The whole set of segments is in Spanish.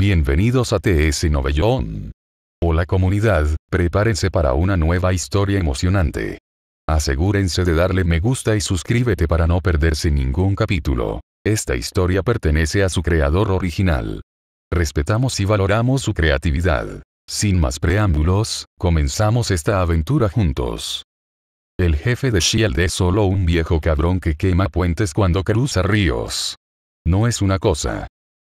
Bienvenidos a TS Novellón. Hola comunidad, prepárense para una nueva historia emocionante. Asegúrense de darle me gusta y suscríbete para no perderse ningún capítulo. Esta historia pertenece a su creador original. Respetamos y valoramos su creatividad. Sin más preámbulos, comenzamos esta aventura juntos. El jefe de Shield es solo un viejo cabrón que quema puentes cuando cruza ríos. No es una cosa,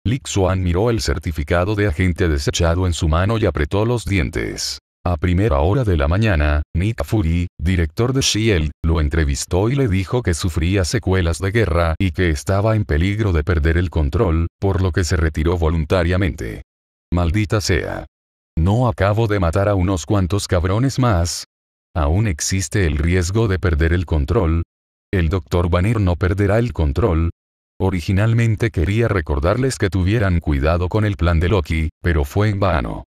Lixuan miró el certificado de agente desechado en su mano y apretó los dientes. A primera hora de la mañana, Nick Fury, director de Shield, lo entrevistó y le dijo que sufría secuelas de guerra y que estaba en peligro de perder el control, por lo que se retiró voluntariamente. Maldita sea. ¿No acabo de matar a unos cuantos cabrones más? ¿Aún existe el riesgo de perder el control? El doctor Banner no perderá el control, Originalmente quería recordarles que tuvieran cuidado con el plan de Loki, pero fue en vano.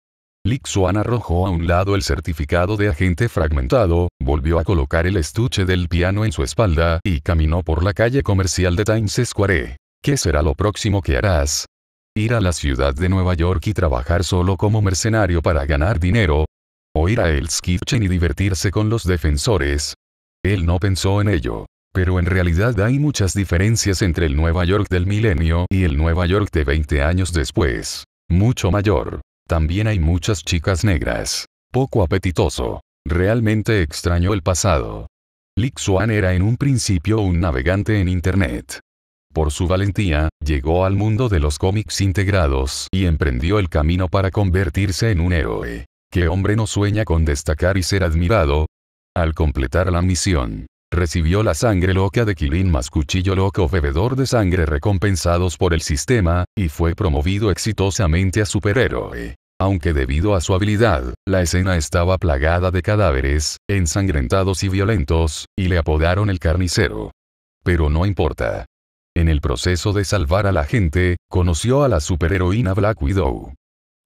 Lixuan arrojó a un lado el certificado de agente fragmentado, volvió a colocar el estuche del piano en su espalda y caminó por la calle comercial de Times Square. ¿Qué será lo próximo que harás? ¿Ir a la ciudad de Nueva York y trabajar solo como mercenario para ganar dinero? ¿O ir a El Kitchen y divertirse con los defensores? Él no pensó en ello. Pero en realidad hay muchas diferencias entre el Nueva York del milenio y el Nueva York de 20 años después. Mucho mayor. También hay muchas chicas negras. Poco apetitoso. Realmente extraño el pasado. Lick Swan era en un principio un navegante en Internet. Por su valentía, llegó al mundo de los cómics integrados y emprendió el camino para convertirse en un héroe. ¿Qué hombre no sueña con destacar y ser admirado? Al completar la misión, Recibió la sangre loca de Kilin más cuchillo loco bebedor de sangre recompensados por el sistema, y fue promovido exitosamente a superhéroe. Aunque debido a su habilidad, la escena estaba plagada de cadáveres, ensangrentados y violentos, y le apodaron el carnicero. Pero no importa. En el proceso de salvar a la gente, conoció a la superheroína Black Widow.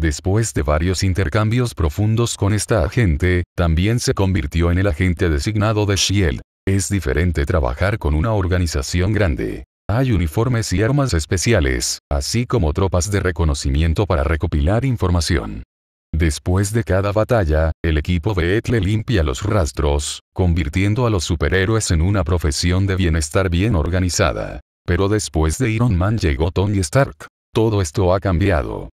Después de varios intercambios profundos con esta agente, también se convirtió en el agente designado de Shield, es diferente trabajar con una organización grande. Hay uniformes y armas especiales, así como tropas de reconocimiento para recopilar información. Después de cada batalla, el equipo de le limpia los rastros, convirtiendo a los superhéroes en una profesión de bienestar bien organizada. Pero después de Iron Man llegó Tony Stark. Todo esto ha cambiado.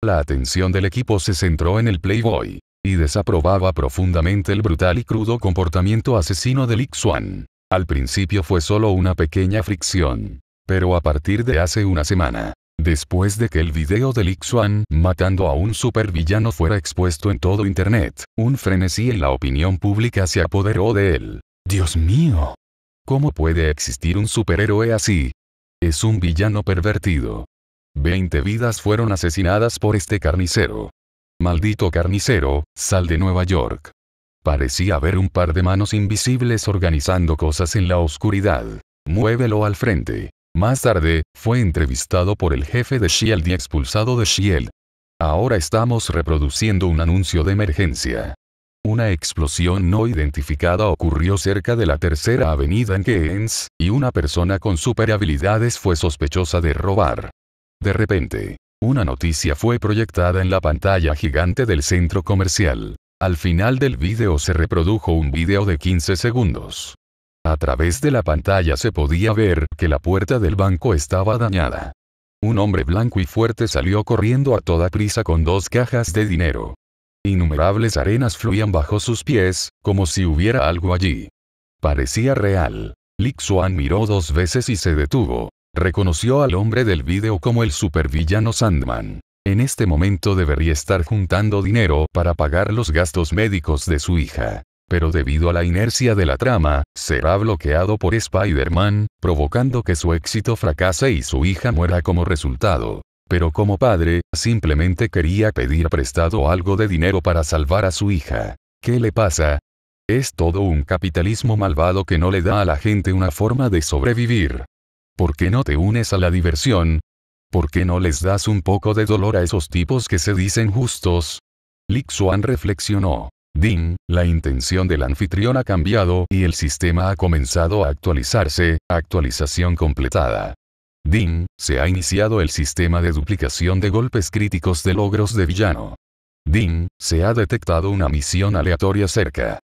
La atención del equipo se centró en el Playboy y desaprobaba profundamente el brutal y crudo comportamiento asesino de Lixuan. Al principio fue solo una pequeña fricción. Pero a partir de hace una semana, Después de que el video de Lixuan matando a un supervillano fuera expuesto en todo Internet, un frenesí en la opinión pública se apoderó de él. ¡Dios mío! ¿Cómo puede existir un superhéroe así? Es un villano pervertido. Veinte vidas fueron asesinadas por este carnicero. Maldito carnicero, sal de Nueva York. Parecía haber un par de manos invisibles organizando cosas en la oscuridad. Muévelo al frente. Más tarde, fue entrevistado por el jefe de Shield y expulsado de Shield. Ahora estamos reproduciendo un anuncio de emergencia. Una explosión no identificada ocurrió cerca de la tercera avenida en Keynes, y una persona con super habilidades fue sospechosa de robar. De repente, una noticia fue proyectada en la pantalla gigante del centro comercial. Al final del vídeo se reprodujo un vídeo de 15 segundos. A través de la pantalla se podía ver que la puerta del banco estaba dañada. Un hombre blanco y fuerte salió corriendo a toda prisa con dos cajas de dinero. Innumerables arenas fluían bajo sus pies, como si hubiera algo allí. Parecía real. Lixuan miró dos veces y se detuvo. Reconoció al hombre del vídeo como el supervillano Sandman. En este momento debería estar juntando dinero para pagar los gastos médicos de su hija. Pero debido a la inercia de la trama, será bloqueado por Spider-Man, provocando que su éxito fracase y su hija muera como resultado. Pero como padre, simplemente quería pedir prestado algo de dinero para salvar a su hija. ¿Qué le pasa? Es todo un capitalismo malvado que no le da a la gente una forma de sobrevivir. ¿Por qué no te unes a la diversión? ¿Por qué no les das un poco de dolor a esos tipos que se dicen justos? Lixuan reflexionó. Din, la intención del anfitrión ha cambiado y el sistema ha comenzado a actualizarse, actualización completada. Din, se ha iniciado el sistema de duplicación de golpes críticos de logros de villano. Din, se ha detectado una misión aleatoria cerca.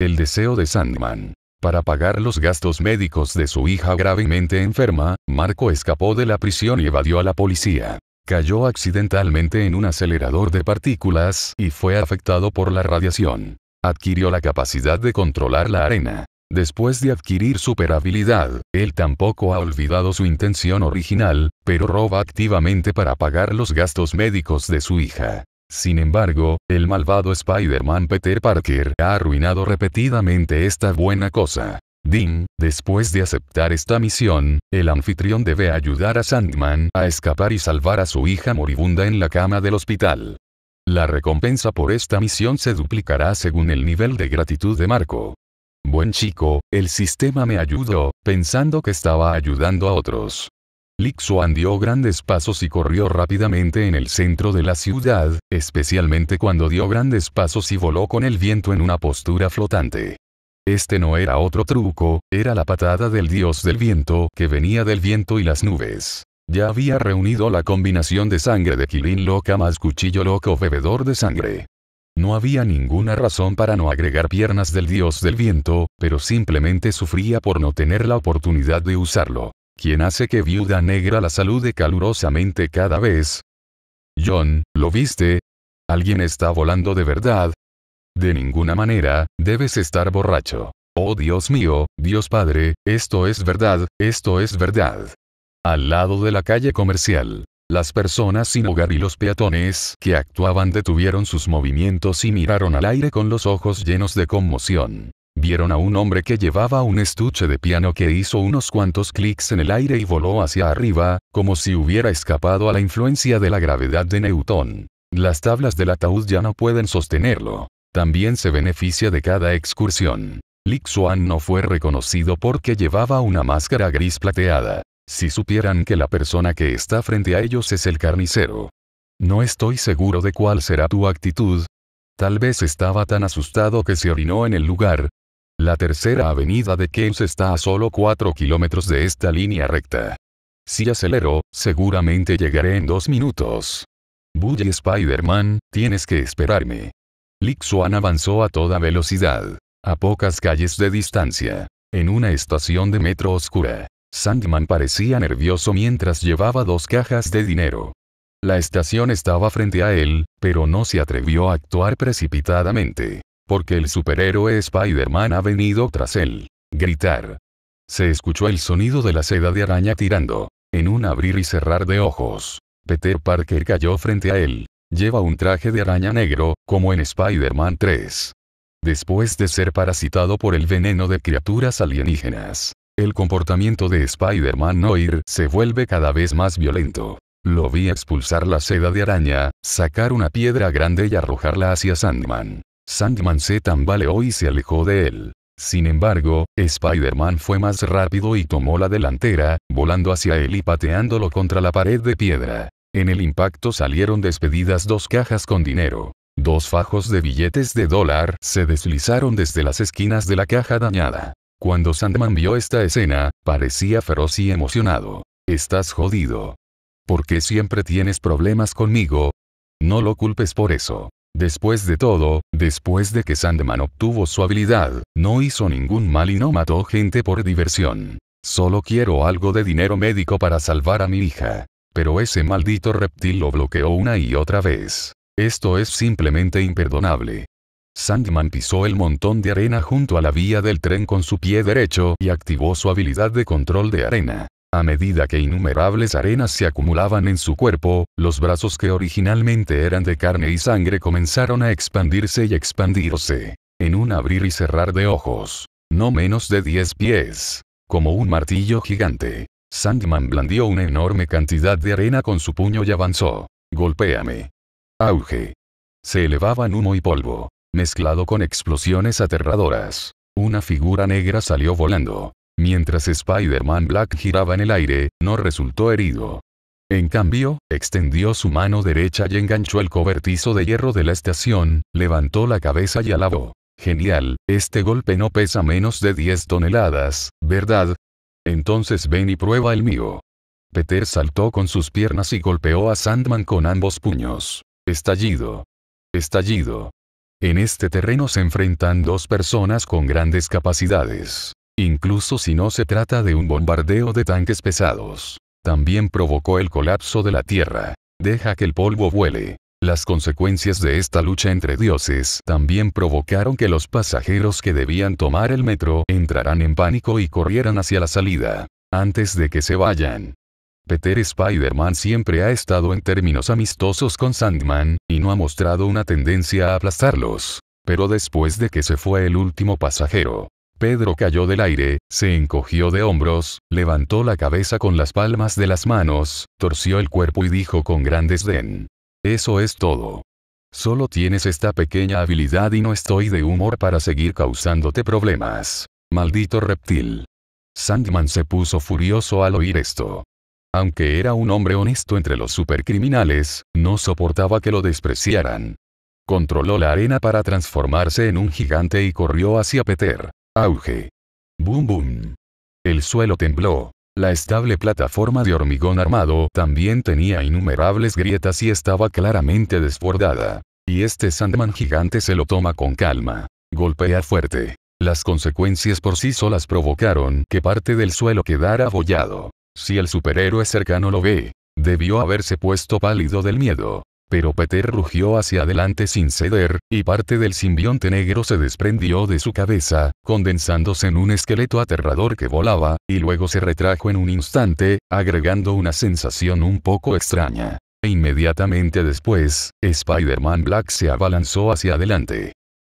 El deseo de Sandman. Para pagar los gastos médicos de su hija gravemente enferma, Marco escapó de la prisión y evadió a la policía. Cayó accidentalmente en un acelerador de partículas y fue afectado por la radiación. Adquirió la capacidad de controlar la arena. Después de adquirir superabilidad, él tampoco ha olvidado su intención original, pero roba activamente para pagar los gastos médicos de su hija. Sin embargo, el malvado Spider-Man Peter Parker ha arruinado repetidamente esta buena cosa. Dean, después de aceptar esta misión, el anfitrión debe ayudar a Sandman a escapar y salvar a su hija moribunda en la cama del hospital. La recompensa por esta misión se duplicará según el nivel de gratitud de Marco. Buen chico, el sistema me ayudó, pensando que estaba ayudando a otros. Lixuan dio grandes pasos y corrió rápidamente en el centro de la ciudad, especialmente cuando dio grandes pasos y voló con el viento en una postura flotante. Este no era otro truco, era la patada del dios del viento que venía del viento y las nubes. Ya había reunido la combinación de sangre de Kilin loca más cuchillo loco bebedor de sangre. No había ninguna razón para no agregar piernas del dios del viento, pero simplemente sufría por no tener la oportunidad de usarlo quien hace que Viuda Negra la salude calurosamente cada vez. John, ¿lo viste? ¿Alguien está volando de verdad? De ninguna manera, debes estar borracho. Oh Dios mío, Dios Padre, esto es verdad, esto es verdad. Al lado de la calle comercial, las personas sin hogar y los peatones que actuaban detuvieron sus movimientos y miraron al aire con los ojos llenos de conmoción. Vieron a un hombre que llevaba un estuche de piano que hizo unos cuantos clics en el aire y voló hacia arriba, como si hubiera escapado a la influencia de la gravedad de Newton. Las tablas del ataúd ya no pueden sostenerlo. También se beneficia de cada excursión. Lixuan Swan no fue reconocido porque llevaba una máscara gris plateada. Si supieran que la persona que está frente a ellos es el carnicero. No estoy seguro de cuál será tu actitud. Tal vez estaba tan asustado que se orinó en el lugar, la tercera avenida de Keynes está a solo 4 kilómetros de esta línea recta. Si acelero, seguramente llegaré en dos minutos. Bully Spider-Man, tienes que esperarme. Lixuan avanzó a toda velocidad. A pocas calles de distancia. En una estación de metro oscura. Sandman parecía nervioso mientras llevaba dos cajas de dinero. La estación estaba frente a él, pero no se atrevió a actuar precipitadamente. Porque el superhéroe Spider-Man ha venido tras él. Gritar. Se escuchó el sonido de la seda de araña tirando. En un abrir y cerrar de ojos. Peter Parker cayó frente a él. Lleva un traje de araña negro, como en Spider-Man 3. Después de ser parasitado por el veneno de criaturas alienígenas, el comportamiento de Spider-Man Noir se vuelve cada vez más violento. Lo vi expulsar la seda de araña, sacar una piedra grande y arrojarla hacia Sandman. Sandman se tambaleó y se alejó de él. Sin embargo, Spider-Man fue más rápido y tomó la delantera, volando hacia él y pateándolo contra la pared de piedra. En el impacto salieron despedidas dos cajas con dinero. Dos fajos de billetes de dólar se deslizaron desde las esquinas de la caja dañada. Cuando Sandman vio esta escena, parecía feroz y emocionado. Estás jodido. ¿Por qué siempre tienes problemas conmigo? No lo culpes por eso. Después de todo, después de que Sandman obtuvo su habilidad, no hizo ningún mal y no mató gente por diversión. Solo quiero algo de dinero médico para salvar a mi hija. Pero ese maldito reptil lo bloqueó una y otra vez. Esto es simplemente imperdonable. Sandman pisó el montón de arena junto a la vía del tren con su pie derecho y activó su habilidad de control de arena. A medida que innumerables arenas se acumulaban en su cuerpo, los brazos que originalmente eran de carne y sangre comenzaron a expandirse y expandirse. En un abrir y cerrar de ojos. No menos de 10 pies. Como un martillo gigante. Sandman blandió una enorme cantidad de arena con su puño y avanzó. Golpéame. Auge. Se elevaban humo y polvo, mezclado con explosiones aterradoras. Una figura negra salió volando, Mientras Spider-Man Black giraba en el aire, no resultó herido. En cambio, extendió su mano derecha y enganchó el cobertizo de hierro de la estación, levantó la cabeza y alabó. Genial, este golpe no pesa menos de 10 toneladas, ¿verdad? Entonces ven y prueba el mío. Peter saltó con sus piernas y golpeó a Sandman con ambos puños. Estallido. Estallido. En este terreno se enfrentan dos personas con grandes capacidades incluso si no se trata de un bombardeo de tanques pesados. También provocó el colapso de la Tierra. Deja que el polvo vuele. Las consecuencias de esta lucha entre dioses también provocaron que los pasajeros que debían tomar el metro entraran en pánico y corrieran hacia la salida. Antes de que se vayan. Peter Spider-Man siempre ha estado en términos amistosos con Sandman, y no ha mostrado una tendencia a aplastarlos. Pero después de que se fue el último pasajero, Pedro cayó del aire, se encogió de hombros, levantó la cabeza con las palmas de las manos, torció el cuerpo y dijo con gran desdén. Eso es todo. Solo tienes esta pequeña habilidad y no estoy de humor para seguir causándote problemas. Maldito reptil. Sandman se puso furioso al oír esto. Aunque era un hombre honesto entre los supercriminales, no soportaba que lo despreciaran. Controló la arena para transformarse en un gigante y corrió hacia Peter. Auge. Boom boom. El suelo tembló. La estable plataforma de hormigón armado también tenía innumerables grietas y estaba claramente desbordada. Y este Sandman gigante se lo toma con calma. Golpea fuerte. Las consecuencias por sí solas provocaron que parte del suelo quedara abollado. Si el superhéroe cercano lo ve, debió haberse puesto pálido del miedo pero Peter rugió hacia adelante sin ceder, y parte del simbionte negro se desprendió de su cabeza, condensándose en un esqueleto aterrador que volaba, y luego se retrajo en un instante, agregando una sensación un poco extraña. E inmediatamente después, Spider-Man Black se abalanzó hacia adelante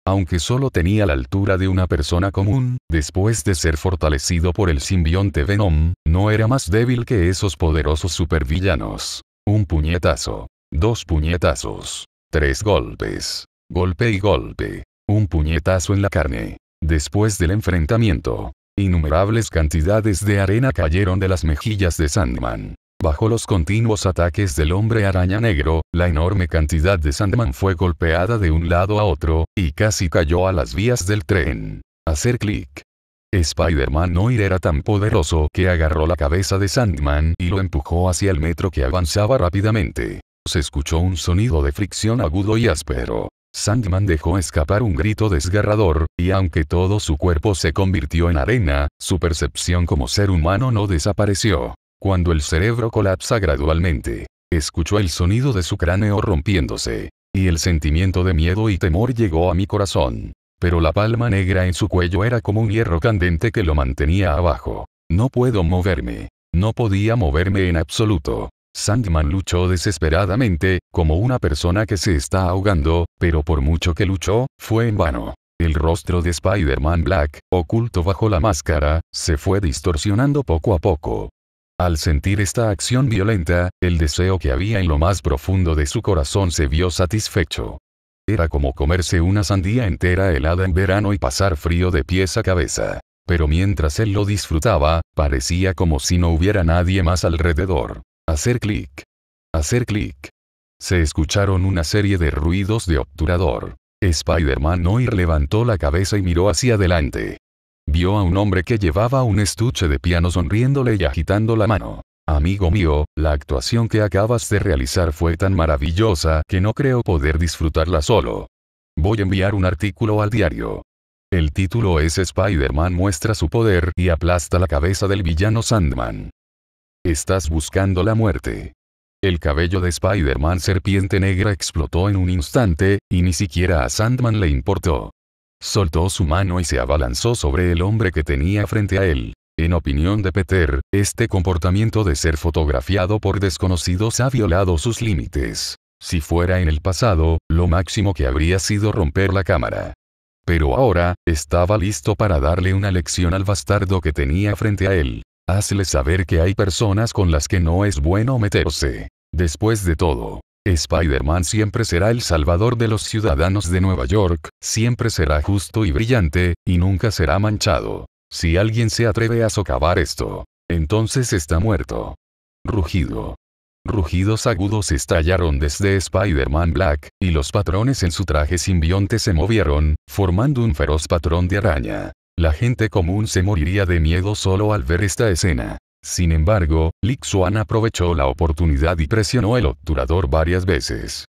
aunque solo tenía la altura de una persona común, después de ser fortalecido por el simbionte Venom, no era más débil que esos poderosos supervillanos. Un puñetazo. Dos puñetazos. Tres golpes. Golpe y golpe. Un puñetazo en la carne. Después del enfrentamiento, innumerables cantidades de arena cayeron de las mejillas de Sandman. Bajo los continuos ataques del hombre araña negro, la enorme cantidad de Sandman fue golpeada de un lado a otro, y casi cayó a las vías del tren. Hacer clic. Spider-Man Noir era tan poderoso que agarró la cabeza de Sandman y lo empujó hacia el metro que avanzaba rápidamente. Se escuchó un sonido de fricción agudo y áspero. Sandman dejó escapar un grito desgarrador, y aunque todo su cuerpo se convirtió en arena, su percepción como ser humano no desapareció. Cuando el cerebro colapsa gradualmente, escuchó el sonido de su cráneo rompiéndose, y el sentimiento de miedo y temor llegó a mi corazón. Pero la palma negra en su cuello era como un hierro candente que lo mantenía abajo. No puedo moverme. No podía moverme en absoluto. Sandman luchó desesperadamente, como una persona que se está ahogando, pero por mucho que luchó, fue en vano. El rostro de Spider-Man Black, oculto bajo la máscara, se fue distorsionando poco a poco. Al sentir esta acción violenta, el deseo que había en lo más profundo de su corazón se vio satisfecho. Era como comerse una sandía entera helada en verano y pasar frío de pies a cabeza. Pero mientras él lo disfrutaba, parecía como si no hubiera nadie más alrededor. Hacer clic. Hacer clic. Se escucharon una serie de ruidos de obturador. Spider-Man Noir levantó la cabeza y miró hacia adelante. Vio a un hombre que llevaba un estuche de piano sonriéndole y agitando la mano. Amigo mío, la actuación que acabas de realizar fue tan maravillosa que no creo poder disfrutarla solo. Voy a enviar un artículo al diario. El título es Spider-Man muestra su poder y aplasta la cabeza del villano Sandman. Estás buscando la muerte. El cabello de Spider-Man Serpiente Negra explotó en un instante, y ni siquiera a Sandman le importó. Soltó su mano y se abalanzó sobre el hombre que tenía frente a él. En opinión de Peter, este comportamiento de ser fotografiado por desconocidos ha violado sus límites. Si fuera en el pasado, lo máximo que habría sido romper la cámara. Pero ahora, estaba listo para darle una lección al bastardo que tenía frente a él. Hazle saber que hay personas con las que no es bueno meterse. Después de todo, Spider-Man siempre será el salvador de los ciudadanos de Nueva York, siempre será justo y brillante, y nunca será manchado. Si alguien se atreve a socavar esto, entonces está muerto. Rugido. Rugidos agudos estallaron desde Spider-Man Black, y los patrones en su traje simbionte se movieron, formando un feroz patrón de araña. La gente común se moriría de miedo solo al ver esta escena. Sin embargo, Lixuan aprovechó la oportunidad y presionó el obturador varias veces.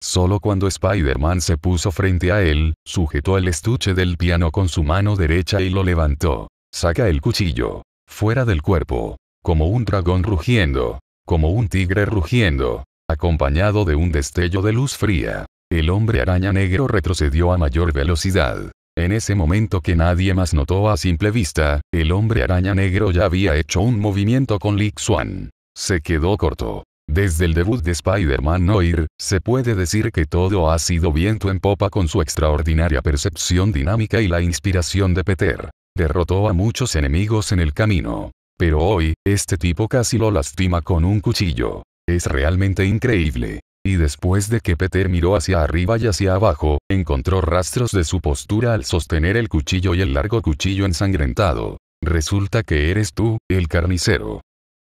Solo cuando Spider-Man se puso frente a él, sujetó el estuche del piano con su mano derecha y lo levantó. Saca el cuchillo. Fuera del cuerpo. Como un dragón rugiendo. Como un tigre rugiendo. Acompañado de un destello de luz fría. El hombre araña negro retrocedió a mayor velocidad. En ese momento que nadie más notó a simple vista, el hombre araña negro ya había hecho un movimiento con Lick Swan. Se quedó corto. Desde el debut de Spider-Man Noir, se puede decir que todo ha sido viento en popa con su extraordinaria percepción dinámica y la inspiración de Peter. Derrotó a muchos enemigos en el camino. Pero hoy, este tipo casi lo lastima con un cuchillo. Es realmente increíble y después de que Peter miró hacia arriba y hacia abajo, encontró rastros de su postura al sostener el cuchillo y el largo cuchillo ensangrentado. Resulta que eres tú, el carnicero.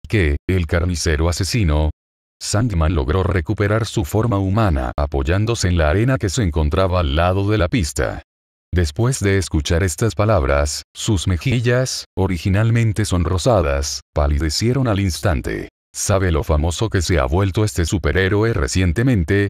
¿Qué, el carnicero asesino? Sandman logró recuperar su forma humana apoyándose en la arena que se encontraba al lado de la pista. Después de escuchar estas palabras, sus mejillas, originalmente sonrosadas, palidecieron al instante. ¿Sabe lo famoso que se ha vuelto este superhéroe recientemente?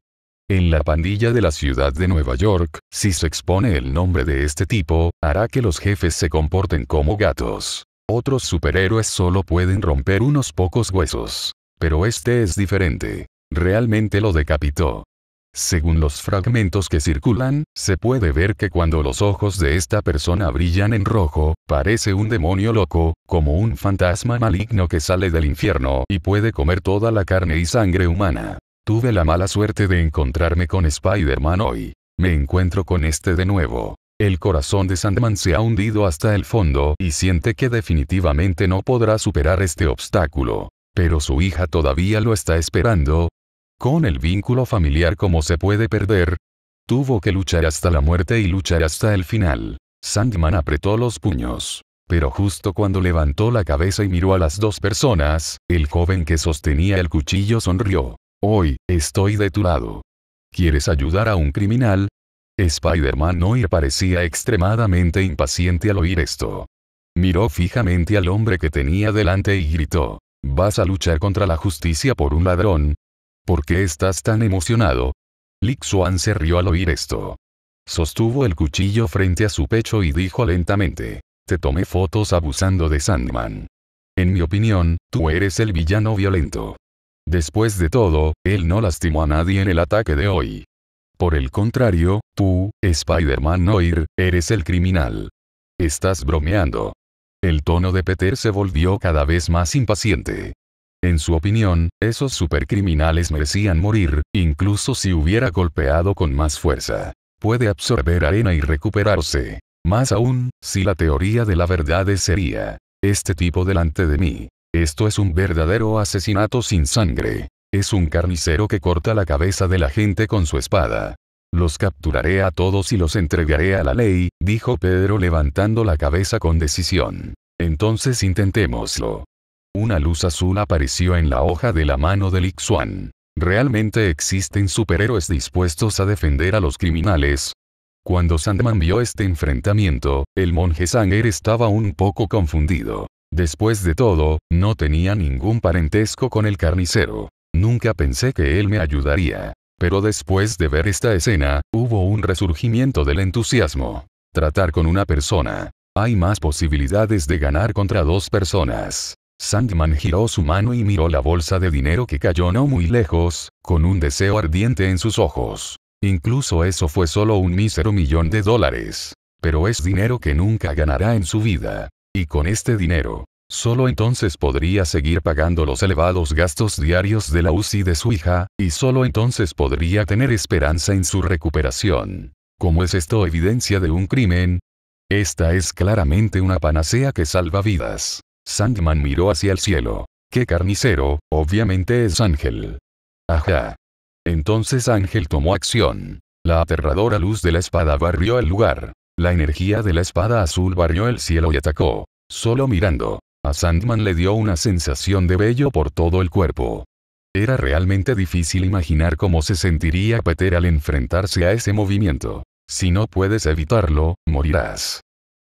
En la pandilla de la ciudad de Nueva York, si se expone el nombre de este tipo, hará que los jefes se comporten como gatos. Otros superhéroes solo pueden romper unos pocos huesos. Pero este es diferente. Realmente lo decapitó. Según los fragmentos que circulan, se puede ver que cuando los ojos de esta persona brillan en rojo, parece un demonio loco, como un fantasma maligno que sale del infierno y puede comer toda la carne y sangre humana. Tuve la mala suerte de encontrarme con Spider-Man hoy. Me encuentro con este de nuevo. El corazón de Sandman se ha hundido hasta el fondo y siente que definitivamente no podrá superar este obstáculo. Pero su hija todavía lo está esperando, con el vínculo familiar como se puede perder. Tuvo que luchar hasta la muerte y luchar hasta el final. Sandman apretó los puños. Pero justo cuando levantó la cabeza y miró a las dos personas, el joven que sostenía el cuchillo sonrió. Hoy, estoy de tu lado. ¿Quieres ayudar a un criminal? Spider-Man Noir parecía extremadamente impaciente al oír esto. Miró fijamente al hombre que tenía delante y gritó. Vas a luchar contra la justicia por un ladrón, ¿Por qué estás tan emocionado? Lixuan se rió al oír esto. Sostuvo el cuchillo frente a su pecho y dijo lentamente. Te tomé fotos abusando de Sandman. En mi opinión, tú eres el villano violento. Después de todo, él no lastimó a nadie en el ataque de hoy. Por el contrario, tú, Spider-Man Noir, eres el criminal. Estás bromeando. El tono de Peter se volvió cada vez más impaciente. En su opinión, esos supercriminales merecían morir, incluso si hubiera golpeado con más fuerza. Puede absorber arena y recuperarse. Más aún, si la teoría de la verdad es sería. Este tipo delante de mí. Esto es un verdadero asesinato sin sangre. Es un carnicero que corta la cabeza de la gente con su espada. Los capturaré a todos y los entregaré a la ley, dijo Pedro levantando la cabeza con decisión. Entonces intentémoslo. Una luz azul apareció en la hoja de la mano de Lixuan. ¿Realmente existen superhéroes dispuestos a defender a los criminales? Cuando Sandman vio este enfrentamiento, el monje Sanger estaba un poco confundido. Después de todo, no tenía ningún parentesco con el carnicero. Nunca pensé que él me ayudaría. Pero después de ver esta escena, hubo un resurgimiento del entusiasmo. Tratar con una persona. Hay más posibilidades de ganar contra dos personas. Sandman giró su mano y miró la bolsa de dinero que cayó no muy lejos, con un deseo ardiente en sus ojos. Incluso eso fue solo un mísero millón de dólares. Pero es dinero que nunca ganará en su vida. Y con este dinero, Solo entonces podría seguir pagando los elevados gastos diarios de la UCI de su hija, y solo entonces podría tener esperanza en su recuperación. ¿Cómo es esto evidencia de un crimen? Esta es claramente una panacea que salva vidas. Sandman miró hacia el cielo. ¡Qué carnicero! Obviamente es Ángel. Ajá. Entonces Ángel tomó acción. La aterradora luz de la espada barrió el lugar. La energía de la espada azul barrió el cielo y atacó. Solo mirando. A Sandman le dio una sensación de vello por todo el cuerpo. Era realmente difícil imaginar cómo se sentiría Peter al enfrentarse a ese movimiento. Si no puedes evitarlo, morirás.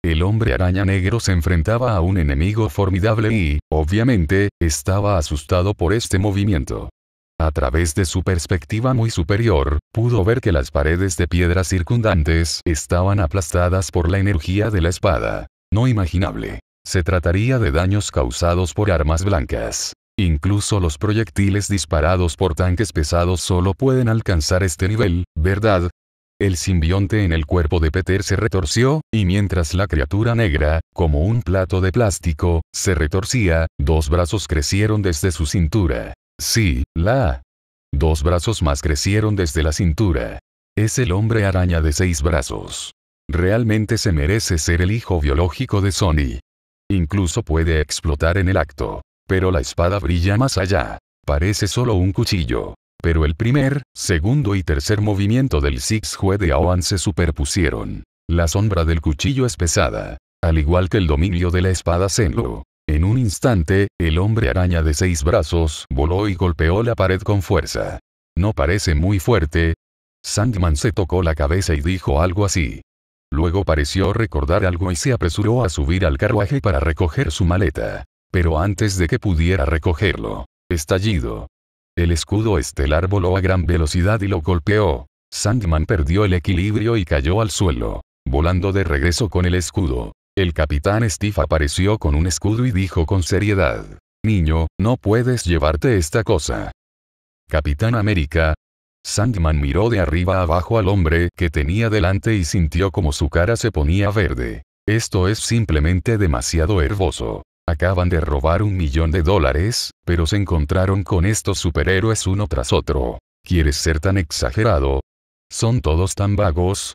El hombre araña negro se enfrentaba a un enemigo formidable y, obviamente, estaba asustado por este movimiento. A través de su perspectiva muy superior, pudo ver que las paredes de piedra circundantes estaban aplastadas por la energía de la espada. No imaginable. Se trataría de daños causados por armas blancas. Incluso los proyectiles disparados por tanques pesados solo pueden alcanzar este nivel, ¿verdad? El simbionte en el cuerpo de Peter se retorció, y mientras la criatura negra, como un plato de plástico, se retorcía, dos brazos crecieron desde su cintura. Sí, la. Dos brazos más crecieron desde la cintura. Es el hombre araña de seis brazos. Realmente se merece ser el hijo biológico de Sony. Incluso puede explotar en el acto. Pero la espada brilla más allá. Parece solo un cuchillo. Pero el primer, segundo y tercer movimiento del Six Hue de Aoan se superpusieron. La sombra del cuchillo es pesada. Al igual que el dominio de la espada Senlo. En un instante, el hombre araña de seis brazos voló y golpeó la pared con fuerza. No parece muy fuerte. Sandman se tocó la cabeza y dijo algo así. Luego pareció recordar algo y se apresuró a subir al carruaje para recoger su maleta. Pero antes de que pudiera recogerlo, estallido, el escudo estelar voló a gran velocidad y lo golpeó. Sandman perdió el equilibrio y cayó al suelo, volando de regreso con el escudo. El capitán Steve apareció con un escudo y dijo con seriedad, Niño, no puedes llevarte esta cosa. Capitán América. Sandman miró de arriba abajo al hombre que tenía delante y sintió como su cara se ponía verde. Esto es simplemente demasiado herboso. Acaban de robar un millón de dólares, pero se encontraron con estos superhéroes uno tras otro. ¿Quieres ser tan exagerado? ¿Son todos tan vagos?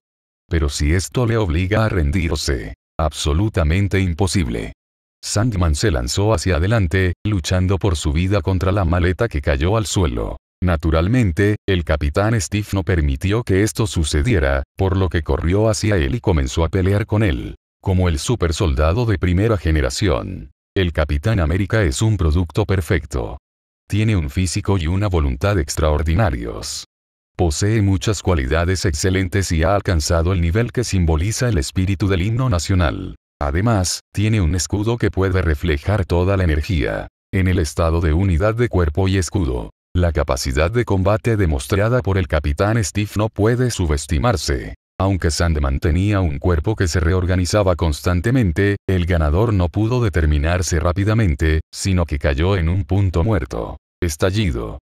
Pero si esto le obliga a rendirse, absolutamente imposible. Sandman se lanzó hacia adelante, luchando por su vida contra la maleta que cayó al suelo. Naturalmente, el capitán Steve no permitió que esto sucediera, por lo que corrió hacia él y comenzó a pelear con él, como el supersoldado de primera generación. El Capitán América es un producto perfecto. Tiene un físico y una voluntad extraordinarios. Posee muchas cualidades excelentes y ha alcanzado el nivel que simboliza el espíritu del himno nacional. Además, tiene un escudo que puede reflejar toda la energía. En el estado de unidad de cuerpo y escudo, la capacidad de combate demostrada por el capitán Steve no puede subestimarse. Aunque Sandman tenía un cuerpo que se reorganizaba constantemente, el ganador no pudo determinarse rápidamente, sino que cayó en un punto muerto. Estallido.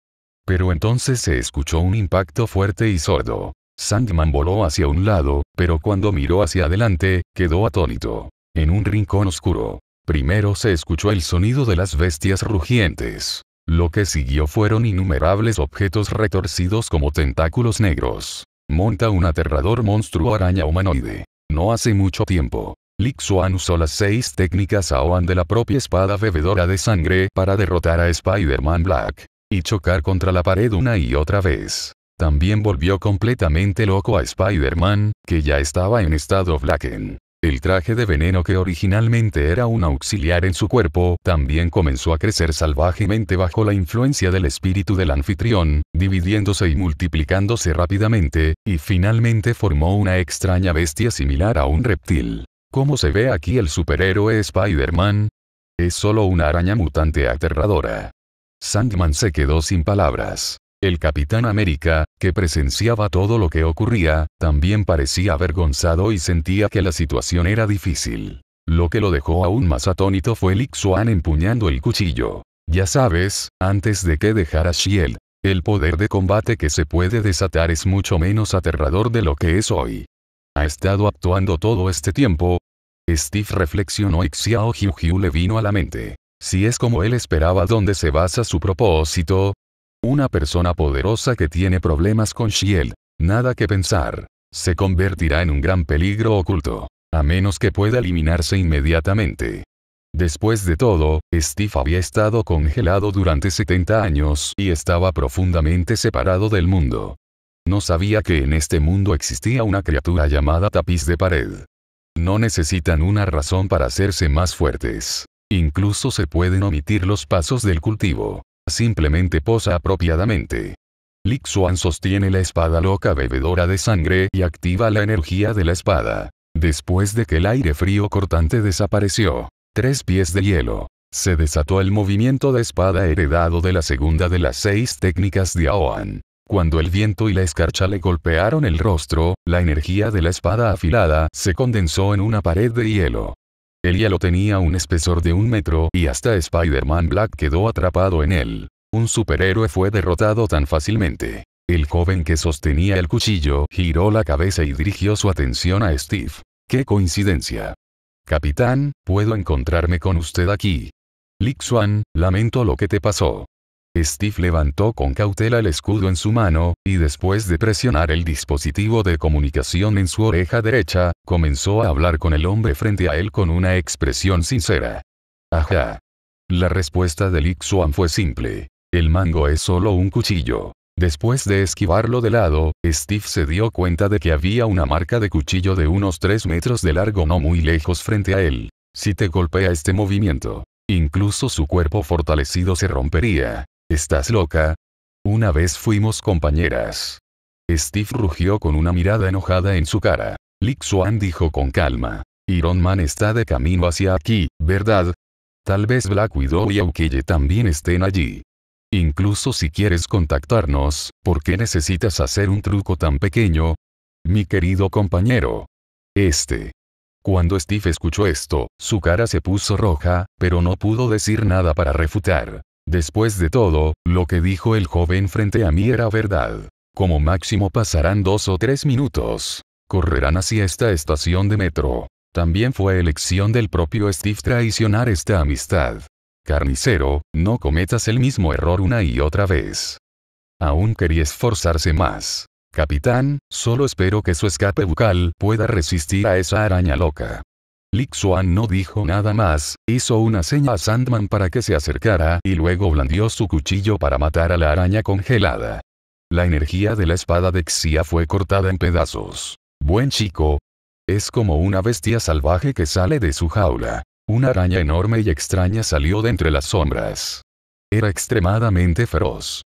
Pero entonces se escuchó un impacto fuerte y sordo. Sandman voló hacia un lado, pero cuando miró hacia adelante, quedó atónito. En un rincón oscuro. Primero se escuchó el sonido de las bestias rugientes. Lo que siguió fueron innumerables objetos retorcidos como tentáculos negros monta un aterrador monstruo araña humanoide. No hace mucho tiempo, Lixuan usó las seis técnicas Aoan de la propia espada bebedora de sangre para derrotar a Spider-Man Black, y chocar contra la pared una y otra vez. También volvió completamente loco a Spider-Man, que ya estaba en estado Blacken. El traje de veneno que originalmente era un auxiliar en su cuerpo, también comenzó a crecer salvajemente bajo la influencia del espíritu del anfitrión, dividiéndose y multiplicándose rápidamente, y finalmente formó una extraña bestia similar a un reptil. ¿Cómo se ve aquí el superhéroe Spider-Man? Es solo una araña mutante aterradora. Sandman se quedó sin palabras. El Capitán América, que presenciaba todo lo que ocurría, también parecía avergonzado y sentía que la situación era difícil. Lo que lo dejó aún más atónito fue Lick empuñando el cuchillo. Ya sabes, antes de que dejara Shield, el poder de combate que se puede desatar es mucho menos aterrador de lo que es hoy. ¿Ha estado actuando todo este tiempo? Steve reflexionó y Xiao Hyu Hyu le vino a la mente. Si es como él esperaba donde se basa su propósito, una persona poderosa que tiene problemas con Shield. Nada que pensar. Se convertirá en un gran peligro oculto. A menos que pueda eliminarse inmediatamente. Después de todo, Steve había estado congelado durante 70 años y estaba profundamente separado del mundo. No sabía que en este mundo existía una criatura llamada tapiz de pared. No necesitan una razón para hacerse más fuertes. Incluso se pueden omitir los pasos del cultivo. Simplemente posa apropiadamente. Lixuan sostiene la espada loca bebedora de sangre y activa la energía de la espada. Después de que el aire frío cortante desapareció, tres pies de hielo. Se desató el movimiento de espada heredado de la segunda de las seis técnicas de Aoan. Cuando el viento y la escarcha le golpearon el rostro, la energía de la espada afilada se condensó en una pared de hielo. El hielo tenía un espesor de un metro y hasta Spider-Man Black quedó atrapado en él. Un superhéroe fue derrotado tan fácilmente. El joven que sostenía el cuchillo giró la cabeza y dirigió su atención a Steve. ¡Qué coincidencia! Capitán, puedo encontrarme con usted aquí. Lixuan, lamento lo que te pasó. Steve levantó con cautela el escudo en su mano, y después de presionar el dispositivo de comunicación en su oreja derecha, comenzó a hablar con el hombre frente a él con una expresión sincera. Ajá. La respuesta de Swan fue simple. El mango es solo un cuchillo. Después de esquivarlo de lado, Steve se dio cuenta de que había una marca de cuchillo de unos 3 metros de largo no muy lejos frente a él. Si te golpea este movimiento, incluso su cuerpo fortalecido se rompería. ¿Estás loca? Una vez fuimos compañeras. Steve rugió con una mirada enojada en su cara. Lick Swan dijo con calma. Iron Man está de camino hacia aquí, ¿verdad? Tal vez Black Widow y Aukille también estén allí. Incluso si quieres contactarnos, ¿por qué necesitas hacer un truco tan pequeño? Mi querido compañero. Este. Cuando Steve escuchó esto, su cara se puso roja, pero no pudo decir nada para refutar. Después de todo, lo que dijo el joven frente a mí era verdad. Como máximo pasarán dos o tres minutos. Correrán hacia esta estación de metro. También fue elección del propio Steve traicionar esta amistad. Carnicero, no cometas el mismo error una y otra vez. Aún quería esforzarse más. Capitán, solo espero que su escape bucal pueda resistir a esa araña loca. Lixuan no dijo nada más, hizo una seña a Sandman para que se acercara y luego blandió su cuchillo para matar a la araña congelada. La energía de la espada de Xia fue cortada en pedazos. Buen chico. Es como una bestia salvaje que sale de su jaula. Una araña enorme y extraña salió de entre las sombras. Era extremadamente feroz.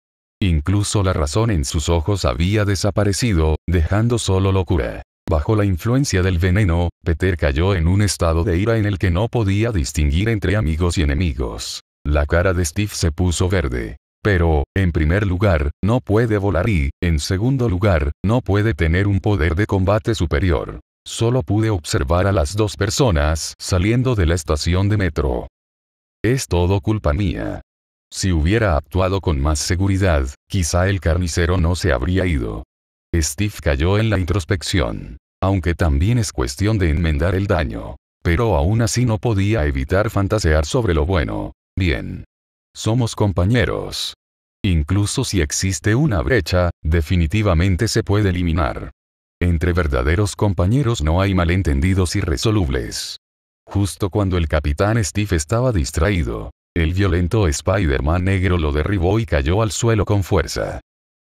Incluso la razón en sus ojos había desaparecido, dejando solo locura. Bajo la influencia del veneno, Peter cayó en un estado de ira en el que no podía distinguir entre amigos y enemigos. La cara de Steve se puso verde. Pero, en primer lugar, no puede volar y, en segundo lugar, no puede tener un poder de combate superior. Solo pude observar a las dos personas saliendo de la estación de metro. Es todo culpa mía. Si hubiera actuado con más seguridad, quizá el carnicero no se habría ido. Steve cayó en la introspección. Aunque también es cuestión de enmendar el daño. Pero aún así no podía evitar fantasear sobre lo bueno. Bien. Somos compañeros. Incluso si existe una brecha, definitivamente se puede eliminar. Entre verdaderos compañeros no hay malentendidos irresolubles. Justo cuando el capitán Steve estaba distraído, el violento Spider-Man negro lo derribó y cayó al suelo con fuerza.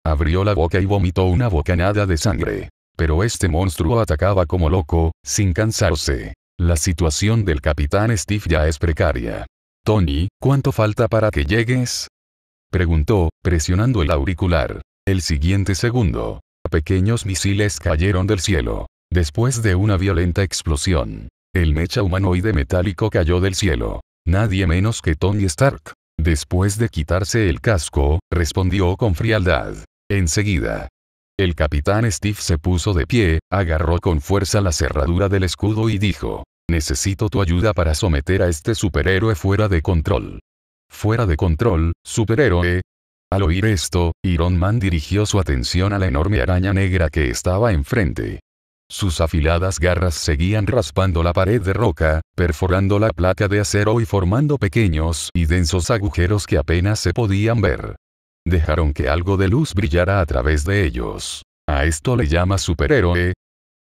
Abrió la boca y vomitó una bocanada de sangre. Pero este monstruo atacaba como loco, sin cansarse. La situación del capitán Steve ya es precaria. Tony, ¿cuánto falta para que llegues? Preguntó, presionando el auricular. El siguiente segundo. Pequeños misiles cayeron del cielo. Después de una violenta explosión, el mecha humanoide metálico cayó del cielo. Nadie menos que Tony Stark. Después de quitarse el casco, respondió con frialdad. Enseguida. El capitán Steve se puso de pie, agarró con fuerza la cerradura del escudo y dijo, Necesito tu ayuda para someter a este superhéroe fuera de control. Fuera de control, superhéroe. Al oír esto, Iron Man dirigió su atención a la enorme araña negra que estaba enfrente. Sus afiladas garras seguían raspando la pared de roca, perforando la placa de acero y formando pequeños y densos agujeros que apenas se podían ver dejaron que algo de luz brillara a través de ellos. ¿A esto le llama superhéroe?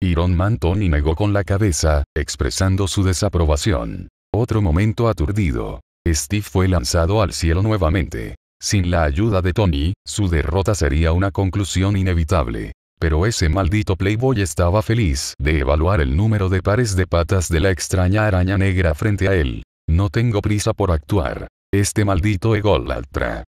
Iron Man Tony negó con la cabeza, expresando su desaprobación. Otro momento aturdido. Steve fue lanzado al cielo nuevamente. Sin la ayuda de Tony, su derrota sería una conclusión inevitable. Pero ese maldito Playboy estaba feliz de evaluar el número de pares de patas de la extraña araña negra frente a él. No tengo prisa por actuar. Este maldito ególatra.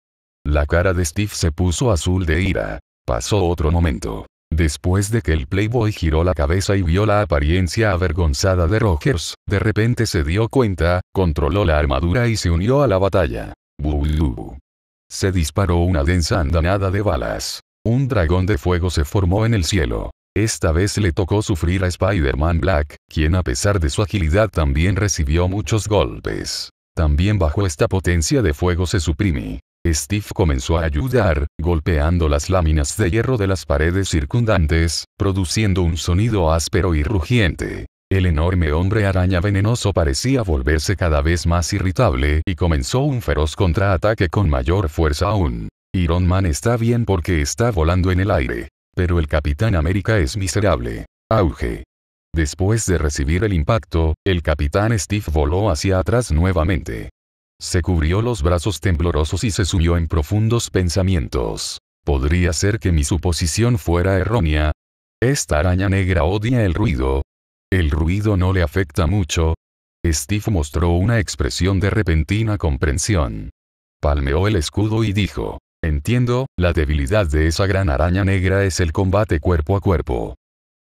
La cara de Steve se puso azul de ira. Pasó otro momento. Después de que el Playboy giró la cabeza y vio la apariencia avergonzada de Rogers, de repente se dio cuenta, controló la armadura y se unió a la batalla. Se disparó una densa andanada de balas. Un dragón de fuego se formó en el cielo. Esta vez le tocó sufrir a Spider-Man Black, quien a pesar de su agilidad también recibió muchos golpes. También bajo esta potencia de fuego se suprime. Steve comenzó a ayudar, golpeando las láminas de hierro de las paredes circundantes, produciendo un sonido áspero y rugiente. El enorme hombre araña venenoso parecía volverse cada vez más irritable y comenzó un feroz contraataque con mayor fuerza aún. Iron Man está bien porque está volando en el aire. Pero el Capitán América es miserable. Auge. Después de recibir el impacto, el Capitán Steve voló hacia atrás nuevamente. Se cubrió los brazos temblorosos y se subió en profundos pensamientos. Podría ser que mi suposición fuera errónea. Esta araña negra odia el ruido. El ruido no le afecta mucho. Steve mostró una expresión de repentina comprensión. Palmeó el escudo y dijo, Entiendo, la debilidad de esa gran araña negra es el combate cuerpo a cuerpo.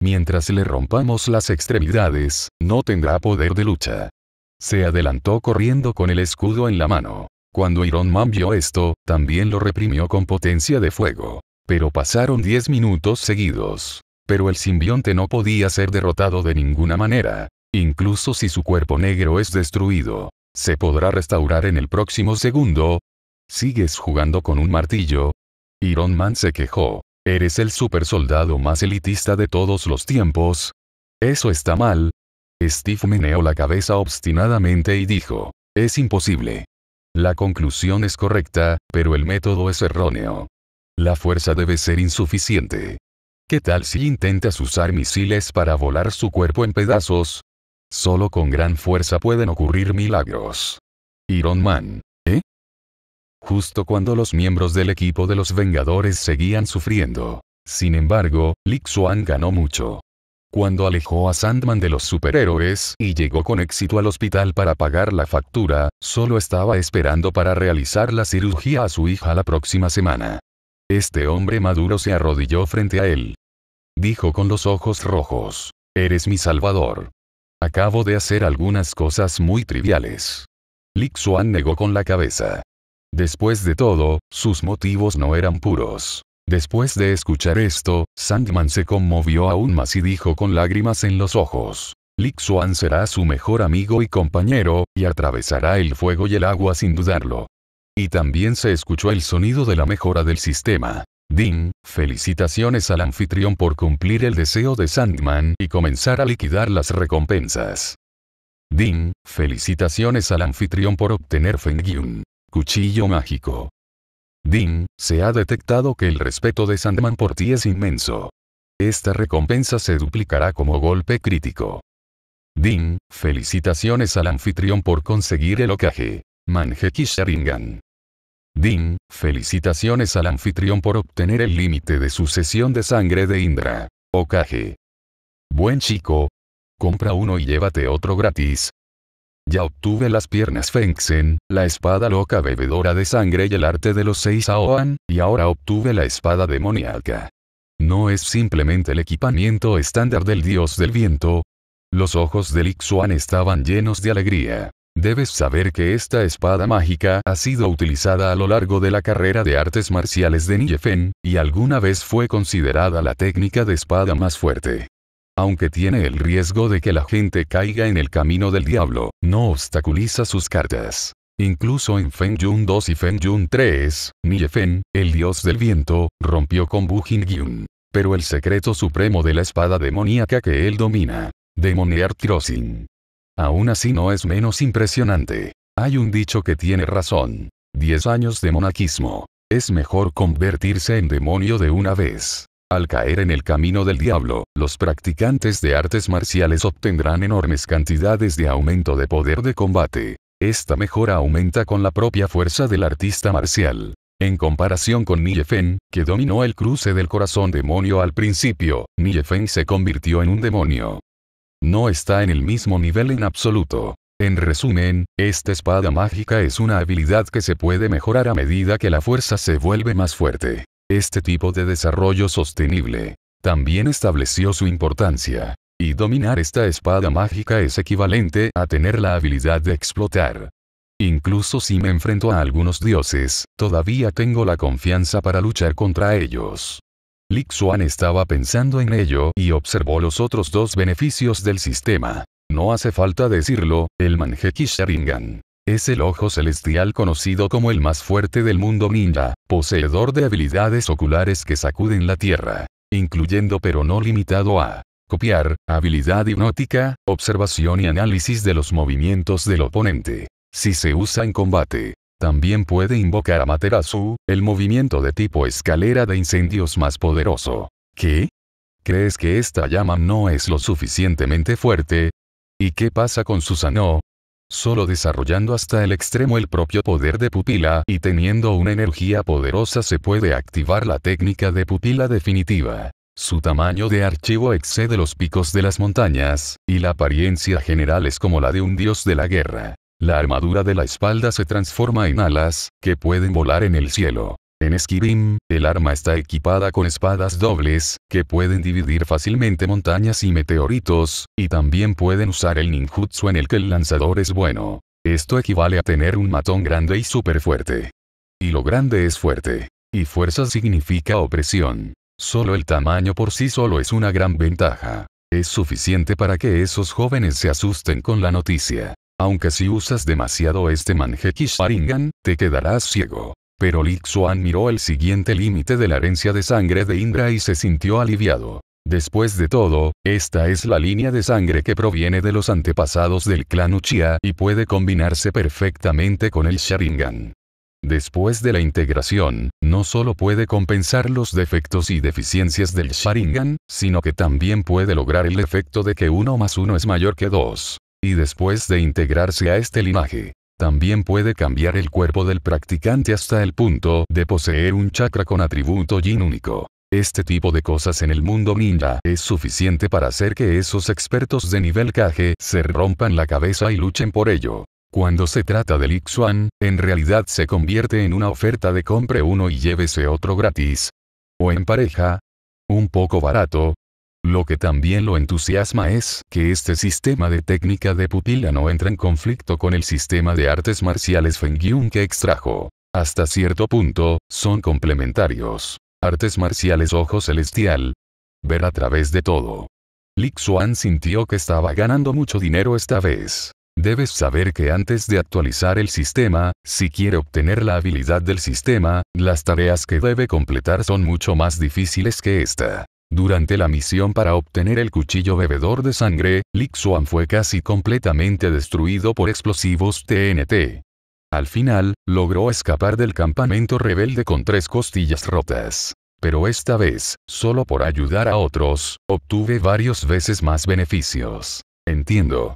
Mientras le rompamos las extremidades, no tendrá poder de lucha. Se adelantó corriendo con el escudo en la mano. Cuando Iron Man vio esto, también lo reprimió con potencia de fuego. Pero pasaron 10 minutos seguidos. Pero el simbionte no podía ser derrotado de ninguna manera. Incluso si su cuerpo negro es destruido. ¿Se podrá restaurar en el próximo segundo? ¿Sigues jugando con un martillo? Iron Man se quejó. Eres el supersoldado más elitista de todos los tiempos. Eso está mal, Steve meneó la cabeza obstinadamente y dijo, es imposible. La conclusión es correcta, pero el método es erróneo. La fuerza debe ser insuficiente. ¿Qué tal si intentas usar misiles para volar su cuerpo en pedazos? Solo con gran fuerza pueden ocurrir milagros. Iron Man, ¿eh? Justo cuando los miembros del equipo de los Vengadores seguían sufriendo. Sin embargo, Swan ganó mucho cuando alejó a Sandman de los superhéroes y llegó con éxito al hospital para pagar la factura, solo estaba esperando para realizar la cirugía a su hija la próxima semana. Este hombre maduro se arrodilló frente a él. Dijo con los ojos rojos, Eres mi salvador. Acabo de hacer algunas cosas muy triviales. Lixuan negó con la cabeza. Después de todo, sus motivos no eran puros. Después de escuchar esto, Sandman se conmovió aún más y dijo con lágrimas en los ojos. Lixuan será su mejor amigo y compañero, y atravesará el fuego y el agua sin dudarlo. Y también se escuchó el sonido de la mejora del sistema. Dean, felicitaciones al anfitrión por cumplir el deseo de Sandman y comenzar a liquidar las recompensas. Dean, felicitaciones al anfitrión por obtener Yun. Cuchillo mágico. Dean, se ha detectado que el respeto de Sandman por ti es inmenso. Esta recompensa se duplicará como golpe crítico. Dean, felicitaciones al anfitrión por conseguir el ocaje. Mangeki Sharingan. Dean, felicitaciones al anfitrión por obtener el límite de sucesión de sangre de Indra. Okage. Buen chico. Compra uno y llévate otro gratis. Ya obtuve las piernas Fengxen, la espada loca bebedora de sangre y el arte de los seis Aoan, y ahora obtuve la espada demoníaca. No es simplemente el equipamiento estándar del dios del viento. Los ojos de Lixuan estaban llenos de alegría. Debes saber que esta espada mágica ha sido utilizada a lo largo de la carrera de artes marciales de Nyefen, y alguna vez fue considerada la técnica de espada más fuerte aunque tiene el riesgo de que la gente caiga en el camino del diablo, no obstaculiza sus cartas. Incluso en Feng 2 y Feng Yun 3, Niefen, el dios del viento, rompió con Bu Pero el secreto supremo de la espada demoníaca que él domina. Demoniar Crossing. Aún así no es menos impresionante. Hay un dicho que tiene razón. 10 años de monaquismo. Es mejor convertirse en demonio de una vez. Al caer en el camino del diablo, los practicantes de artes marciales obtendrán enormes cantidades de aumento de poder de combate. Esta mejora aumenta con la propia fuerza del artista marcial. En comparación con Niefen, que dominó el cruce del corazón demonio al principio, Niefen se convirtió en un demonio. No está en el mismo nivel en absoluto. En resumen, esta espada mágica es una habilidad que se puede mejorar a medida que la fuerza se vuelve más fuerte. Este tipo de desarrollo sostenible también estableció su importancia, y dominar esta espada mágica es equivalente a tener la habilidad de explotar. Incluso si me enfrento a algunos dioses, todavía tengo la confianza para luchar contra ellos. Lixuan estaba pensando en ello y observó los otros dos beneficios del sistema. No hace falta decirlo, el Manjeki Sharingan es el ojo celestial conocido como el más fuerte del mundo ninja, poseedor de habilidades oculares que sacuden la Tierra, incluyendo pero no limitado a copiar, habilidad hipnótica, observación y análisis de los movimientos del oponente. Si se usa en combate, también puede invocar a Materasu, el movimiento de tipo escalera de incendios más poderoso. ¿Qué? ¿Crees que esta llama no es lo suficientemente fuerte? ¿Y qué pasa con Susano, solo desarrollando hasta el extremo el propio poder de pupila y teniendo una energía poderosa se puede activar la técnica de pupila definitiva. Su tamaño de archivo excede los picos de las montañas, y la apariencia general es como la de un dios de la guerra. La armadura de la espalda se transforma en alas, que pueden volar en el cielo. En Skyrim, el arma está equipada con espadas dobles, que pueden dividir fácilmente montañas y meteoritos, y también pueden usar el ninjutsu en el que el lanzador es bueno. Esto equivale a tener un matón grande y súper fuerte. Y lo grande es fuerte. Y fuerza significa opresión. Solo el tamaño por sí solo es una gran ventaja. Es suficiente para que esos jóvenes se asusten con la noticia. Aunque si usas demasiado este manje Sharingan, te quedarás ciego. Pero Lixuan miró el siguiente límite de la herencia de sangre de Indra y se sintió aliviado. Después de todo, esta es la línea de sangre que proviene de los antepasados del clan Uchiha y puede combinarse perfectamente con el Sharingan. Después de la integración, no solo puede compensar los defectos y deficiencias del Sharingan, sino que también puede lograr el efecto de que 1 más 1 es mayor que 2. Y después de integrarse a este linaje, también puede cambiar el cuerpo del practicante hasta el punto de poseer un chakra con atributo yin único. Este tipo de cosas en el mundo ninja es suficiente para hacer que esos expertos de nivel Kage se rompan la cabeza y luchen por ello. Cuando se trata del Ixuan, en realidad se convierte en una oferta de compre uno y llévese otro gratis. O en pareja. Un poco barato, lo que también lo entusiasma es que este sistema de técnica de pupila no entra en conflicto con el sistema de artes marciales Feng Yun que extrajo. Hasta cierto punto, son complementarios. Artes marciales ojo celestial. Ver a través de todo. Li Xuan sintió que estaba ganando mucho dinero esta vez. Debes saber que antes de actualizar el sistema, si quiere obtener la habilidad del sistema, las tareas que debe completar son mucho más difíciles que esta. Durante la misión para obtener el cuchillo bebedor de sangre, Lixuan fue casi completamente destruido por explosivos TNT. Al final, logró escapar del campamento rebelde con tres costillas rotas. Pero esta vez, solo por ayudar a otros, obtuve varias veces más beneficios. Entiendo.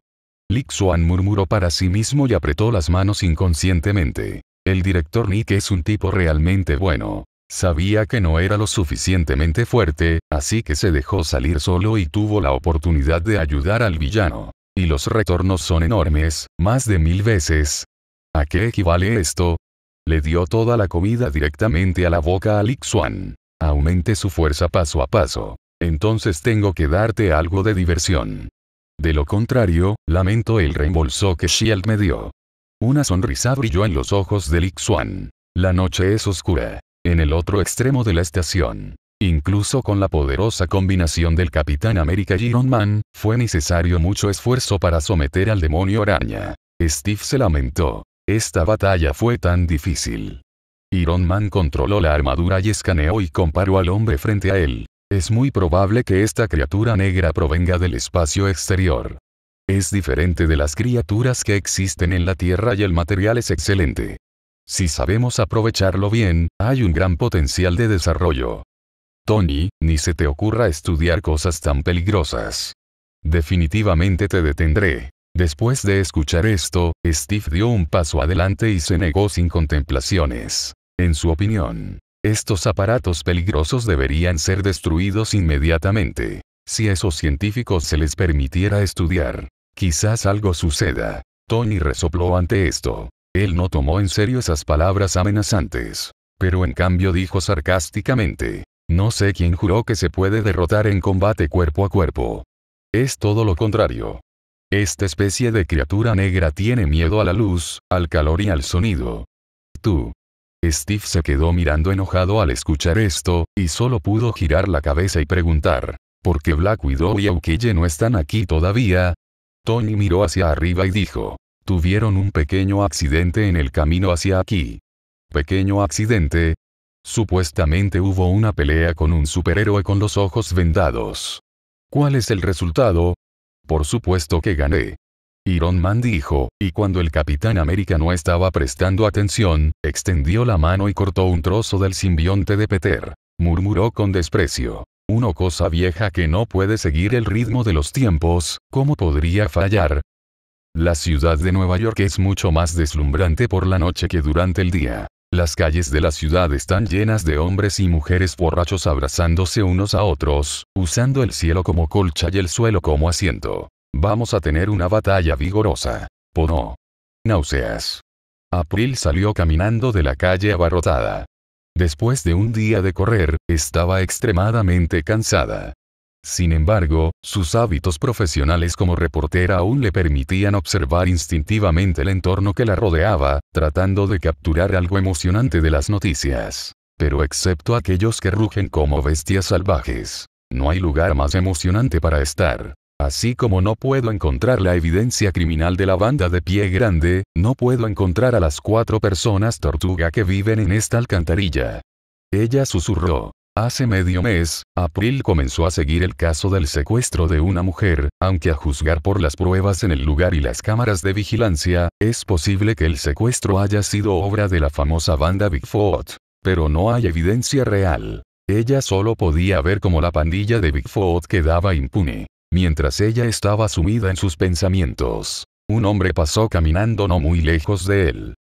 Lixuan murmuró para sí mismo y apretó las manos inconscientemente. El director Nick es un tipo realmente bueno. Sabía que no era lo suficientemente fuerte, así que se dejó salir solo y tuvo la oportunidad de ayudar al villano. Y los retornos son enormes, más de mil veces. ¿A qué equivale esto? Le dio toda la comida directamente a la boca a Lixuan. Aumente su fuerza paso a paso. Entonces tengo que darte algo de diversión. De lo contrario, lamento el reembolso que Shield me dio. Una sonrisa brilló en los ojos de Lixuan. La noche es oscura en el otro extremo de la estación. Incluso con la poderosa combinación del Capitán América y Iron Man, fue necesario mucho esfuerzo para someter al demonio araña. Steve se lamentó. Esta batalla fue tan difícil. Iron Man controló la armadura y escaneó y comparó al hombre frente a él. Es muy probable que esta criatura negra provenga del espacio exterior. Es diferente de las criaturas que existen en la Tierra y el material es excelente. Si sabemos aprovecharlo bien, hay un gran potencial de desarrollo. Tony, ni se te ocurra estudiar cosas tan peligrosas. Definitivamente te detendré. Después de escuchar esto, Steve dio un paso adelante y se negó sin contemplaciones. En su opinión, estos aparatos peligrosos deberían ser destruidos inmediatamente. Si a esos científicos se les permitiera estudiar, quizás algo suceda. Tony resopló ante esto. Él no tomó en serio esas palabras amenazantes. Pero en cambio dijo sarcásticamente, no sé quién juró que se puede derrotar en combate cuerpo a cuerpo. Es todo lo contrario. Esta especie de criatura negra tiene miedo a la luz, al calor y al sonido. Tú. Steve se quedó mirando enojado al escuchar esto, y solo pudo girar la cabeza y preguntar, ¿por qué Black Widow y Hawkeye no están aquí todavía? Tony miró hacia arriba y dijo, Tuvieron un pequeño accidente en el camino hacia aquí. Pequeño accidente. Supuestamente hubo una pelea con un superhéroe con los ojos vendados. ¿Cuál es el resultado? Por supuesto que gané. Iron Man dijo, y cuando el Capitán América no estaba prestando atención, extendió la mano y cortó un trozo del simbionte de Peter. Murmuró con desprecio. Una cosa vieja que no puede seguir el ritmo de los tiempos, ¿cómo podría fallar? La ciudad de Nueva York es mucho más deslumbrante por la noche que durante el día. Las calles de la ciudad están llenas de hombres y mujeres borrachos abrazándose unos a otros, usando el cielo como colcha y el suelo como asiento. Vamos a tener una batalla vigorosa. Pono. Náuseas. April salió caminando de la calle abarrotada. Después de un día de correr, estaba extremadamente cansada. Sin embargo, sus hábitos profesionales como reportera aún le permitían observar instintivamente el entorno que la rodeaba, tratando de capturar algo emocionante de las noticias. Pero excepto aquellos que rugen como bestias salvajes. No hay lugar más emocionante para estar. Así como no puedo encontrar la evidencia criminal de la banda de pie grande, no puedo encontrar a las cuatro personas tortuga que viven en esta alcantarilla. Ella susurró. Hace medio mes, April comenzó a seguir el caso del secuestro de una mujer, aunque a juzgar por las pruebas en el lugar y las cámaras de vigilancia, es posible que el secuestro haya sido obra de la famosa banda Bigfoot. Pero no hay evidencia real. Ella solo podía ver cómo la pandilla de Bigfoot quedaba impune. Mientras ella estaba sumida en sus pensamientos, un hombre pasó caminando no muy lejos de él.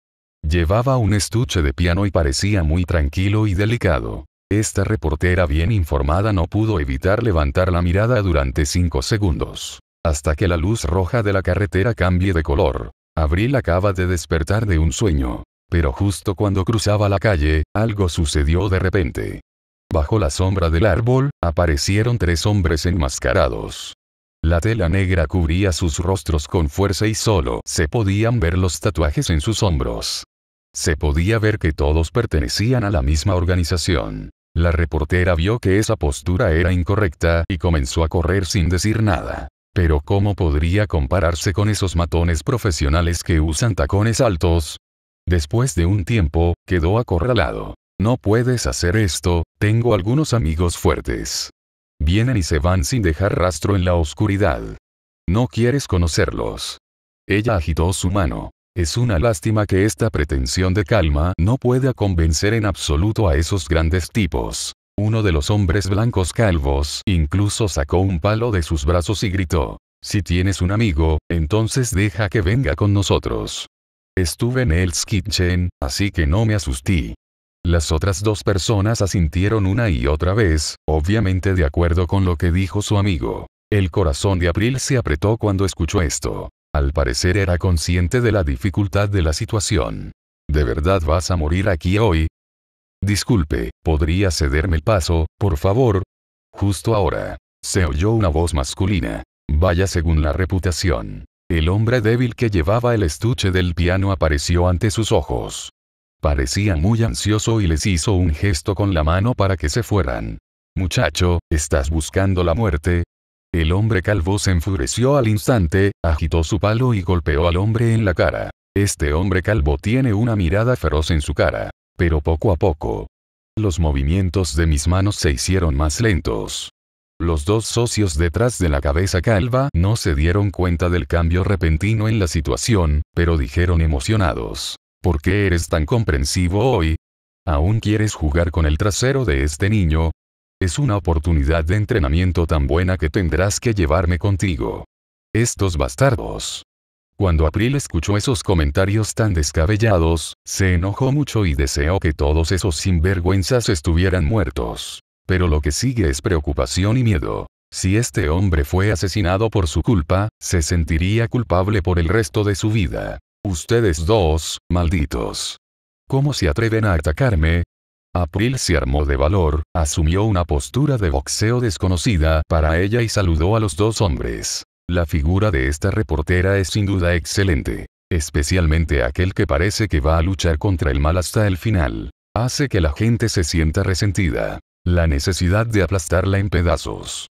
Llevaba un estuche de piano y parecía muy tranquilo y delicado. Esta reportera bien informada no pudo evitar levantar la mirada durante cinco segundos. Hasta que la luz roja de la carretera cambie de color. Abril acaba de despertar de un sueño. Pero justo cuando cruzaba la calle, algo sucedió de repente. Bajo la sombra del árbol, aparecieron tres hombres enmascarados. La tela negra cubría sus rostros con fuerza y solo se podían ver los tatuajes en sus hombros. Se podía ver que todos pertenecían a la misma organización. La reportera vio que esa postura era incorrecta y comenzó a correr sin decir nada. Pero ¿cómo podría compararse con esos matones profesionales que usan tacones altos? Después de un tiempo, quedó acorralado. No puedes hacer esto, tengo algunos amigos fuertes. Vienen y se van sin dejar rastro en la oscuridad. No quieres conocerlos. Ella agitó su mano. Es una lástima que esta pretensión de calma no pueda convencer en absoluto a esos grandes tipos. Uno de los hombres blancos calvos incluso sacó un palo de sus brazos y gritó, si tienes un amigo, entonces deja que venga con nosotros. Estuve en el Kitchen, así que no me asusté. Las otras dos personas asintieron una y otra vez, obviamente de acuerdo con lo que dijo su amigo. El corazón de April se apretó cuando escuchó esto. Al parecer era consciente de la dificultad de la situación. ¿De verdad vas a morir aquí hoy? Disculpe, ¿podría cederme el paso, por favor? Justo ahora. Se oyó una voz masculina. Vaya según la reputación. El hombre débil que llevaba el estuche del piano apareció ante sus ojos. Parecía muy ansioso y les hizo un gesto con la mano para que se fueran. Muchacho, ¿estás buscando la muerte? El hombre calvo se enfureció al instante, agitó su palo y golpeó al hombre en la cara. Este hombre calvo tiene una mirada feroz en su cara. Pero poco a poco. Los movimientos de mis manos se hicieron más lentos. Los dos socios detrás de la cabeza calva no se dieron cuenta del cambio repentino en la situación, pero dijeron emocionados. ¿Por qué eres tan comprensivo hoy? ¿Aún quieres jugar con el trasero de este niño? Es una oportunidad de entrenamiento tan buena que tendrás que llevarme contigo. Estos bastardos. Cuando April escuchó esos comentarios tan descabellados, se enojó mucho y deseó que todos esos sinvergüenzas estuvieran muertos. Pero lo que sigue es preocupación y miedo. Si este hombre fue asesinado por su culpa, se sentiría culpable por el resto de su vida. Ustedes dos, malditos. ¿Cómo se atreven a atacarme? April se armó de valor, asumió una postura de boxeo desconocida para ella y saludó a los dos hombres. La figura de esta reportera es sin duda excelente. Especialmente aquel que parece que va a luchar contra el mal hasta el final. Hace que la gente se sienta resentida. La necesidad de aplastarla en pedazos.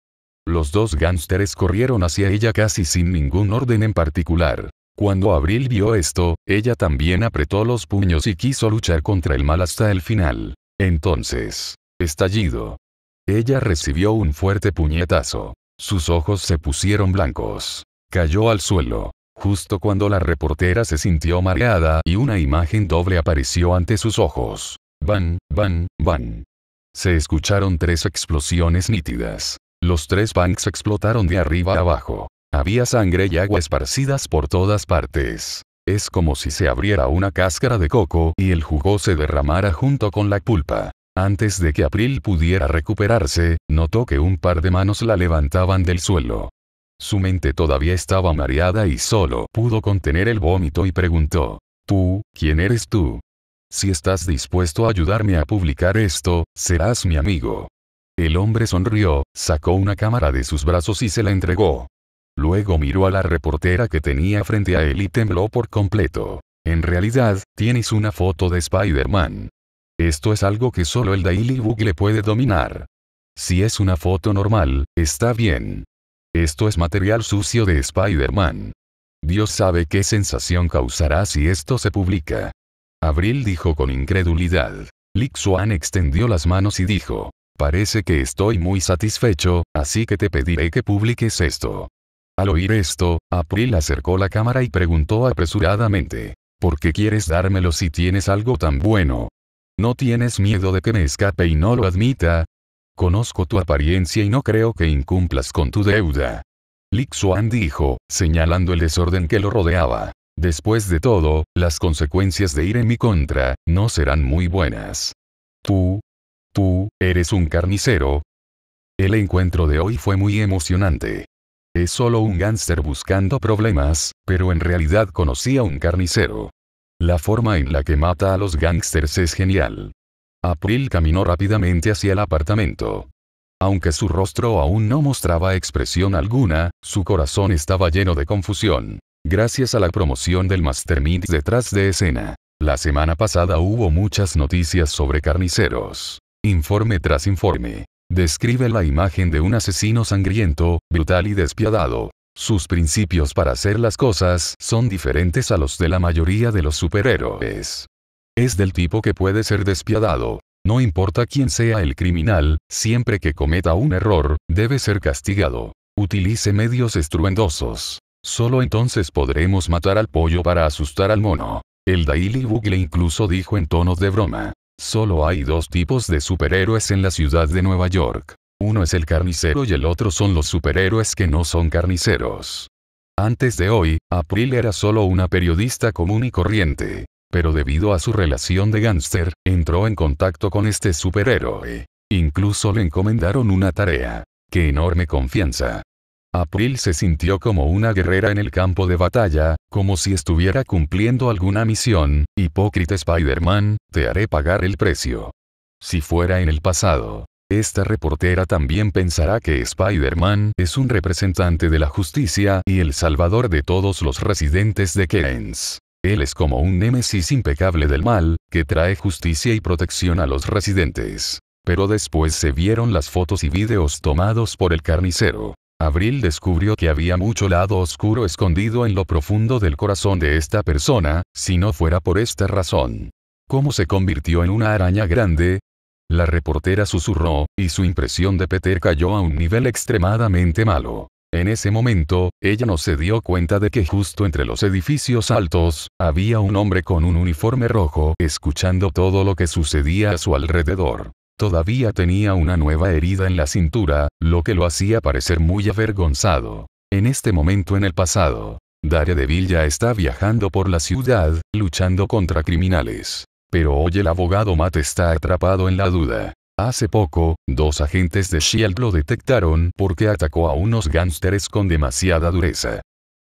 Los dos gánsteres corrieron hacia ella casi sin ningún orden en particular. Cuando Abril vio esto, ella también apretó los puños y quiso luchar contra el mal hasta el final. Entonces, estallido. Ella recibió un fuerte puñetazo. Sus ojos se pusieron blancos. Cayó al suelo. Justo cuando la reportera se sintió mareada y una imagen doble apareció ante sus ojos. Van, van, van. Se escucharon tres explosiones nítidas. Los tres banks explotaron de arriba a abajo. Había sangre y agua esparcidas por todas partes. Es como si se abriera una cáscara de coco y el jugo se derramara junto con la pulpa. Antes de que April pudiera recuperarse, notó que un par de manos la levantaban del suelo. Su mente todavía estaba mareada y solo pudo contener el vómito y preguntó, ¿Tú, quién eres tú? Si estás dispuesto a ayudarme a publicar esto, serás mi amigo. El hombre sonrió, sacó una cámara de sus brazos y se la entregó. Luego miró a la reportera que tenía frente a él y tembló por completo. En realidad, tienes una foto de Spider-Man. Esto es algo que solo el Daily Bugle puede dominar. Si es una foto normal, está bien. Esto es material sucio de Spider-Man. Dios sabe qué sensación causará si esto se publica. Abril dijo con incredulidad. Lick Swan extendió las manos y dijo, parece que estoy muy satisfecho, así que te pediré que publiques esto. Al oír esto, April acercó la cámara y preguntó apresuradamente. ¿Por qué quieres dármelo si tienes algo tan bueno? ¿No tienes miedo de que me escape y no lo admita? Conozco tu apariencia y no creo que incumplas con tu deuda. Lixuan dijo, señalando el desorden que lo rodeaba. Después de todo, las consecuencias de ir en mi contra, no serán muy buenas. Tú, tú, eres un carnicero. El encuentro de hoy fue muy emocionante. Es solo un gángster buscando problemas, pero en realidad conocía un carnicero. La forma en la que mata a los gángsters es genial. April caminó rápidamente hacia el apartamento. Aunque su rostro aún no mostraba expresión alguna, su corazón estaba lleno de confusión. Gracias a la promoción del Mastermind detrás de escena. La semana pasada hubo muchas noticias sobre carniceros. Informe tras informe describe la imagen de un asesino sangriento, brutal y despiadado. Sus principios para hacer las cosas son diferentes a los de la mayoría de los superhéroes. Es del tipo que puede ser despiadado. No importa quién sea el criminal, siempre que cometa un error, debe ser castigado. Utilice medios estruendosos. Solo entonces podremos matar al pollo para asustar al mono. El Daily Bugle incluso dijo en tonos de broma. Solo hay dos tipos de superhéroes en la ciudad de Nueva York. Uno es el carnicero y el otro son los superhéroes que no son carniceros. Antes de hoy, April era solo una periodista común y corriente. Pero debido a su relación de gángster, entró en contacto con este superhéroe. Incluso le encomendaron una tarea. ¡Qué enorme confianza! April se sintió como una guerrera en el campo de batalla, como si estuviera cumpliendo alguna misión, hipócrita Spider-Man, te haré pagar el precio. Si fuera en el pasado, esta reportera también pensará que Spider-Man es un representante de la justicia y el salvador de todos los residentes de Queens. Él es como un némesis impecable del mal, que trae justicia y protección a los residentes. Pero después se vieron las fotos y videos tomados por el carnicero. Abril descubrió que había mucho lado oscuro escondido en lo profundo del corazón de esta persona, si no fuera por esta razón. ¿Cómo se convirtió en una araña grande? La reportera susurró, y su impresión de Peter cayó a un nivel extremadamente malo. En ese momento, ella no se dio cuenta de que justo entre los edificios altos, había un hombre con un uniforme rojo escuchando todo lo que sucedía a su alrededor. Todavía tenía una nueva herida en la cintura, lo que lo hacía parecer muy avergonzado. En este momento en el pasado, Daredevil ya está viajando por la ciudad, luchando contra criminales. Pero hoy el abogado Matt está atrapado en la duda. Hace poco, dos agentes de Shield lo detectaron porque atacó a unos gánsteres con demasiada dureza.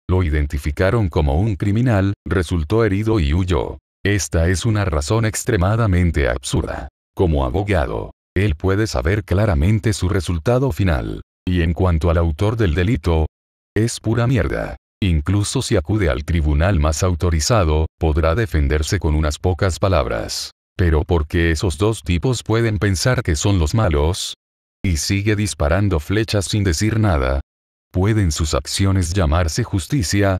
Lo identificaron como un criminal, resultó herido y huyó. Esta es una razón extremadamente absurda. Como abogado, él puede saber claramente su resultado final. Y en cuanto al autor del delito, es pura mierda. Incluso si acude al tribunal más autorizado, podrá defenderse con unas pocas palabras. Pero porque esos dos tipos pueden pensar que son los malos? Y sigue disparando flechas sin decir nada. ¿Pueden sus acciones llamarse justicia?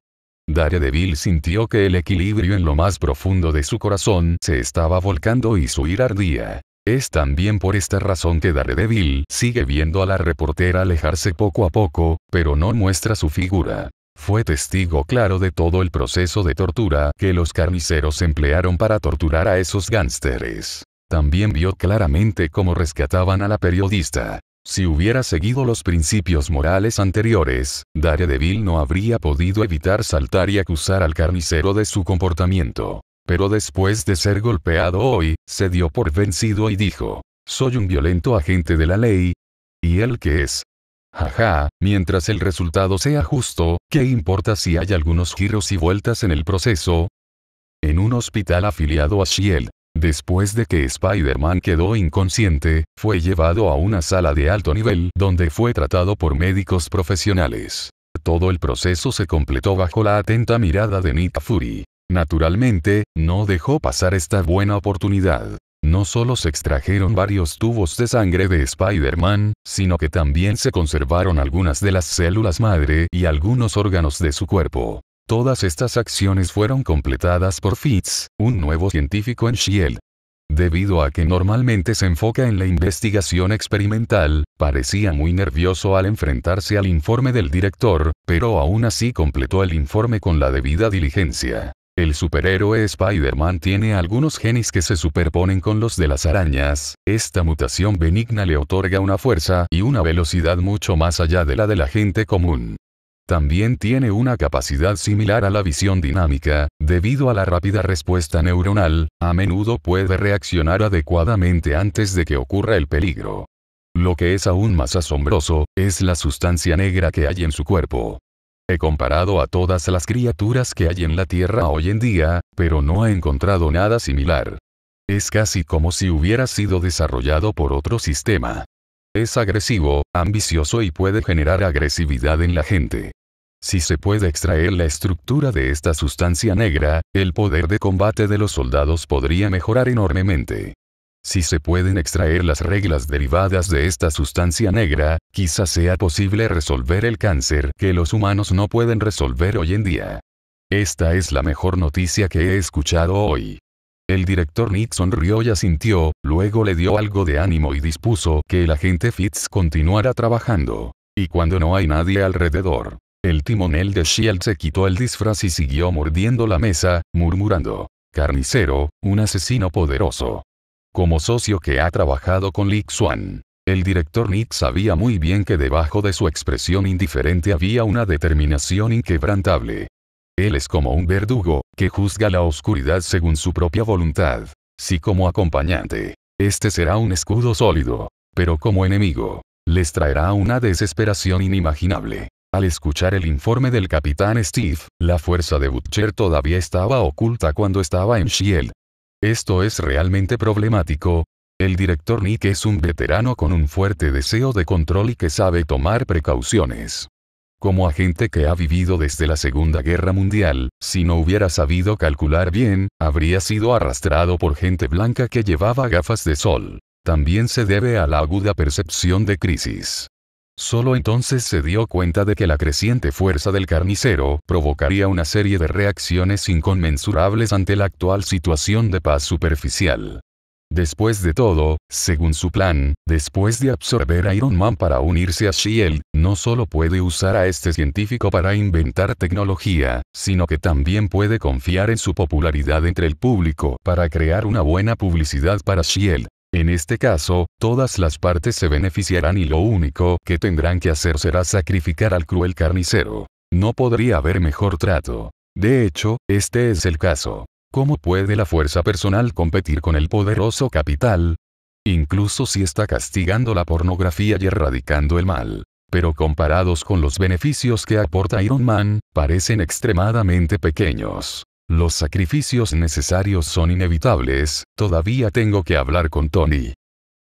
Daredevil sintió que el equilibrio en lo más profundo de su corazón se estaba volcando y su ira ardía. Es también por esta razón que Daredevil sigue viendo a la reportera alejarse poco a poco, pero no muestra su figura. Fue testigo claro de todo el proceso de tortura que los carniceros emplearon para torturar a esos gánsteres. También vio claramente cómo rescataban a la periodista. Si hubiera seguido los principios morales anteriores, Daredevil no habría podido evitar saltar y acusar al carnicero de su comportamiento. Pero después de ser golpeado hoy, se dio por vencido y dijo, soy un violento agente de la ley. ¿Y él qué es? Jaja, mientras el resultado sea justo, ¿qué importa si hay algunos giros y vueltas en el proceso? En un hospital afiliado a Shield, Después de que Spider-Man quedó inconsciente, fue llevado a una sala de alto nivel donde fue tratado por médicos profesionales. Todo el proceso se completó bajo la atenta mirada de Nita Fury. Naturalmente, no dejó pasar esta buena oportunidad. No solo se extrajeron varios tubos de sangre de Spider-Man, sino que también se conservaron algunas de las células madre y algunos órganos de su cuerpo. Todas estas acciones fueron completadas por Fitz, un nuevo científico en Shield. Debido a que normalmente se enfoca en la investigación experimental, parecía muy nervioso al enfrentarse al informe del director, pero aún así completó el informe con la debida diligencia. El superhéroe Spider-Man tiene algunos genes que se superponen con los de las arañas, esta mutación benigna le otorga una fuerza y una velocidad mucho más allá de la de la gente común. También tiene una capacidad similar a la visión dinámica, debido a la rápida respuesta neuronal, a menudo puede reaccionar adecuadamente antes de que ocurra el peligro. Lo que es aún más asombroso, es la sustancia negra que hay en su cuerpo. He comparado a todas las criaturas que hay en la Tierra hoy en día, pero no he encontrado nada similar. Es casi como si hubiera sido desarrollado por otro sistema. Es agresivo, ambicioso y puede generar agresividad en la gente. Si se puede extraer la estructura de esta sustancia negra, el poder de combate de los soldados podría mejorar enormemente. Si se pueden extraer las reglas derivadas de esta sustancia negra, quizás sea posible resolver el cáncer que los humanos no pueden resolver hoy en día. Esta es la mejor noticia que he escuchado hoy. El director Nick sonrió y asintió, luego le dio algo de ánimo y dispuso que el agente Fitz continuara trabajando. Y cuando no hay nadie alrededor, el timonel de Shield se quitó el disfraz y siguió mordiendo la mesa, murmurando. Carnicero, un asesino poderoso. Como socio que ha trabajado con Li Xuan, el director Nick sabía muy bien que debajo de su expresión indiferente había una determinación inquebrantable. Él es como un verdugo, que juzga la oscuridad según su propia voluntad. Si como acompañante, este será un escudo sólido, pero como enemigo, les traerá una desesperación inimaginable. Al escuchar el informe del capitán Steve, la fuerza de Butcher todavía estaba oculta cuando estaba en Shield. Esto es realmente problemático. El director Nick es un veterano con un fuerte deseo de control y que sabe tomar precauciones. Como agente que ha vivido desde la Segunda Guerra Mundial, si no hubiera sabido calcular bien, habría sido arrastrado por gente blanca que llevaba gafas de sol. También se debe a la aguda percepción de crisis. Solo entonces se dio cuenta de que la creciente fuerza del carnicero provocaría una serie de reacciones inconmensurables ante la actual situación de paz superficial. Después de todo, según su plan, después de absorber a Iron Man para unirse a Shield, no solo puede usar a este científico para inventar tecnología, sino que también puede confiar en su popularidad entre el público para crear una buena publicidad para Shield. En este caso, todas las partes se beneficiarán y lo único que tendrán que hacer será sacrificar al cruel carnicero. No podría haber mejor trato. De hecho, este es el caso. ¿Cómo puede la fuerza personal competir con el poderoso capital? Incluso si está castigando la pornografía y erradicando el mal. Pero comparados con los beneficios que aporta Iron Man, parecen extremadamente pequeños. Los sacrificios necesarios son inevitables, todavía tengo que hablar con Tony.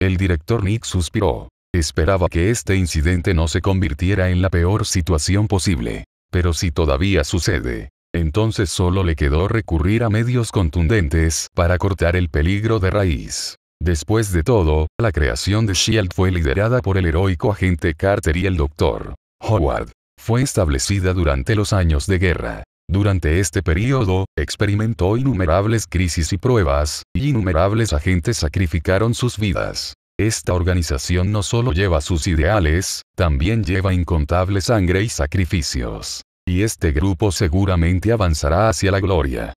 El director Nick suspiró. Esperaba que este incidente no se convirtiera en la peor situación posible. Pero si todavía sucede, entonces solo le quedó recurrir a medios contundentes para cortar el peligro de raíz. Después de todo, la creación de Shield fue liderada por el heroico agente Carter y el Dr. Howard. Fue establecida durante los años de guerra. Durante este periodo, experimentó innumerables crisis y pruebas, y innumerables agentes sacrificaron sus vidas. Esta organización no solo lleva sus ideales, también lleva incontable sangre y sacrificios. Y este grupo seguramente avanzará hacia la gloria.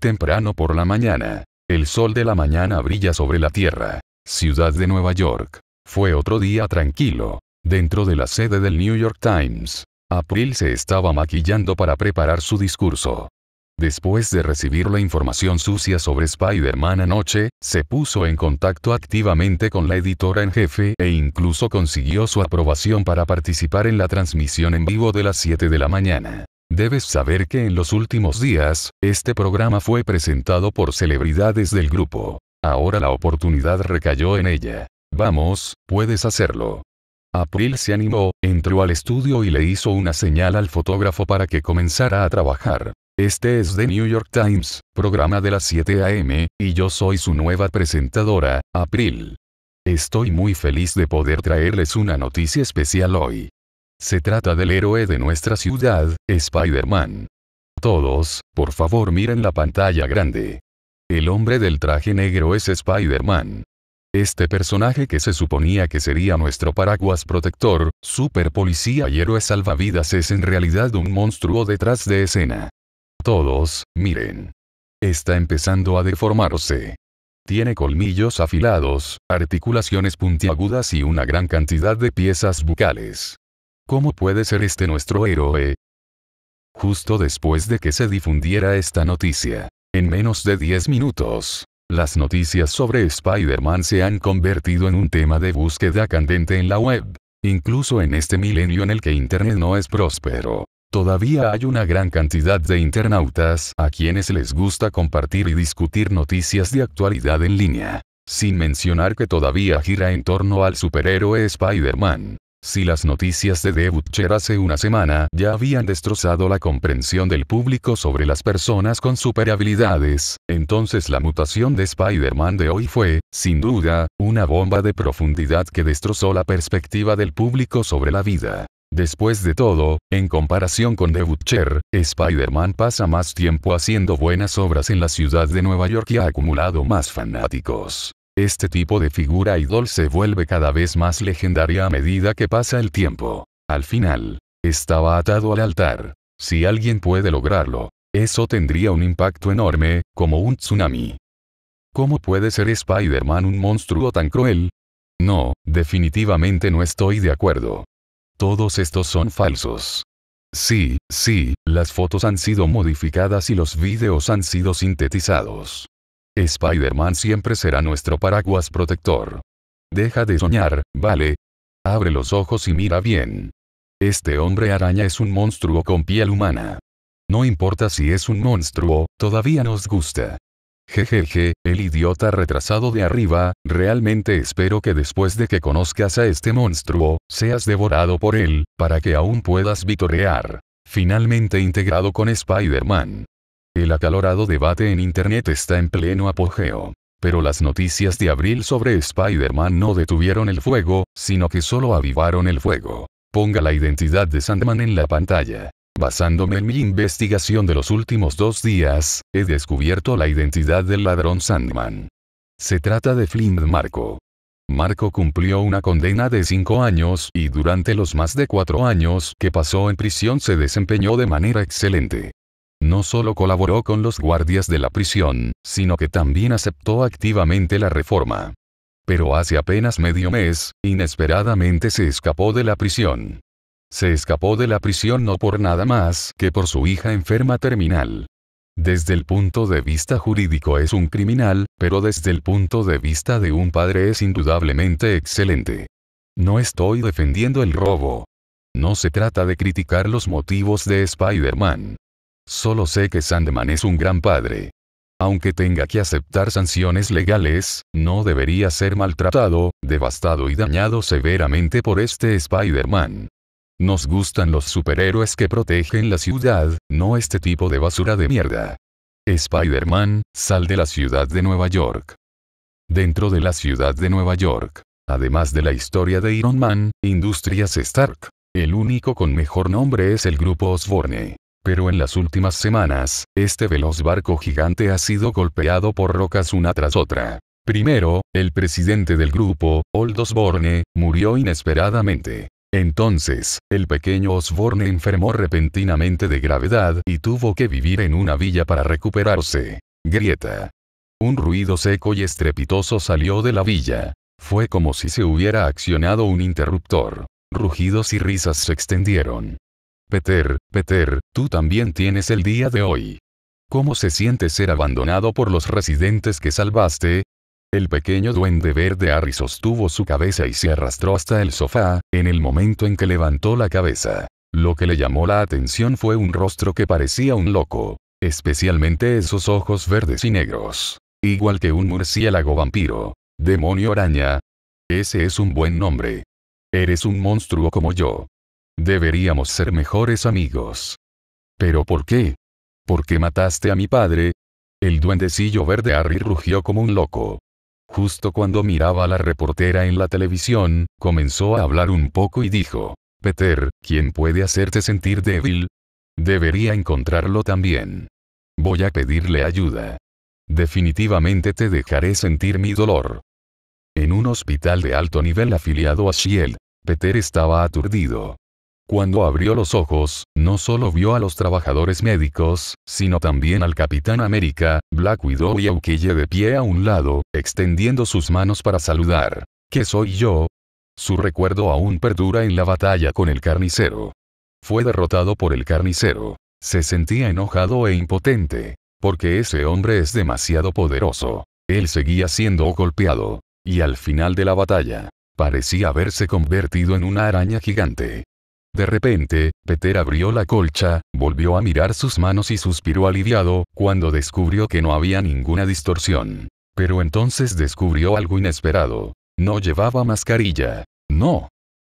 Temprano por la mañana, el sol de la mañana brilla sobre la tierra. Ciudad de Nueva York. Fue otro día tranquilo. Dentro de la sede del New York Times, April se estaba maquillando para preparar su discurso. Después de recibir la información sucia sobre Spider-Man anoche, se puso en contacto activamente con la editora en jefe e incluso consiguió su aprobación para participar en la transmisión en vivo de las 7 de la mañana. Debes saber que en los últimos días, este programa fue presentado por celebridades del grupo. Ahora la oportunidad recayó en ella. Vamos, puedes hacerlo. April se animó, entró al estudio y le hizo una señal al fotógrafo para que comenzara a trabajar. Este es The New York Times, programa de las 7 a.m., y yo soy su nueva presentadora, April. Estoy muy feliz de poder traerles una noticia especial hoy. Se trata del héroe de nuestra ciudad, Spider-Man. Todos, por favor miren la pantalla grande. El hombre del traje negro es Spider-Man. Este personaje que se suponía que sería nuestro paraguas protector, super policía y héroe salvavidas es en realidad un monstruo detrás de escena. Todos, miren. Está empezando a deformarse. Tiene colmillos afilados, articulaciones puntiagudas y una gran cantidad de piezas bucales. ¿Cómo puede ser este nuestro héroe? Justo después de que se difundiera esta noticia, en menos de 10 minutos, las noticias sobre Spider-Man se han convertido en un tema de búsqueda candente en la web, incluso en este milenio en el que Internet no es próspero. Todavía hay una gran cantidad de internautas a quienes les gusta compartir y discutir noticias de actualidad en línea. Sin mencionar que todavía gira en torno al superhéroe Spider-Man. Si las noticias de Debutcher hace una semana ya habían destrozado la comprensión del público sobre las personas con superhabilidades, entonces la mutación de Spider-Man de hoy fue, sin duda, una bomba de profundidad que destrozó la perspectiva del público sobre la vida. Después de todo, en comparación con The Butcher, Spider-Man pasa más tiempo haciendo buenas obras en la ciudad de Nueva York y ha acumulado más fanáticos. Este tipo de figura idol se vuelve cada vez más legendaria a medida que pasa el tiempo. Al final, estaba atado al altar. Si alguien puede lograrlo, eso tendría un impacto enorme, como un tsunami. ¿Cómo puede ser Spider-Man un monstruo tan cruel? No, definitivamente no estoy de acuerdo. Todos estos son falsos. Sí, sí, las fotos han sido modificadas y los videos han sido sintetizados. Spider-Man siempre será nuestro paraguas protector. Deja de soñar, ¿vale? Abre los ojos y mira bien. Este hombre araña es un monstruo con piel humana. No importa si es un monstruo, todavía nos gusta. Jejeje, el idiota retrasado de arriba, realmente espero que después de que conozcas a este monstruo, seas devorado por él, para que aún puedas vitorear. Finalmente integrado con Spider-Man. El acalorado debate en Internet está en pleno apogeo. Pero las noticias de abril sobre Spider-Man no detuvieron el fuego, sino que solo avivaron el fuego. Ponga la identidad de Sandman en la pantalla. Basándome en mi investigación de los últimos dos días, he descubierto la identidad del ladrón Sandman. Se trata de Flint Marco. Marco cumplió una condena de cinco años y durante los más de cuatro años que pasó en prisión se desempeñó de manera excelente. No solo colaboró con los guardias de la prisión, sino que también aceptó activamente la reforma. Pero hace apenas medio mes, inesperadamente se escapó de la prisión. Se escapó de la prisión no por nada más que por su hija enferma terminal. Desde el punto de vista jurídico es un criminal, pero desde el punto de vista de un padre es indudablemente excelente. No estoy defendiendo el robo. No se trata de criticar los motivos de Spider-Man. Solo sé que Sandman es un gran padre. Aunque tenga que aceptar sanciones legales, no debería ser maltratado, devastado y dañado severamente por este Spider-Man. Nos gustan los superhéroes que protegen la ciudad, no este tipo de basura de mierda. Spider-Man, sal de la ciudad de Nueva York. Dentro de la ciudad de Nueva York, además de la historia de Iron Man, Industrias Stark, el único con mejor nombre es el grupo Osborne. Pero en las últimas semanas, este veloz barco gigante ha sido golpeado por rocas una tras otra. Primero, el presidente del grupo, Old Osborne, murió inesperadamente. Entonces, el pequeño Osborne enfermó repentinamente de gravedad y tuvo que vivir en una villa para recuperarse. Grieta. Un ruido seco y estrepitoso salió de la villa. Fue como si se hubiera accionado un interruptor. Rugidos y risas se extendieron. Peter, Peter, tú también tienes el día de hoy. ¿Cómo se siente ser abandonado por los residentes que salvaste? El pequeño duende verde Harry sostuvo su cabeza y se arrastró hasta el sofá, en el momento en que levantó la cabeza. Lo que le llamó la atención fue un rostro que parecía un loco, especialmente esos ojos verdes y negros, igual que un murciélago vampiro. Demonio araña. Ese es un buen nombre. Eres un monstruo como yo. Deberíamos ser mejores amigos. ¿Pero por qué? ¿Por qué mataste a mi padre? El duendecillo verde Harry rugió como un loco. Justo cuando miraba a la reportera en la televisión, comenzó a hablar un poco y dijo, Peter, ¿quién puede hacerte sentir débil? Debería encontrarlo también. Voy a pedirle ayuda. Definitivamente te dejaré sentir mi dolor. En un hospital de alto nivel afiliado a Shield, Peter estaba aturdido. Cuando abrió los ojos, no solo vio a los trabajadores médicos, sino también al Capitán América, Black Widow y Aukille de pie a un lado, extendiendo sus manos para saludar. ¿Qué soy yo? Su recuerdo aún perdura en la batalla con el carnicero. Fue derrotado por el carnicero. Se sentía enojado e impotente, porque ese hombre es demasiado poderoso. Él seguía siendo golpeado. Y al final de la batalla, parecía haberse convertido en una araña gigante. De repente, Peter abrió la colcha, volvió a mirar sus manos y suspiró aliviado, cuando descubrió que no había ninguna distorsión. Pero entonces descubrió algo inesperado. No llevaba mascarilla. No.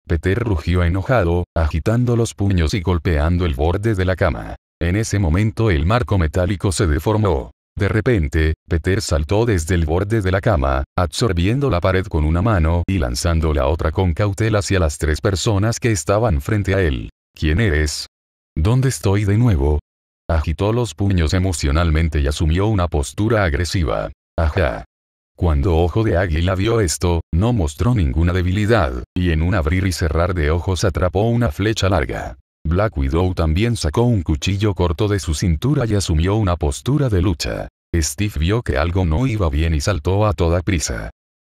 Peter rugió enojado, agitando los puños y golpeando el borde de la cama. En ese momento el marco metálico se deformó. De repente, Peter saltó desde el borde de la cama, absorbiendo la pared con una mano y lanzando la otra con cautela hacia las tres personas que estaban frente a él. ¿Quién eres? ¿Dónde estoy de nuevo? Agitó los puños emocionalmente y asumió una postura agresiva. Ajá. Cuando Ojo de Águila vio esto, no mostró ninguna debilidad, y en un abrir y cerrar de ojos atrapó una flecha larga. Black Widow también sacó un cuchillo corto de su cintura y asumió una postura de lucha. Steve vio que algo no iba bien y saltó a toda prisa.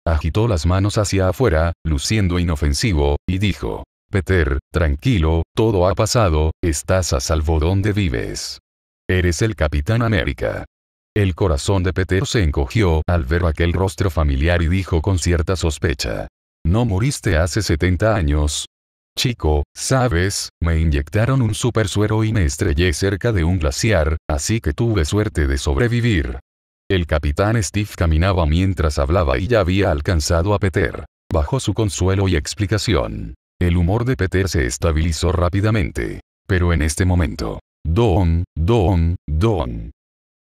Agitó las manos hacia afuera, luciendo inofensivo, y dijo, Peter, tranquilo, todo ha pasado, estás a salvo donde vives. Eres el Capitán América. El corazón de Peter se encogió al ver aquel rostro familiar y dijo con cierta sospecha, No moriste hace 70 años, Chico, sabes, me inyectaron un super suero y me estrellé cerca de un glaciar, así que tuve suerte de sobrevivir. El capitán Steve caminaba mientras hablaba y ya había alcanzado a Peter. Bajo su consuelo y explicación, el humor de Peter se estabilizó rápidamente. Pero en este momento, Don, Don, Don.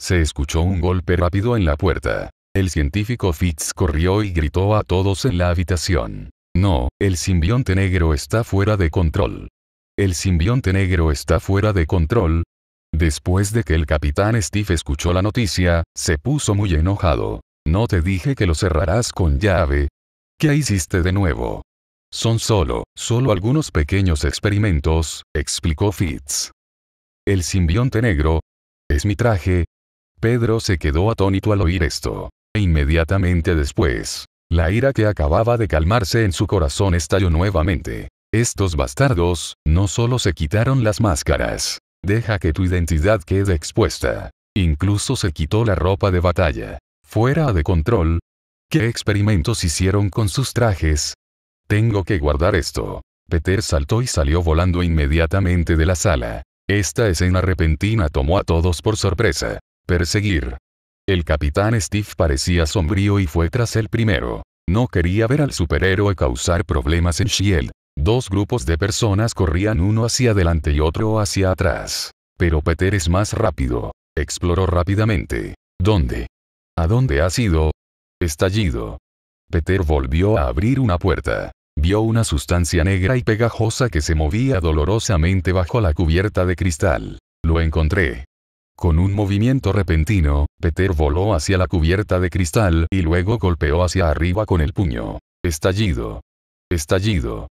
Se escuchó un golpe rápido en la puerta. El científico Fitz corrió y gritó a todos en la habitación. No, el simbionte negro está fuera de control. El simbionte negro está fuera de control. Después de que el capitán Steve escuchó la noticia, se puso muy enojado. No te dije que lo cerrarás con llave. ¿Qué hiciste de nuevo? Son solo, solo algunos pequeños experimentos, explicó Fitz. El simbionte negro. Es mi traje. Pedro se quedó atónito al oír esto. E inmediatamente después, la ira que acababa de calmarse en su corazón estalló nuevamente. Estos bastardos, no solo se quitaron las máscaras. Deja que tu identidad quede expuesta. Incluso se quitó la ropa de batalla. Fuera de control. ¿Qué experimentos hicieron con sus trajes? Tengo que guardar esto. Peter saltó y salió volando inmediatamente de la sala. Esta escena repentina tomó a todos por sorpresa. Perseguir, el capitán Steve parecía sombrío y fue tras el primero. No quería ver al superhéroe causar problemas en Shield. Dos grupos de personas corrían uno hacia adelante y otro hacia atrás. Pero Peter es más rápido. Exploró rápidamente. ¿Dónde? ¿A dónde ha sido? Estallido. Peter volvió a abrir una puerta. Vio una sustancia negra y pegajosa que se movía dolorosamente bajo la cubierta de cristal. Lo encontré. Con un movimiento repentino, Peter voló hacia la cubierta de cristal y luego golpeó hacia arriba con el puño. Estallido. Estallido.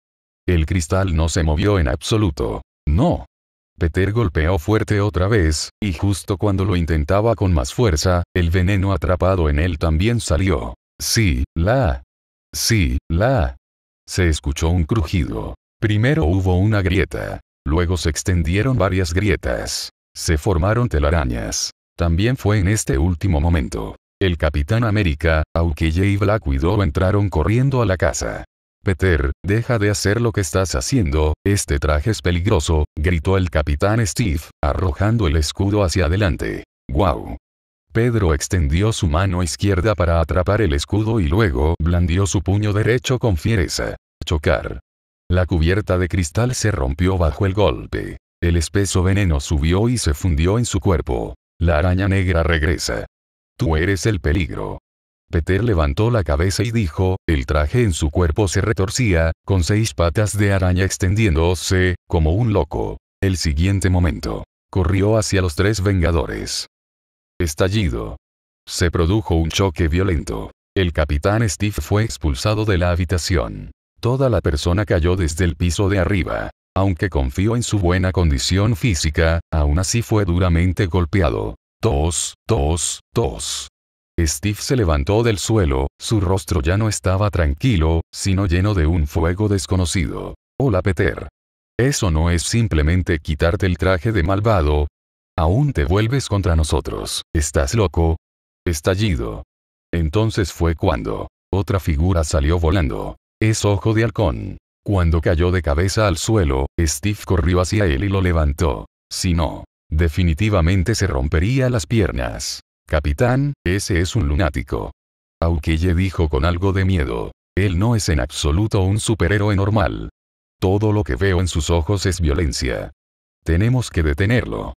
El cristal no se movió en absoluto. No. Peter golpeó fuerte otra vez, y justo cuando lo intentaba con más fuerza, el veneno atrapado en él también salió. Sí, la. Sí, la. Se escuchó un crujido. Primero hubo una grieta. Luego se extendieron varias grietas. Se formaron telarañas. También fue en este último momento. El Capitán América, aunque y Black Widow entraron corriendo a la casa. Peter, deja de hacer lo que estás haciendo, este traje es peligroso, gritó el capitán Steve, arrojando el escudo hacia adelante. ¡Guau! Pedro extendió su mano izquierda para atrapar el escudo y luego blandió su puño derecho con fiereza. Chocar. La cubierta de cristal se rompió bajo el golpe. El espeso veneno subió y se fundió en su cuerpo. La araña negra regresa. Tú eres el peligro. Peter levantó la cabeza y dijo, el traje en su cuerpo se retorcía, con seis patas de araña extendiéndose, como un loco. El siguiente momento. Corrió hacia los tres Vengadores. Estallido. Se produjo un choque violento. El capitán Steve fue expulsado de la habitación. Toda la persona cayó desde el piso de arriba aunque confió en su buena condición física, aún así fue duramente golpeado. Tos, tos, tos. Steve se levantó del suelo, su rostro ya no estaba tranquilo, sino lleno de un fuego desconocido. Hola Peter. Eso no es simplemente quitarte el traje de malvado. Aún te vuelves contra nosotros. ¿Estás loco? Estallido. Entonces fue cuando, otra figura salió volando. Es Ojo de Halcón. Cuando cayó de cabeza al suelo, Steve corrió hacia él y lo levantó. Si no, definitivamente se rompería las piernas. Capitán, ese es un lunático. Aukeye dijo con algo de miedo. Él no es en absoluto un superhéroe normal. Todo lo que veo en sus ojos es violencia. Tenemos que detenerlo.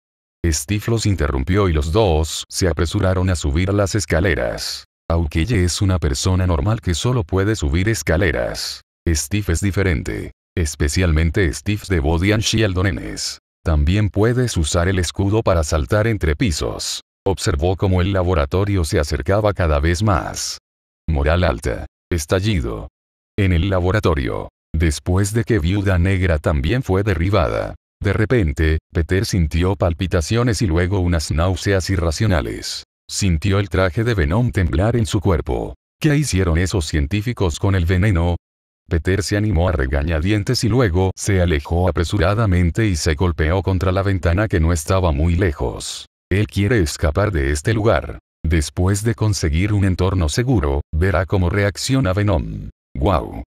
Steve los interrumpió y los dos se apresuraron a subir las escaleras. Aukeye es una persona normal que solo puede subir escaleras. Steve es diferente. Especialmente Steve de Body and Shield También puedes usar el escudo para saltar entre pisos. Observó cómo el laboratorio se acercaba cada vez más. Moral alta. Estallido. En el laboratorio. Después de que Viuda Negra también fue derribada. De repente, Peter sintió palpitaciones y luego unas náuseas irracionales. Sintió el traje de Venom temblar en su cuerpo. ¿Qué hicieron esos científicos con el veneno? Peter se animó a regañadientes y luego se alejó apresuradamente y se golpeó contra la ventana que no estaba muy lejos. Él quiere escapar de este lugar. Después de conseguir un entorno seguro, verá cómo reacciona Venom. ¡Wow!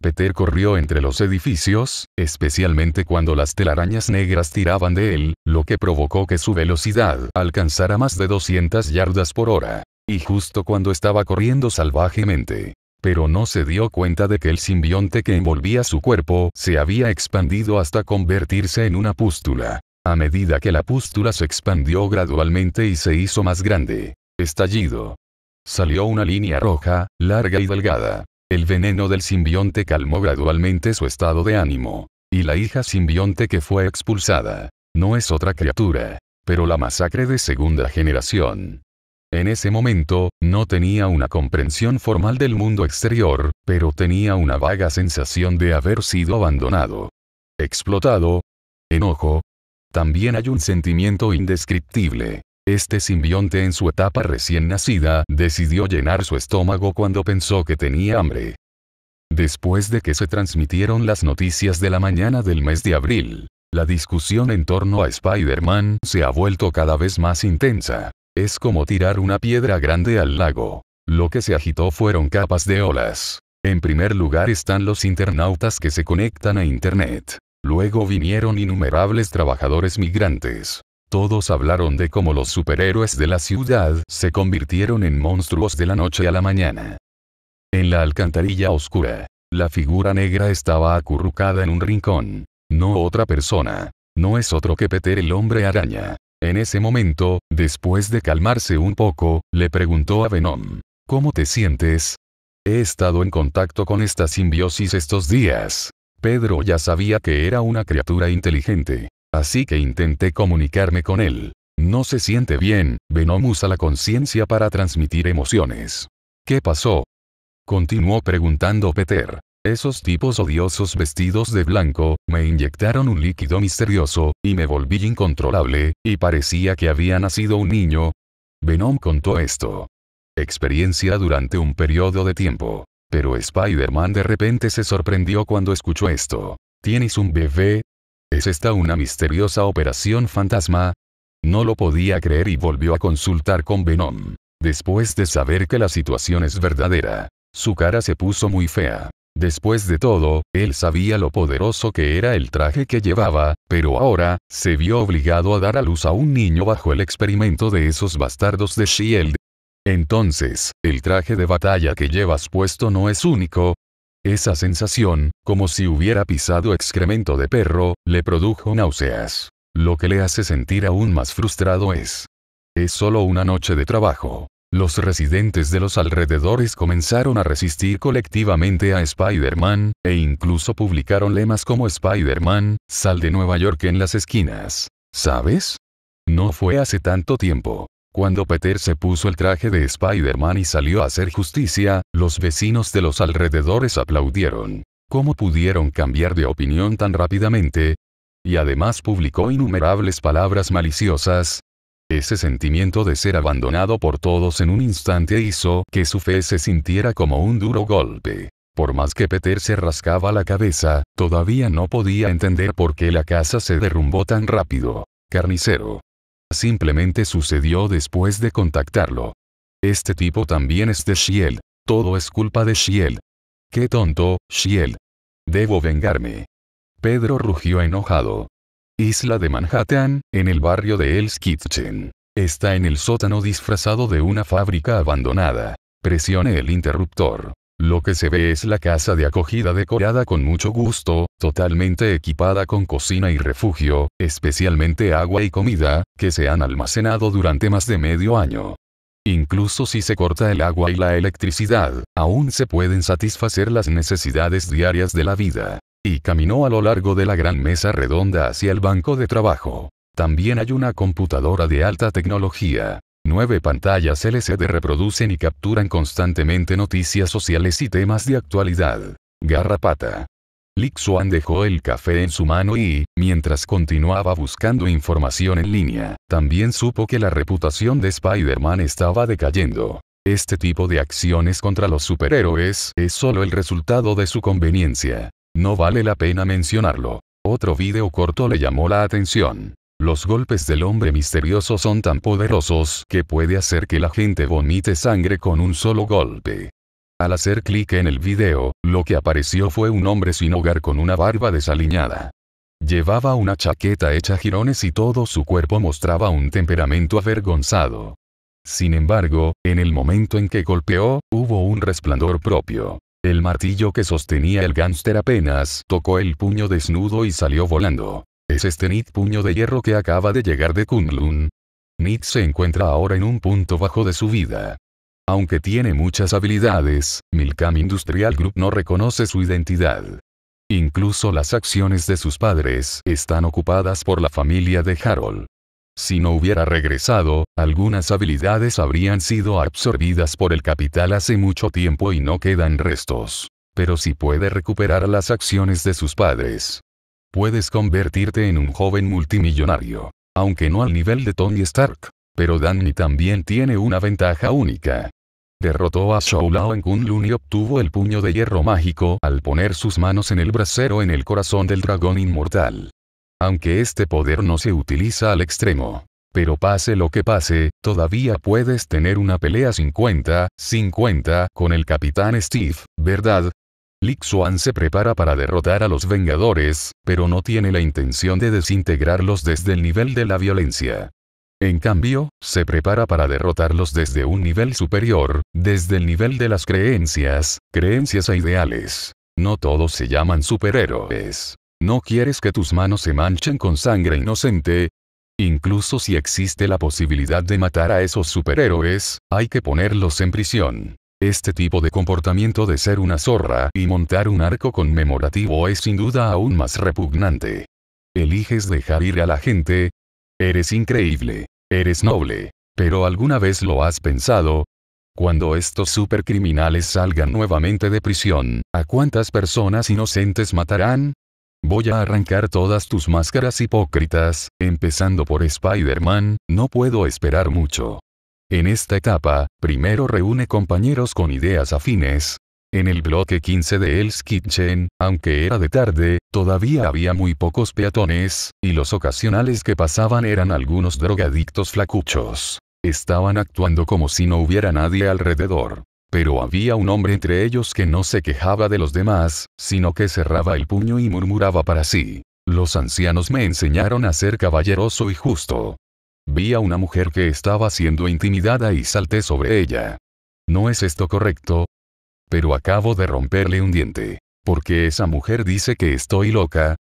Peter corrió entre los edificios, especialmente cuando las telarañas negras tiraban de él, lo que provocó que su velocidad alcanzara más de 200 yardas por hora. Y justo cuando estaba corriendo salvajemente, pero no se dio cuenta de que el simbionte que envolvía su cuerpo se había expandido hasta convertirse en una pústula. A medida que la pústula se expandió gradualmente y se hizo más grande. Estallido. Salió una línea roja, larga y delgada. El veneno del simbionte calmó gradualmente su estado de ánimo. Y la hija simbionte que fue expulsada. No es otra criatura. Pero la masacre de segunda generación. En ese momento, no tenía una comprensión formal del mundo exterior, pero tenía una vaga sensación de haber sido abandonado. Explotado. Enojo. También hay un sentimiento indescriptible. Este simbionte en su etapa recién nacida decidió llenar su estómago cuando pensó que tenía hambre. Después de que se transmitieron las noticias de la mañana del mes de abril, la discusión en torno a Spider-Man se ha vuelto cada vez más intensa. Es como tirar una piedra grande al lago. Lo que se agitó fueron capas de olas. En primer lugar están los internautas que se conectan a Internet. Luego vinieron innumerables trabajadores migrantes. Todos hablaron de cómo los superhéroes de la ciudad se convirtieron en monstruos de la noche a la mañana. En la alcantarilla oscura, la figura negra estaba acurrucada en un rincón. No otra persona. No es otro que Peter el hombre araña. En ese momento, después de calmarse un poco, le preguntó a Venom. ¿Cómo te sientes? He estado en contacto con esta simbiosis estos días. Pedro ya sabía que era una criatura inteligente. Así que intenté comunicarme con él. No se siente bien, Venom usa la conciencia para transmitir emociones. ¿Qué pasó? Continuó preguntando Peter. Esos tipos odiosos vestidos de blanco, me inyectaron un líquido misterioso, y me volví incontrolable, y parecía que había nacido un niño. Venom contó esto. Experiencia durante un periodo de tiempo. Pero Spider-Man de repente se sorprendió cuando escuchó esto. ¿Tienes un bebé? ¿Es esta una misteriosa operación fantasma? No lo podía creer y volvió a consultar con Venom. Después de saber que la situación es verdadera, su cara se puso muy fea. Después de todo, él sabía lo poderoso que era el traje que llevaba, pero ahora, se vio obligado a dar a luz a un niño bajo el experimento de esos bastardos de Shield. Entonces, el traje de batalla que llevas puesto no es único. Esa sensación, como si hubiera pisado excremento de perro, le produjo náuseas. Lo que le hace sentir aún más frustrado es. Es solo una noche de trabajo. Los residentes de los alrededores comenzaron a resistir colectivamente a Spider-Man, e incluso publicaron lemas como Spider-Man, sal de Nueva York en las esquinas. ¿Sabes? No fue hace tanto tiempo. Cuando Peter se puso el traje de Spider-Man y salió a hacer justicia, los vecinos de los alrededores aplaudieron. ¿Cómo pudieron cambiar de opinión tan rápidamente? Y además publicó innumerables palabras maliciosas, ese sentimiento de ser abandonado por todos en un instante hizo que su fe se sintiera como un duro golpe. Por más que Peter se rascaba la cabeza, todavía no podía entender por qué la casa se derrumbó tan rápido. Carnicero. Simplemente sucedió después de contactarlo. Este tipo también es de Shiel. Todo es culpa de Shiel. Qué tonto, Shiel. Debo vengarme. Pedro rugió enojado isla de Manhattan, en el barrio de Elskitchen. Está en el sótano disfrazado de una fábrica abandonada. Presione el interruptor. Lo que se ve es la casa de acogida decorada con mucho gusto, totalmente equipada con cocina y refugio, especialmente agua y comida, que se han almacenado durante más de medio año. Incluso si se corta el agua y la electricidad, aún se pueden satisfacer las necesidades diarias de la vida y caminó a lo largo de la gran mesa redonda hacia el banco de trabajo. También hay una computadora de alta tecnología. Nueve pantallas LCD reproducen y capturan constantemente noticias sociales y temas de actualidad. Garrapata. Lick dejó el café en su mano y, mientras continuaba buscando información en línea, también supo que la reputación de Spider-Man estaba decayendo. Este tipo de acciones contra los superhéroes es solo el resultado de su conveniencia. No vale la pena mencionarlo. Otro video corto le llamó la atención. Los golpes del hombre misterioso son tan poderosos que puede hacer que la gente vomite sangre con un solo golpe. Al hacer clic en el video, lo que apareció fue un hombre sin hogar con una barba desaliñada. Llevaba una chaqueta hecha jirones y todo su cuerpo mostraba un temperamento avergonzado. Sin embargo, en el momento en que golpeó, hubo un resplandor propio. El martillo que sostenía el gánster apenas tocó el puño desnudo y salió volando. Es este Nit puño de hierro que acaba de llegar de Kunlun. Nit se encuentra ahora en un punto bajo de su vida. Aunque tiene muchas habilidades, Milcam Industrial Group no reconoce su identidad. Incluso las acciones de sus padres están ocupadas por la familia de Harold. Si no hubiera regresado, algunas habilidades habrían sido absorbidas por el capital hace mucho tiempo y no quedan restos. Pero si puede recuperar las acciones de sus padres, puedes convertirte en un joven multimillonario. Aunque no al nivel de Tony Stark. Pero Danny también tiene una ventaja única. Derrotó a Shao Lao en Kunlun y obtuvo el puño de hierro mágico al poner sus manos en el brasero en el corazón del dragón inmortal. Aunque este poder no se utiliza al extremo. Pero pase lo que pase, todavía puedes tener una pelea 50-50 con el capitán Steve, ¿verdad? Lixuan se prepara para derrotar a los Vengadores, pero no tiene la intención de desintegrarlos desde el nivel de la violencia. En cambio, se prepara para derrotarlos desde un nivel superior, desde el nivel de las creencias, creencias e ideales. No todos se llaman superhéroes. ¿No quieres que tus manos se manchen con sangre inocente? Incluso si existe la posibilidad de matar a esos superhéroes, hay que ponerlos en prisión. Este tipo de comportamiento de ser una zorra y montar un arco conmemorativo es sin duda aún más repugnante. Eliges dejar ir a la gente. Eres increíble. Eres noble. Pero alguna vez lo has pensado. Cuando estos supercriminales salgan nuevamente de prisión, ¿a cuántas personas inocentes matarán? Voy a arrancar todas tus máscaras hipócritas, empezando por Spider-Man, no puedo esperar mucho. En esta etapa, primero reúne compañeros con ideas afines. En el bloque 15 de Hell's Kitchen, aunque era de tarde, todavía había muy pocos peatones, y los ocasionales que pasaban eran algunos drogadictos flacuchos. Estaban actuando como si no hubiera nadie alrededor. Pero había un hombre entre ellos que no se quejaba de los demás, sino que cerraba el puño y murmuraba para sí. Los ancianos me enseñaron a ser caballeroso y justo. Vi a una mujer que estaba siendo intimidada y salté sobre ella. ¿No es esto correcto? Pero acabo de romperle un diente. Porque esa mujer dice que estoy loca.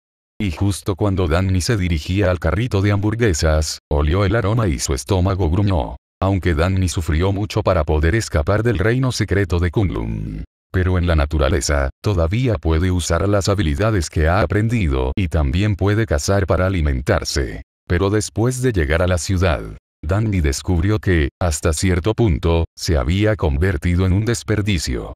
Y justo cuando Danny se dirigía al carrito de hamburguesas, olió el aroma y su estómago gruñó aunque Danny sufrió mucho para poder escapar del reino secreto de Kunlun. Pero en la naturaleza, todavía puede usar las habilidades que ha aprendido y también puede cazar para alimentarse. Pero después de llegar a la ciudad, Danny descubrió que, hasta cierto punto, se había convertido en un desperdicio.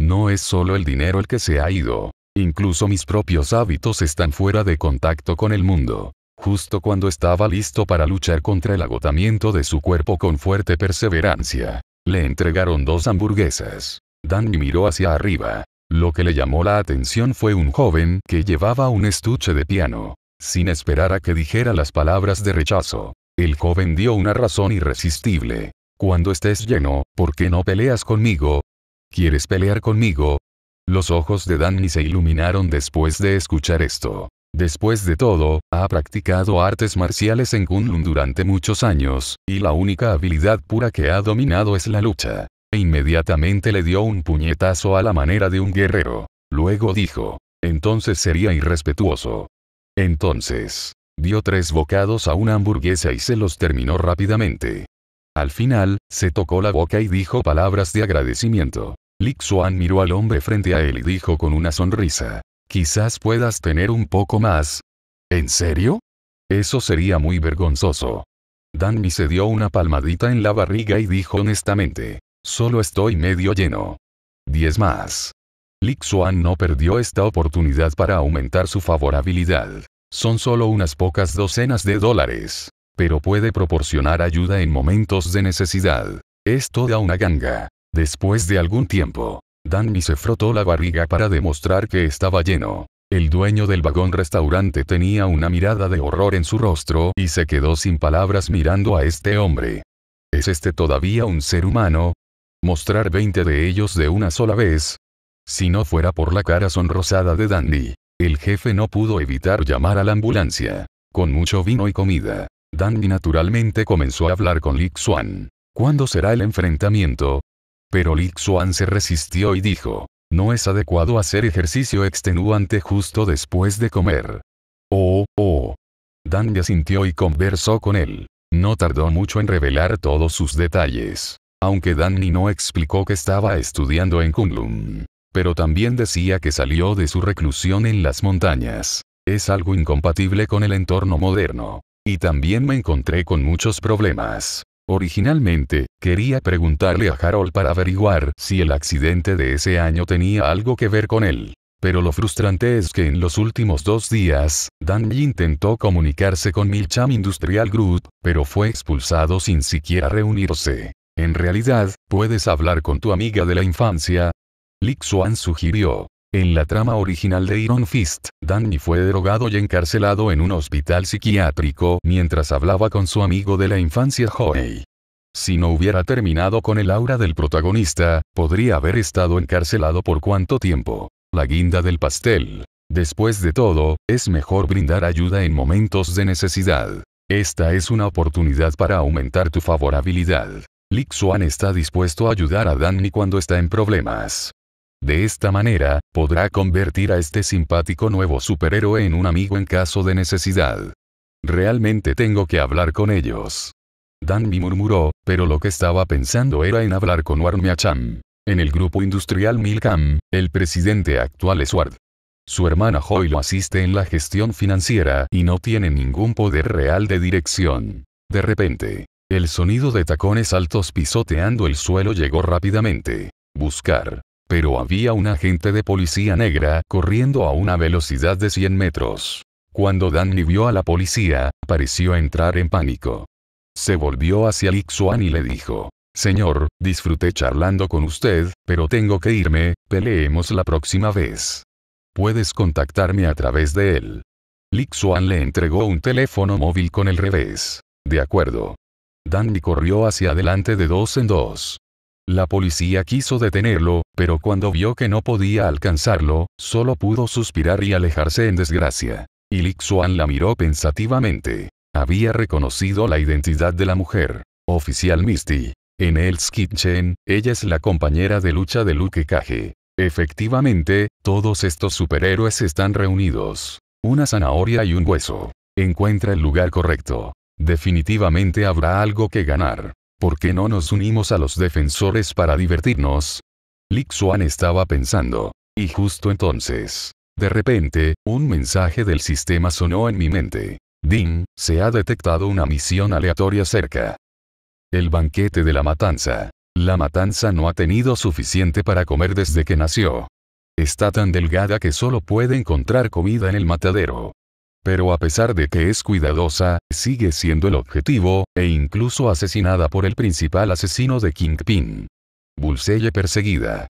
No es solo el dinero el que se ha ido. Incluso mis propios hábitos están fuera de contacto con el mundo justo cuando estaba listo para luchar contra el agotamiento de su cuerpo con fuerte perseverancia. Le entregaron dos hamburguesas. Danny miró hacia arriba. Lo que le llamó la atención fue un joven que llevaba un estuche de piano. Sin esperar a que dijera las palabras de rechazo, el joven dio una razón irresistible. Cuando estés lleno, ¿por qué no peleas conmigo? ¿Quieres pelear conmigo? Los ojos de Danny se iluminaron después de escuchar esto. Después de todo, ha practicado artes marciales en Kunlun durante muchos años, y la única habilidad pura que ha dominado es la lucha. E inmediatamente le dio un puñetazo a la manera de un guerrero. Luego dijo, entonces sería irrespetuoso. Entonces, dio tres bocados a una hamburguesa y se los terminó rápidamente. Al final, se tocó la boca y dijo palabras de agradecimiento. Lixuan miró al hombre frente a él y dijo con una sonrisa, Quizás puedas tener un poco más. ¿En serio? Eso sería muy vergonzoso. Danmi se dio una palmadita en la barriga y dijo honestamente, solo estoy medio lleno. Diez más. Lixuan no perdió esta oportunidad para aumentar su favorabilidad. Son solo unas pocas docenas de dólares. Pero puede proporcionar ayuda en momentos de necesidad. Es toda una ganga. Después de algún tiempo, Danny se frotó la barriga para demostrar que estaba lleno. El dueño del vagón restaurante tenía una mirada de horror en su rostro y se quedó sin palabras mirando a este hombre. ¿Es este todavía un ser humano? Mostrar 20 de ellos de una sola vez. Si no fuera por la cara sonrosada de Dandy, el jefe no pudo evitar llamar a la ambulancia. Con mucho vino y comida, Dandy naturalmente comenzó a hablar con Lick Swan. ¿Cuándo será el enfrentamiento? Pero Lixuan Xuan se resistió y dijo, no es adecuado hacer ejercicio extenuante justo después de comer. Oh, oh. Dan sintió y conversó con él. No tardó mucho en revelar todos sus detalles. Aunque ni no explicó que estaba estudiando en Kunlun. Pero también decía que salió de su reclusión en las montañas. Es algo incompatible con el entorno moderno. Y también me encontré con muchos problemas. Originalmente, quería preguntarle a Harold para averiguar si el accidente de ese año tenía algo que ver con él. Pero lo frustrante es que en los últimos dos días, Dan intentó comunicarse con Milcham Industrial Group, pero fue expulsado sin siquiera reunirse. En realidad, puedes hablar con tu amiga de la infancia. Lick Swan sugirió. En la trama original de Iron Fist, Danny fue drogado y encarcelado en un hospital psiquiátrico mientras hablaba con su amigo de la infancia Joey. Si no hubiera terminado con el aura del protagonista, podría haber estado encarcelado por cuánto tiempo. La guinda del pastel. Después de todo, es mejor brindar ayuda en momentos de necesidad. Esta es una oportunidad para aumentar tu favorabilidad. Lick Swan está dispuesto a ayudar a Danny cuando está en problemas. De esta manera, podrá convertir a este simpático nuevo superhéroe en un amigo en caso de necesidad. Realmente tengo que hablar con ellos. Danby murmuró, pero lo que estaba pensando era en hablar con Chan, En el grupo industrial Milcam, el presidente actual es Ward. Su hermana Joy lo asiste en la gestión financiera y no tiene ningún poder real de dirección. De repente, el sonido de tacones altos pisoteando el suelo llegó rápidamente. Buscar. Pero había un agente de policía negra corriendo a una velocidad de 100 metros. Cuando Danny vio a la policía, pareció entrar en pánico. Se volvió hacia Lixuan y le dijo, Señor, disfruté charlando con usted, pero tengo que irme, peleemos la próxima vez. Puedes contactarme a través de él. Lixuan le entregó un teléfono móvil con el revés. De acuerdo. Danny corrió hacia adelante de dos en dos. La policía quiso detenerlo, pero cuando vio que no podía alcanzarlo, solo pudo suspirar y alejarse en desgracia. Y Lixuan la miró pensativamente. Había reconocido la identidad de la mujer. Oficial Misty. En el skitchen, ella es la compañera de lucha de Luke Cage. Efectivamente, todos estos superhéroes están reunidos. Una zanahoria y un hueso. Encuentra el lugar correcto. Definitivamente habrá algo que ganar. ¿por qué no nos unimos a los defensores para divertirnos? Lixuan estaba pensando. Y justo entonces, de repente, un mensaje del sistema sonó en mi mente. Dim, se ha detectado una misión aleatoria cerca. El banquete de la matanza. La matanza no ha tenido suficiente para comer desde que nació. Está tan delgada que solo puede encontrar comida en el matadero. Pero a pesar de que es cuidadosa, sigue siendo el objetivo, e incluso asesinada por el principal asesino de Kingpin. Bullseye perseguida.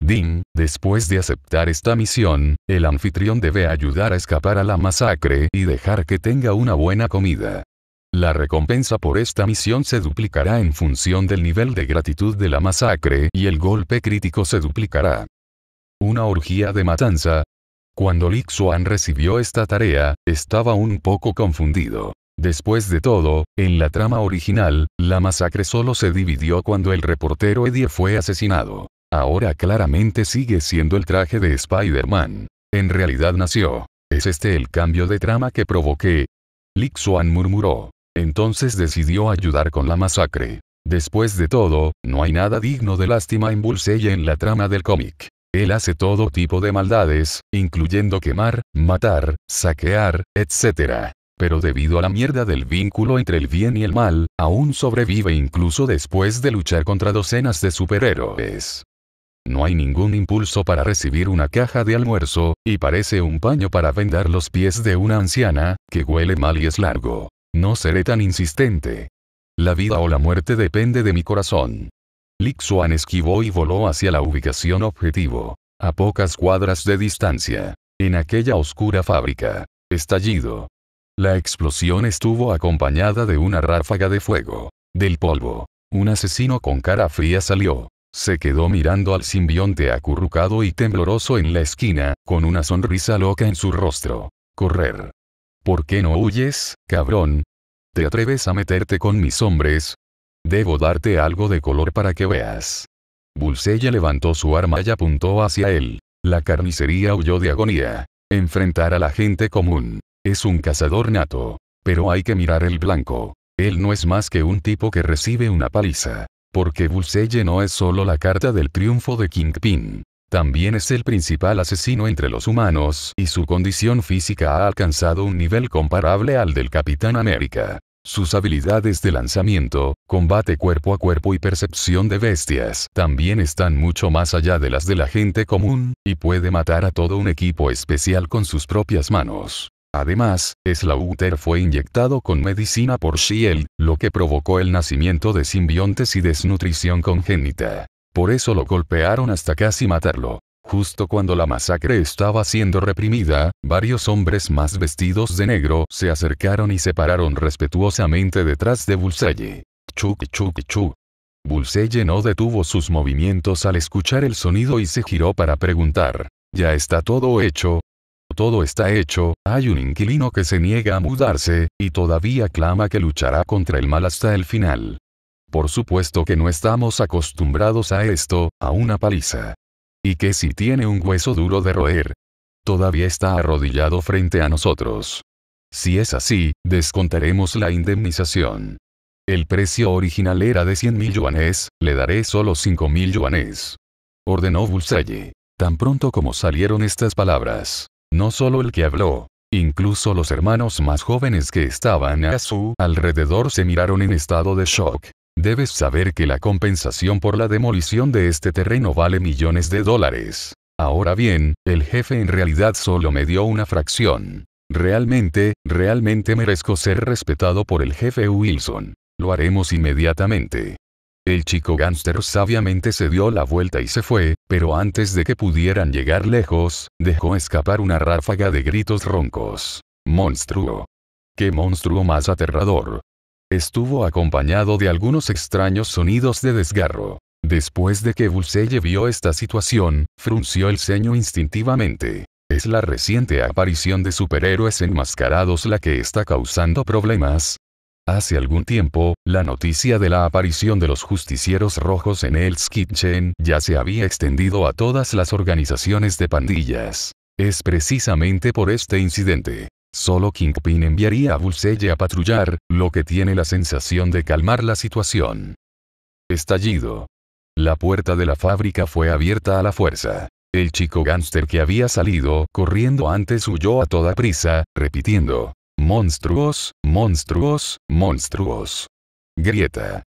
Dean, después de aceptar esta misión, el anfitrión debe ayudar a escapar a la masacre y dejar que tenga una buena comida. La recompensa por esta misión se duplicará en función del nivel de gratitud de la masacre y el golpe crítico se duplicará. Una orgía de matanza, cuando Li Xuan recibió esta tarea, estaba un poco confundido. Después de todo, en la trama original, la masacre solo se dividió cuando el reportero Eddie fue asesinado. Ahora claramente sigue siendo el traje de Spider-Man. En realidad nació. ¿Es este el cambio de trama que provoqué? Li Xuan murmuró. Entonces decidió ayudar con la masacre. Después de todo, no hay nada digno de lástima en Bullseye en la trama del cómic. Él hace todo tipo de maldades, incluyendo quemar, matar, saquear, etc. Pero debido a la mierda del vínculo entre el bien y el mal, aún sobrevive incluso después de luchar contra docenas de superhéroes. No hay ningún impulso para recibir una caja de almuerzo, y parece un paño para vendar los pies de una anciana, que huele mal y es largo. No seré tan insistente. La vida o la muerte depende de mi corazón. Lixuan esquivó y voló hacia la ubicación objetivo. A pocas cuadras de distancia. En aquella oscura fábrica. Estallido. La explosión estuvo acompañada de una ráfaga de fuego. Del polvo. Un asesino con cara fría salió. Se quedó mirando al simbionte acurrucado y tembloroso en la esquina, con una sonrisa loca en su rostro. Correr. ¿Por qué no huyes, cabrón? ¿Te atreves a meterte con mis hombres? Debo darte algo de color para que veas. Bulseye levantó su arma y apuntó hacia él. La carnicería huyó de agonía. Enfrentar a la gente común. Es un cazador nato. Pero hay que mirar el blanco. Él no es más que un tipo que recibe una paliza. Porque Bulseye no es solo la carta del triunfo de Kingpin. También es el principal asesino entre los humanos y su condición física ha alcanzado un nivel comparable al del Capitán América. Sus habilidades de lanzamiento, combate cuerpo a cuerpo y percepción de bestias también están mucho más allá de las de la gente común, y puede matar a todo un equipo especial con sus propias manos. Además, Slaughter fue inyectado con medicina por Shield, lo que provocó el nacimiento de simbiontes y desnutrición congénita. Por eso lo golpearon hasta casi matarlo. Justo cuando la masacre estaba siendo reprimida, varios hombres más vestidos de negro se acercaron y se pararon respetuosamente detrás de Bulseye. Chuk chuk chuk. Bulseye no detuvo sus movimientos al escuchar el sonido y se giró para preguntar. ¿Ya está todo hecho? Todo está hecho, hay un inquilino que se niega a mudarse, y todavía clama que luchará contra el mal hasta el final. Por supuesto que no estamos acostumbrados a esto, a una paliza. Y que si tiene un hueso duro de roer, todavía está arrodillado frente a nosotros. Si es así, descontaremos la indemnización. El precio original era de 100.000 yuanes, le daré solo 5.000 yuanes. Ordenó Bulsaye. Tan pronto como salieron estas palabras, no solo el que habló, incluso los hermanos más jóvenes que estaban a su alrededor se miraron en estado de shock. Debes saber que la compensación por la demolición de este terreno vale millones de dólares. Ahora bien, el jefe en realidad solo me dio una fracción. Realmente, realmente merezco ser respetado por el jefe Wilson. Lo haremos inmediatamente. El chico gánster sabiamente se dio la vuelta y se fue, pero antes de que pudieran llegar lejos, dejó escapar una ráfaga de gritos roncos. Monstruo. ¡Qué monstruo más aterrador! Estuvo acompañado de algunos extraños sonidos de desgarro. Después de que Bullseye vio esta situación, frunció el ceño instintivamente. Es la reciente aparición de superhéroes enmascarados la que está causando problemas. Hace algún tiempo, la noticia de la aparición de los justicieros rojos en el Kitchen ya se había extendido a todas las organizaciones de pandillas. Es precisamente por este incidente Solo Kingpin enviaría a Bullseye a patrullar, lo que tiene la sensación de calmar la situación. Estallido. La puerta de la fábrica fue abierta a la fuerza. El chico gánster que había salido corriendo antes huyó a toda prisa, repitiendo. Monstruos, monstruos, monstruos. Grieta.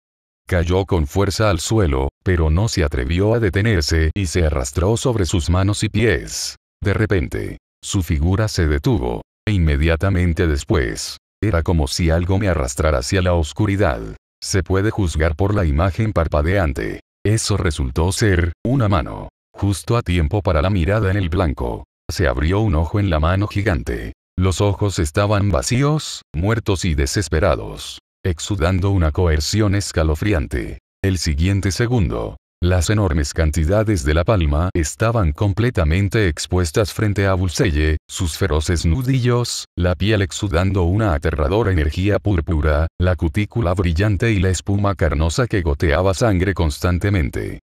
Cayó con fuerza al suelo, pero no se atrevió a detenerse y se arrastró sobre sus manos y pies. De repente, su figura se detuvo, e inmediatamente después, era como si algo me arrastrara hacia la oscuridad. Se puede juzgar por la imagen parpadeante. Eso resultó ser, una mano. Justo a tiempo para la mirada en el blanco. Se abrió un ojo en la mano gigante. Los ojos estaban vacíos, muertos y desesperados. Exudando una coerción escalofriante. El siguiente segundo, las enormes cantidades de la palma estaban completamente expuestas frente a Bulseye, sus feroces nudillos, la piel exudando una aterradora energía púrpura, la cutícula brillante y la espuma carnosa que goteaba sangre constantemente.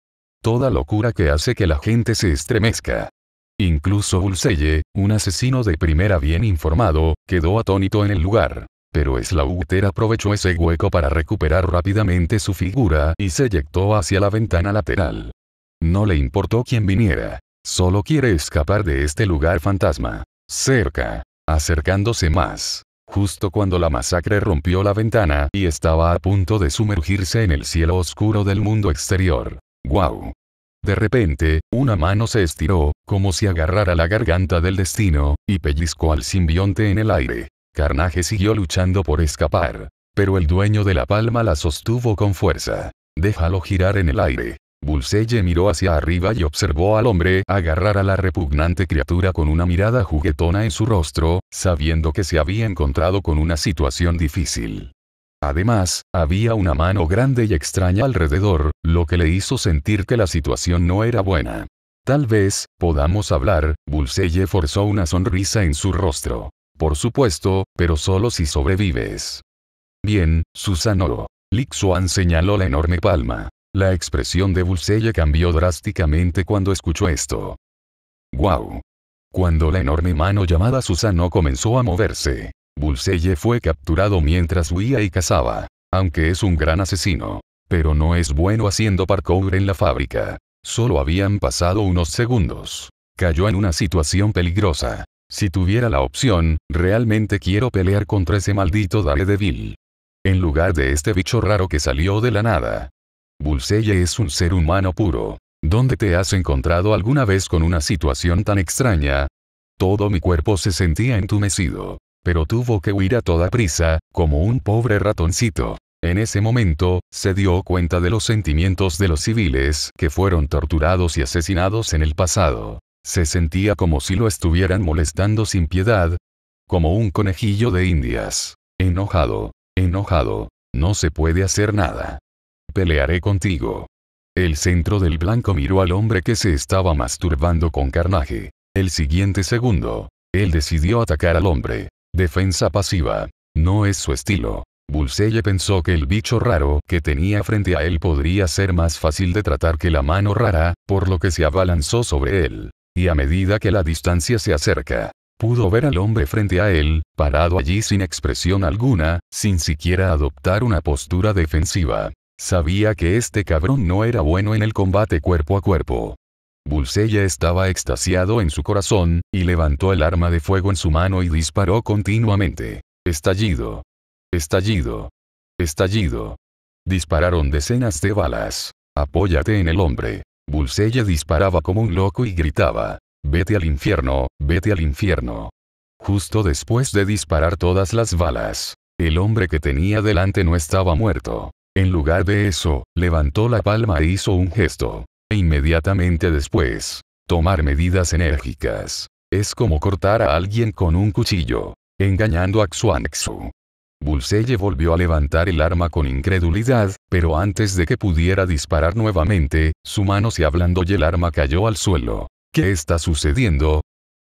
Toda locura que hace que la gente se estremezca. Incluso Bulseye, un asesino de primera bien informado, quedó atónito en el lugar pero Slaughter aprovechó ese hueco para recuperar rápidamente su figura y se eyectó hacia la ventana lateral. No le importó quién viniera. Solo quiere escapar de este lugar fantasma. Cerca. Acercándose más. Justo cuando la masacre rompió la ventana y estaba a punto de sumergirse en el cielo oscuro del mundo exterior. ¡Guau! De repente, una mano se estiró, como si agarrara la garganta del destino, y pellizcó al simbionte en el aire carnaje siguió luchando por escapar. Pero el dueño de la palma la sostuvo con fuerza. Déjalo girar en el aire. Bulseye miró hacia arriba y observó al hombre agarrar a la repugnante criatura con una mirada juguetona en su rostro, sabiendo que se había encontrado con una situación difícil. Además, había una mano grande y extraña alrededor, lo que le hizo sentir que la situación no era buena. Tal vez, podamos hablar, Bulseye forzó una sonrisa en su rostro. Por supuesto, pero solo si sobrevives. Bien, Susanoo. Lixuan señaló la enorme palma. La expresión de Bulseye cambió drásticamente cuando escuchó esto. ¡Guau! Cuando la enorme mano llamada Susano comenzó a moverse, Bulseye fue capturado mientras huía y cazaba. Aunque es un gran asesino. Pero no es bueno haciendo parkour en la fábrica. Solo habían pasado unos segundos. Cayó en una situación peligrosa. Si tuviera la opción, realmente quiero pelear contra ese maldito Daredevil. En lugar de este bicho raro que salió de la nada. Bullseye es un ser humano puro. ¿Dónde te has encontrado alguna vez con una situación tan extraña? Todo mi cuerpo se sentía entumecido. Pero tuvo que huir a toda prisa, como un pobre ratoncito. En ese momento, se dio cuenta de los sentimientos de los civiles que fueron torturados y asesinados en el pasado. Se sentía como si lo estuvieran molestando sin piedad, como un conejillo de indias. Enojado, enojado, no se puede hacer nada. Pelearé contigo. El centro del blanco miró al hombre que se estaba masturbando con carnaje. El siguiente segundo, él decidió atacar al hombre. Defensa pasiva. No es su estilo. Bulseye pensó que el bicho raro que tenía frente a él podría ser más fácil de tratar que la mano rara, por lo que se abalanzó sobre él y a medida que la distancia se acerca, pudo ver al hombre frente a él, parado allí sin expresión alguna, sin siquiera adoptar una postura defensiva. Sabía que este cabrón no era bueno en el combate cuerpo a cuerpo. Bulsella estaba extasiado en su corazón, y levantó el arma de fuego en su mano y disparó continuamente. Estallido. Estallido. Estallido. Dispararon decenas de balas. Apóyate en el hombre. Bulsella disparaba como un loco y gritaba, vete al infierno, vete al infierno. Justo después de disparar todas las balas, el hombre que tenía delante no estaba muerto. En lugar de eso, levantó la palma e hizo un gesto. E inmediatamente después, tomar medidas enérgicas. Es como cortar a alguien con un cuchillo, engañando a Xuanxu. Bulseye volvió a levantar el arma con incredulidad, pero antes de que pudiera disparar nuevamente, su mano se ablandó y el arma cayó al suelo. ¿Qué está sucediendo?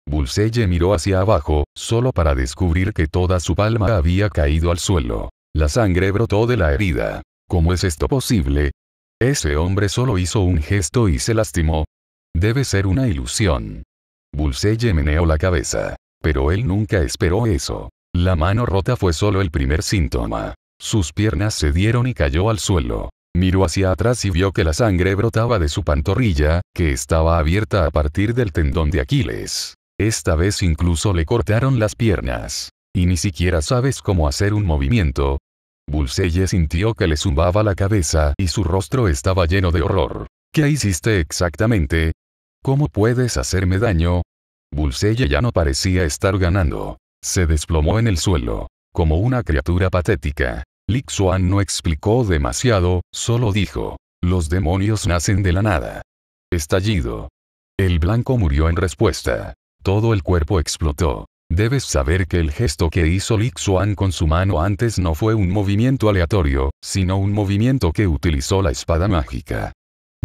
Bulseye miró hacia abajo, solo para descubrir que toda su palma había caído al suelo. La sangre brotó de la herida. ¿Cómo es esto posible? Ese hombre solo hizo un gesto y se lastimó. Debe ser una ilusión. Bulseye meneó la cabeza. Pero él nunca esperó eso. La mano rota fue solo el primer síntoma. Sus piernas se dieron y cayó al suelo. Miró hacia atrás y vio que la sangre brotaba de su pantorrilla, que estaba abierta a partir del tendón de Aquiles. Esta vez incluso le cortaron las piernas. Y ni siquiera sabes cómo hacer un movimiento. Bulseye sintió que le zumbaba la cabeza y su rostro estaba lleno de horror. ¿Qué hiciste exactamente? ¿Cómo puedes hacerme daño? Bulseye ya no parecía estar ganando. Se desplomó en el suelo. Como una criatura patética. Lixuan no explicó demasiado, solo dijo. Los demonios nacen de la nada. Estallido. El blanco murió en respuesta. Todo el cuerpo explotó. Debes saber que el gesto que hizo Lixuan Xuan con su mano antes no fue un movimiento aleatorio, sino un movimiento que utilizó la espada mágica.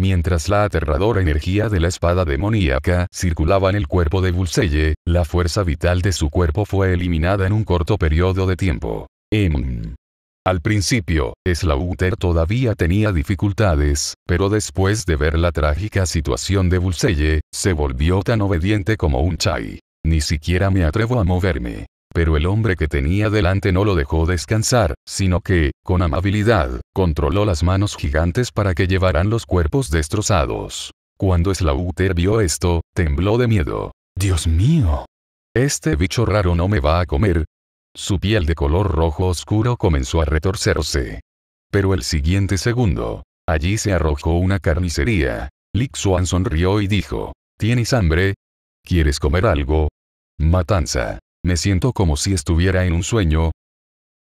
Mientras la aterradora energía de la espada demoníaca circulaba en el cuerpo de Bulseye, la fuerza vital de su cuerpo fue eliminada en un corto periodo de tiempo. Em. Al principio, Slaughter todavía tenía dificultades, pero después de ver la trágica situación de Bulseye, se volvió tan obediente como un chai. Ni siquiera me atrevo a moverme pero el hombre que tenía delante no lo dejó descansar, sino que, con amabilidad, controló las manos gigantes para que llevaran los cuerpos destrozados. Cuando Slaughter vio esto, tembló de miedo. Dios mío. Este bicho raro no me va a comer. Su piel de color rojo oscuro comenzó a retorcerse. Pero el siguiente segundo, allí se arrojó una carnicería. Lick Swan sonrió y dijo, ¿Tienes hambre? ¿Quieres comer algo? Matanza. Me siento como si estuviera en un sueño.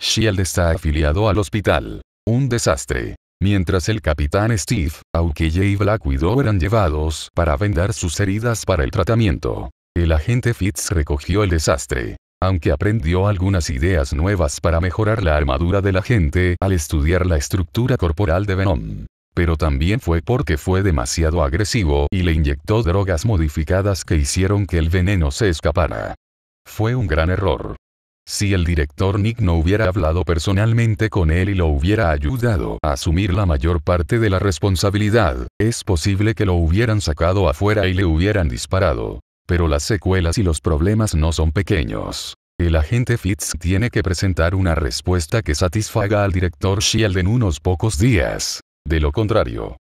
Shield está afiliado al hospital. Un desastre. Mientras el capitán Steve, aunque y Black Widow eran llevados para vendar sus heridas para el tratamiento. El agente Fitz recogió el desastre. Aunque aprendió algunas ideas nuevas para mejorar la armadura del agente al estudiar la estructura corporal de Venom. Pero también fue porque fue demasiado agresivo y le inyectó drogas modificadas que hicieron que el veneno se escapara. Fue un gran error. Si el director Nick no hubiera hablado personalmente con él y lo hubiera ayudado a asumir la mayor parte de la responsabilidad, es posible que lo hubieran sacado afuera y le hubieran disparado. Pero las secuelas y los problemas no son pequeños. El agente Fitz tiene que presentar una respuesta que satisfaga al director Shield en unos pocos días. De lo contrario,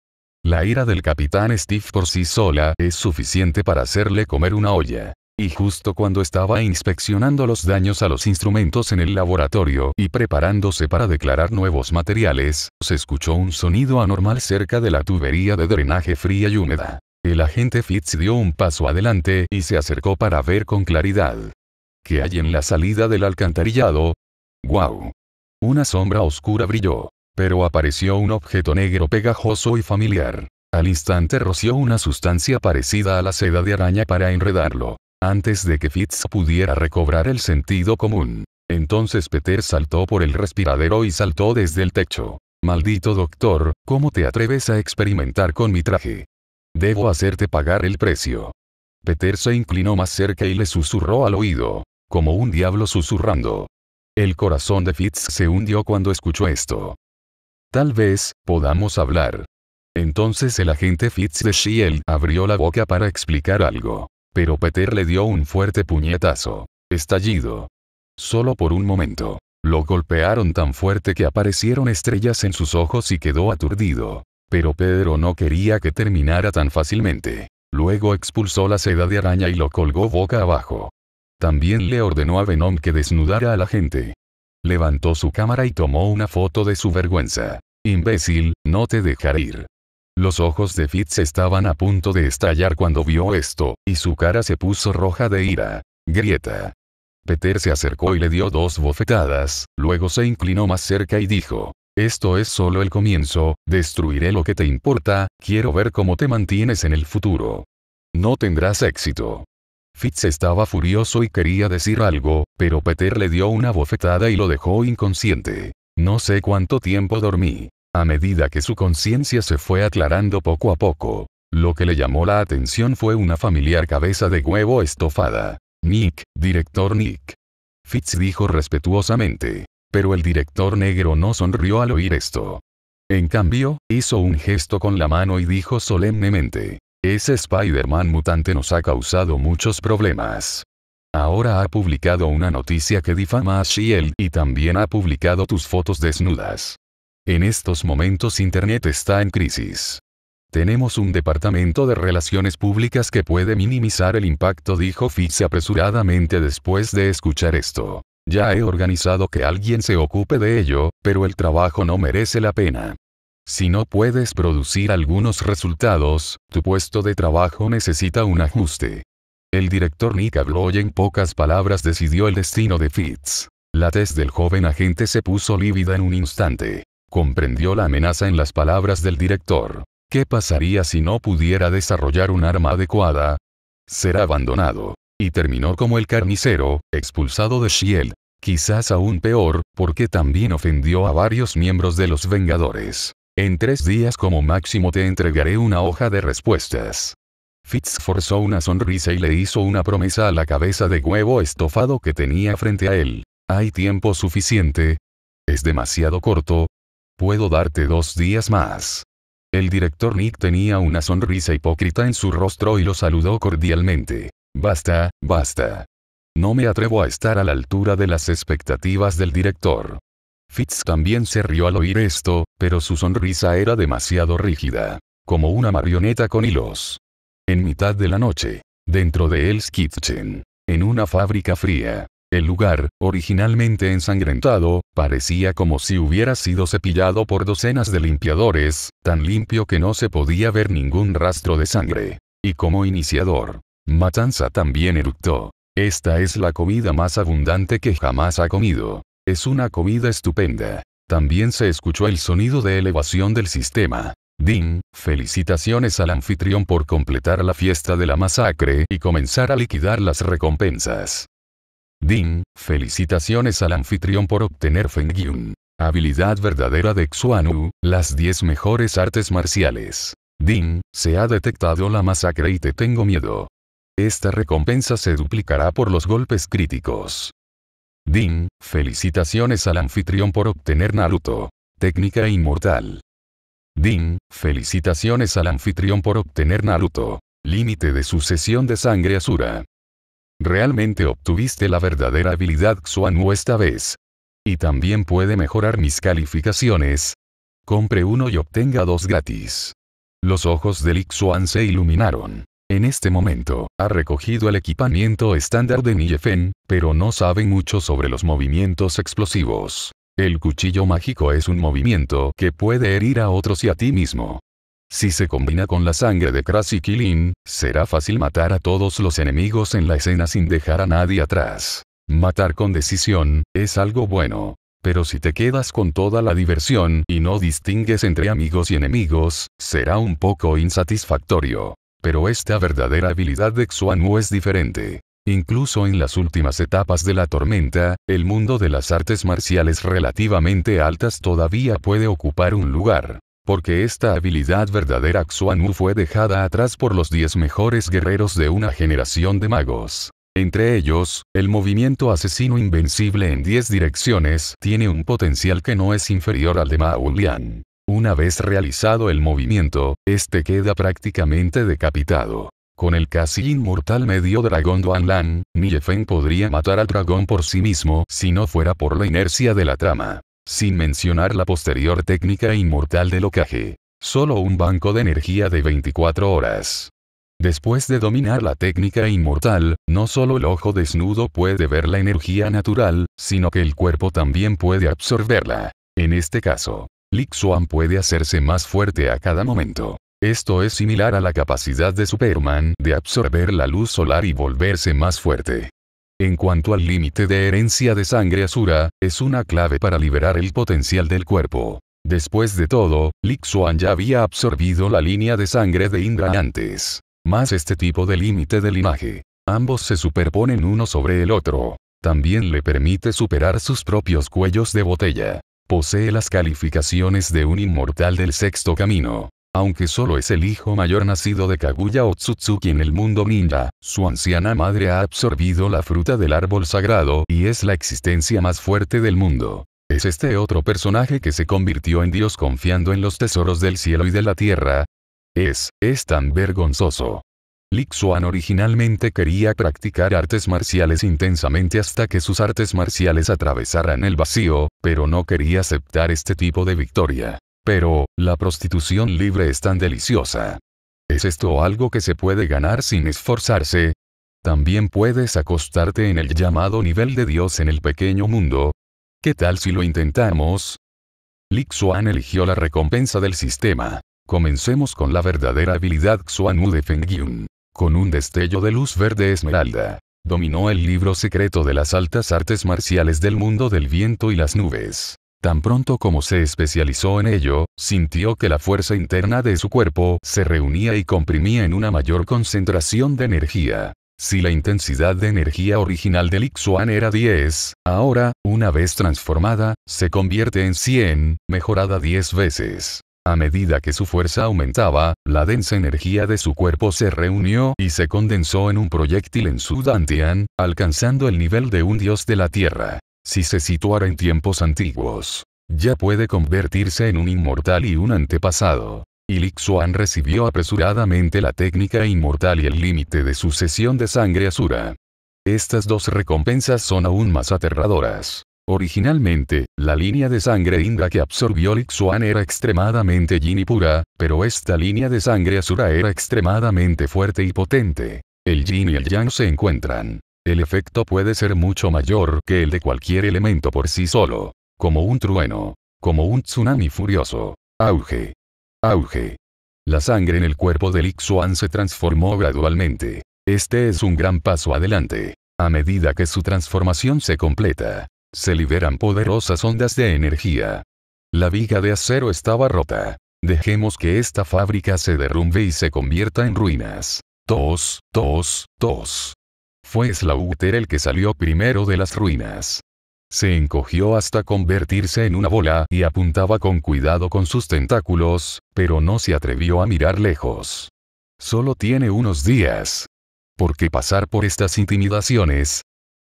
la ira del capitán Steve por sí sola es suficiente para hacerle comer una olla. Y justo cuando estaba inspeccionando los daños a los instrumentos en el laboratorio y preparándose para declarar nuevos materiales, se escuchó un sonido anormal cerca de la tubería de drenaje fría y húmeda. El agente Fitz dio un paso adelante y se acercó para ver con claridad. ¿Qué hay en la salida del alcantarillado? ¡Guau! Una sombra oscura brilló, pero apareció un objeto negro pegajoso y familiar. Al instante roció una sustancia parecida a la seda de araña para enredarlo antes de que Fitz pudiera recobrar el sentido común. Entonces Peter saltó por el respiradero y saltó desde el techo. Maldito doctor, ¿cómo te atreves a experimentar con mi traje? Debo hacerte pagar el precio. Peter se inclinó más cerca y le susurró al oído, como un diablo susurrando. El corazón de Fitz se hundió cuando escuchó esto. Tal vez, podamos hablar. Entonces el agente Fitz de Shield abrió la boca para explicar algo pero Peter le dio un fuerte puñetazo. Estallido. Solo por un momento. Lo golpearon tan fuerte que aparecieron estrellas en sus ojos y quedó aturdido. Pero Pedro no quería que terminara tan fácilmente. Luego expulsó la seda de araña y lo colgó boca abajo. También le ordenó a Venom que desnudara a la gente. Levantó su cámara y tomó una foto de su vergüenza. Imbécil, no te dejaré ir. Los ojos de Fitz estaban a punto de estallar cuando vio esto, y su cara se puso roja de ira. Grieta. Peter se acercó y le dio dos bofetadas, luego se inclinó más cerca y dijo, esto es solo el comienzo, destruiré lo que te importa, quiero ver cómo te mantienes en el futuro. No tendrás éxito. Fitz estaba furioso y quería decir algo, pero Peter le dio una bofetada y lo dejó inconsciente. No sé cuánto tiempo dormí a medida que su conciencia se fue aclarando poco a poco. Lo que le llamó la atención fue una familiar cabeza de huevo estofada. Nick, director Nick. Fitz dijo respetuosamente. Pero el director negro no sonrió al oír esto. En cambio, hizo un gesto con la mano y dijo solemnemente, ese Spider-Man mutante nos ha causado muchos problemas. Ahora ha publicado una noticia que difama a Shield y también ha publicado tus fotos desnudas. En estos momentos Internet está en crisis. Tenemos un departamento de relaciones públicas que puede minimizar el impacto, dijo Fitz apresuradamente después de escuchar esto. Ya he organizado que alguien se ocupe de ello, pero el trabajo no merece la pena. Si no puedes producir algunos resultados, tu puesto de trabajo necesita un ajuste. El director Nick habló en pocas palabras decidió el destino de Fitz. La tez del joven agente se puso lívida en un instante. Comprendió la amenaza en las palabras del director. ¿Qué pasaría si no pudiera desarrollar un arma adecuada? Será abandonado. Y terminó como el carnicero, expulsado de Shield. Quizás aún peor, porque también ofendió a varios miembros de los Vengadores. En tres días como máximo te entregaré una hoja de respuestas. Fitz forzó una sonrisa y le hizo una promesa a la cabeza de huevo estofado que tenía frente a él. Hay tiempo suficiente. Es demasiado corto, puedo darte dos días más. El director Nick tenía una sonrisa hipócrita en su rostro y lo saludó cordialmente. Basta, basta. No me atrevo a estar a la altura de las expectativas del director. Fitz también se rió al oír esto, pero su sonrisa era demasiado rígida, como una marioneta con hilos. En mitad de la noche, dentro de Els Kitchen, en una fábrica fría, el lugar, originalmente ensangrentado, parecía como si hubiera sido cepillado por docenas de limpiadores, tan limpio que no se podía ver ningún rastro de sangre. Y como iniciador, Matanza también eructó. Esta es la comida más abundante que jamás ha comido. Es una comida estupenda. También se escuchó el sonido de elevación del sistema. Ding, felicitaciones al anfitrión por completar la fiesta de la masacre y comenzar a liquidar las recompensas. Din, felicitaciones al anfitrión por obtener Fengyun. Habilidad verdadera de Xuanwu, las 10 mejores artes marciales. Din, se ha detectado la masacre y te tengo miedo. Esta recompensa se duplicará por los golpes críticos. Din, felicitaciones al anfitrión por obtener Naruto. Técnica inmortal. Din, felicitaciones al anfitrión por obtener Naruto. Límite de sucesión de sangre Asura. Realmente obtuviste la verdadera habilidad Xuanwu esta vez. Y también puede mejorar mis calificaciones. Compre uno y obtenga dos gratis. Los ojos de Lixuan Xuan se iluminaron. En este momento, ha recogido el equipamiento estándar de Niefen, pero no sabe mucho sobre los movimientos explosivos. El cuchillo mágico es un movimiento que puede herir a otros y a ti mismo. Si se combina con la sangre de Kras será fácil matar a todos los enemigos en la escena sin dejar a nadie atrás. Matar con decisión, es algo bueno. Pero si te quedas con toda la diversión y no distingues entre amigos y enemigos, será un poco insatisfactorio. Pero esta verdadera habilidad de Wu es diferente. Incluso en las últimas etapas de la tormenta, el mundo de las artes marciales relativamente altas todavía puede ocupar un lugar porque esta habilidad verdadera Xuanwu fue dejada atrás por los 10 mejores guerreros de una generación de magos. Entre ellos, el movimiento asesino invencible en 10 direcciones tiene un potencial que no es inferior al de Mao Una vez realizado el movimiento, este queda prácticamente decapitado. Con el casi inmortal medio dragón Duanlan, Feng podría matar al dragón por sí mismo si no fuera por la inercia de la trama sin mencionar la posterior técnica inmortal de locaje. Solo un banco de energía de 24 horas. Después de dominar la técnica inmortal, no solo el ojo desnudo puede ver la energía natural, sino que el cuerpo también puede absorberla. En este caso, Lixuan puede hacerse más fuerte a cada momento. Esto es similar a la capacidad de Superman de absorber la luz solar y volverse más fuerte. En cuanto al límite de herencia de sangre Asura, es una clave para liberar el potencial del cuerpo. Después de todo, Lixuan ya había absorbido la línea de sangre de Indra antes. Más este tipo de límite de linaje. Ambos se superponen uno sobre el otro. También le permite superar sus propios cuellos de botella. Posee las calificaciones de un inmortal del sexto camino aunque solo es el hijo mayor nacido de Kaguya Otsutsuki en el mundo ninja, su anciana madre ha absorbido la fruta del árbol sagrado y es la existencia más fuerte del mundo. Es este otro personaje que se convirtió en Dios confiando en los tesoros del cielo y de la tierra. Es, es tan vergonzoso. Lixuan originalmente quería practicar artes marciales intensamente hasta que sus artes marciales atravesaran el vacío, pero no quería aceptar este tipo de victoria. Pero, la prostitución libre es tan deliciosa. ¿Es esto algo que se puede ganar sin esforzarse? También puedes acostarte en el llamado nivel de Dios en el pequeño mundo. ¿Qué tal si lo intentamos? Li Xuan eligió la recompensa del sistema. Comencemos con la verdadera habilidad Xuan Wu de Fengyun. Con un destello de luz verde esmeralda, dominó el libro secreto de las altas artes marciales del mundo del viento y las nubes. Tan pronto como se especializó en ello, sintió que la fuerza interna de su cuerpo se reunía y comprimía en una mayor concentración de energía. Si la intensidad de energía original del Ixuan era 10, ahora, una vez transformada, se convierte en 100, mejorada 10 veces. A medida que su fuerza aumentaba, la densa energía de su cuerpo se reunió y se condensó en un proyectil en su Dantian, alcanzando el nivel de un dios de la Tierra si se situara en tiempos antiguos. Ya puede convertirse en un inmortal y un antepasado. Y Lixuan recibió apresuradamente la técnica inmortal y el límite de sucesión de sangre Asura. Estas dos recompensas son aún más aterradoras. Originalmente, la línea de sangre Indra que absorbió Lixuan era extremadamente yin y pura, pero esta línea de sangre Asura era extremadamente fuerte y potente. El yin y el yang se encuentran el efecto puede ser mucho mayor que el de cualquier elemento por sí solo. Como un trueno. Como un tsunami furioso. Auge. Auge. La sangre en el cuerpo de Lixuan se transformó gradualmente. Este es un gran paso adelante. A medida que su transformación se completa, se liberan poderosas ondas de energía. La viga de acero estaba rota. Dejemos que esta fábrica se derrumbe y se convierta en ruinas. Tos, tos, tos. Fue Slaughter el que salió primero de las ruinas. Se encogió hasta convertirse en una bola y apuntaba con cuidado con sus tentáculos, pero no se atrevió a mirar lejos. Solo tiene unos días. ¿Por qué pasar por estas intimidaciones?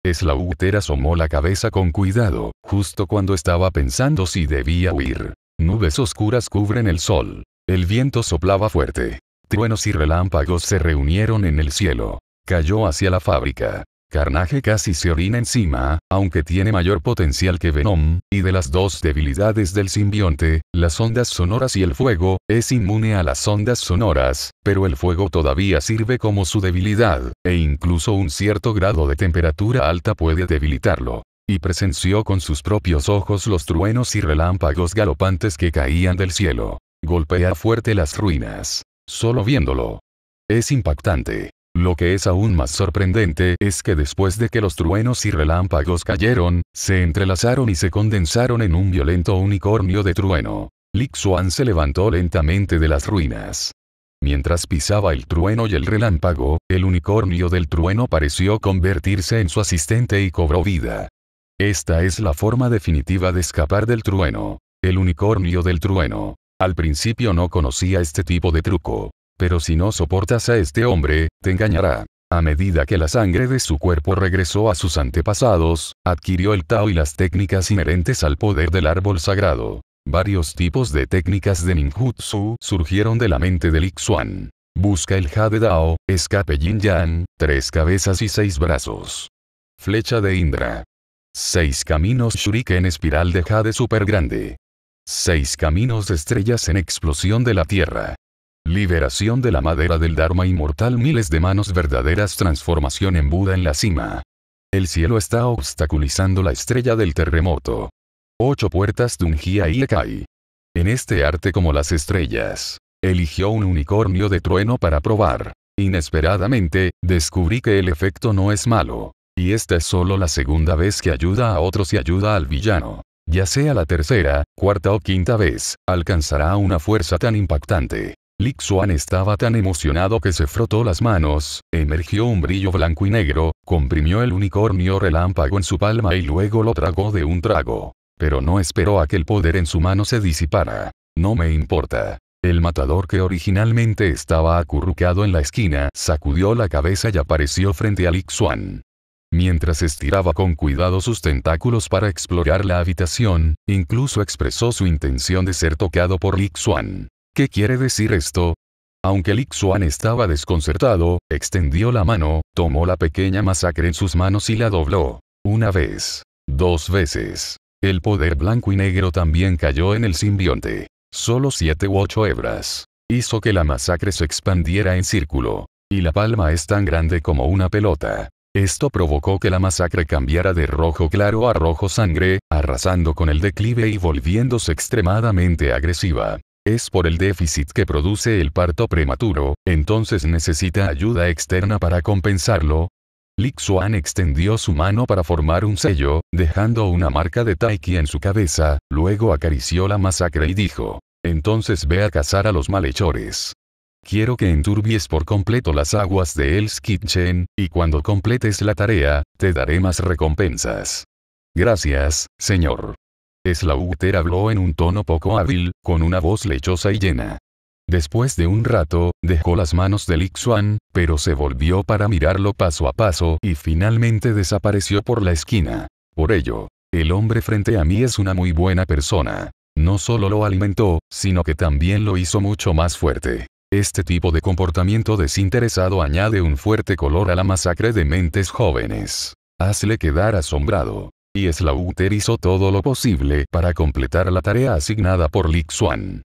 Slaughter asomó la cabeza con cuidado, justo cuando estaba pensando si debía huir. Nubes oscuras cubren el sol. El viento soplaba fuerte. Truenos y relámpagos se reunieron en el cielo. Cayó hacia la fábrica. Carnaje casi se orina encima, aunque tiene mayor potencial que Venom, y de las dos debilidades del simbionte, las ondas sonoras y el fuego, es inmune a las ondas sonoras, pero el fuego todavía sirve como su debilidad, e incluso un cierto grado de temperatura alta puede debilitarlo. Y presenció con sus propios ojos los truenos y relámpagos galopantes que caían del cielo. Golpea fuerte las ruinas. Solo viéndolo. Es impactante. Lo que es aún más sorprendente es que después de que los truenos y relámpagos cayeron, se entrelazaron y se condensaron en un violento unicornio de trueno. Lixuan se levantó lentamente de las ruinas. Mientras pisaba el trueno y el relámpago, el unicornio del trueno pareció convertirse en su asistente y cobró vida. Esta es la forma definitiva de escapar del trueno. El unicornio del trueno. Al principio no conocía este tipo de truco pero si no soportas a este hombre, te engañará. A medida que la sangre de su cuerpo regresó a sus antepasados, adquirió el Tao y las técnicas inherentes al poder del árbol sagrado. Varios tipos de técnicas de ninjutsu surgieron de la mente de Lixuan. Xuan. Busca el Jade Dao, escape Yin Yang, tres cabezas y seis brazos. Flecha de Indra. Seis caminos Shuriken espiral de Jade super grande. Seis caminos de estrellas en explosión de la Tierra. Liberación de la madera del Dharma inmortal miles de manos verdaderas transformación en Buda en la cima. El cielo está obstaculizando la estrella del terremoto. Ocho puertas Dungia y Lekai. En este arte como las estrellas. Eligió un unicornio de trueno para probar. Inesperadamente, descubrí que el efecto no es malo. Y esta es solo la segunda vez que ayuda a otros y ayuda al villano. Ya sea la tercera, cuarta o quinta vez, alcanzará una fuerza tan impactante Lixuan estaba tan emocionado que se frotó las manos, emergió un brillo blanco y negro, comprimió el unicornio relámpago en su palma y luego lo tragó de un trago. Pero no esperó a que el poder en su mano se disipara. No me importa. El matador que originalmente estaba acurrucado en la esquina sacudió la cabeza y apareció frente a Lixuan. Mientras estiraba con cuidado sus tentáculos para explorar la habitación, incluso expresó su intención de ser tocado por Lixuan. ¿Qué quiere decir esto? Aunque Lixuan estaba desconcertado, extendió la mano, tomó la pequeña masacre en sus manos y la dobló. Una vez. Dos veces. El poder blanco y negro también cayó en el simbionte. Solo siete u ocho hebras. Hizo que la masacre se expandiera en círculo. Y la palma es tan grande como una pelota. Esto provocó que la masacre cambiara de rojo claro a rojo sangre, arrasando con el declive y volviéndose extremadamente agresiva es por el déficit que produce el parto prematuro, entonces necesita ayuda externa para compensarlo. Lixuan Xuan extendió su mano para formar un sello, dejando una marca de Taiki en su cabeza, luego acarició la masacre y dijo, entonces ve a cazar a los malhechores. Quiero que enturbies por completo las aguas de Hell's Kitchen, y cuando completes la tarea, te daré más recompensas. Gracias, señor. Slaughter habló en un tono poco hábil, con una voz lechosa y llena. Después de un rato, dejó las manos de Lixuan, pero se volvió para mirarlo paso a paso y finalmente desapareció por la esquina. Por ello, el hombre frente a mí es una muy buena persona. No solo lo alimentó, sino que también lo hizo mucho más fuerte. Este tipo de comportamiento desinteresado añade un fuerte color a la masacre de mentes jóvenes. Hazle quedar asombrado y Slaughter hizo todo lo posible para completar la tarea asignada por Lixuan.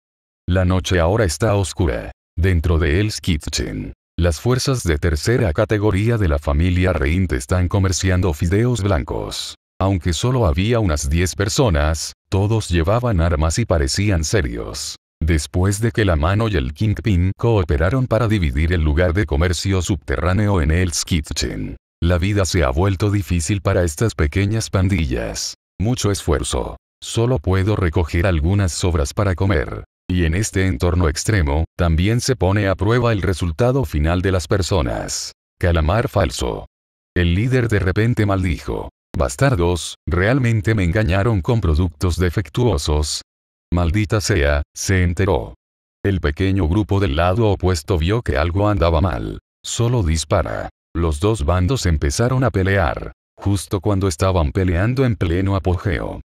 La noche ahora está oscura. Dentro de Hell's Kitchen. Las fuerzas de tercera categoría de la familia Reint están comerciando fideos blancos. Aunque solo había unas 10 personas, todos llevaban armas y parecían serios. Después de que la mano y el Kingpin cooperaron para dividir el lugar de comercio subterráneo en Hell's Kitchen, la vida se ha vuelto difícil para estas pequeñas pandillas. Mucho esfuerzo. Solo puedo recoger algunas sobras para comer. Y en este entorno extremo, también se pone a prueba el resultado final de las personas. Calamar falso. El líder de repente maldijo. Bastardos, realmente me engañaron con productos defectuosos. Maldita sea, se enteró. El pequeño grupo del lado opuesto vio que algo andaba mal. Solo dispara. Los dos bandos empezaron a pelear. Justo cuando estaban peleando en pleno apogeo.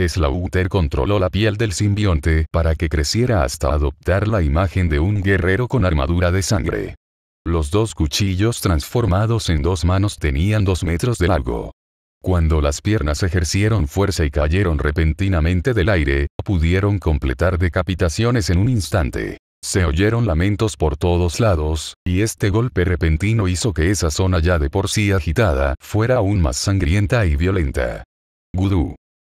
Slaughter controló la piel del simbionte para que creciera hasta adoptar la imagen de un guerrero con armadura de sangre. Los dos cuchillos transformados en dos manos tenían dos metros de largo. Cuando las piernas ejercieron fuerza y cayeron repentinamente del aire, pudieron completar decapitaciones en un instante. Se oyeron lamentos por todos lados, y este golpe repentino hizo que esa zona ya de por sí agitada fuera aún más sangrienta y violenta. Gudú.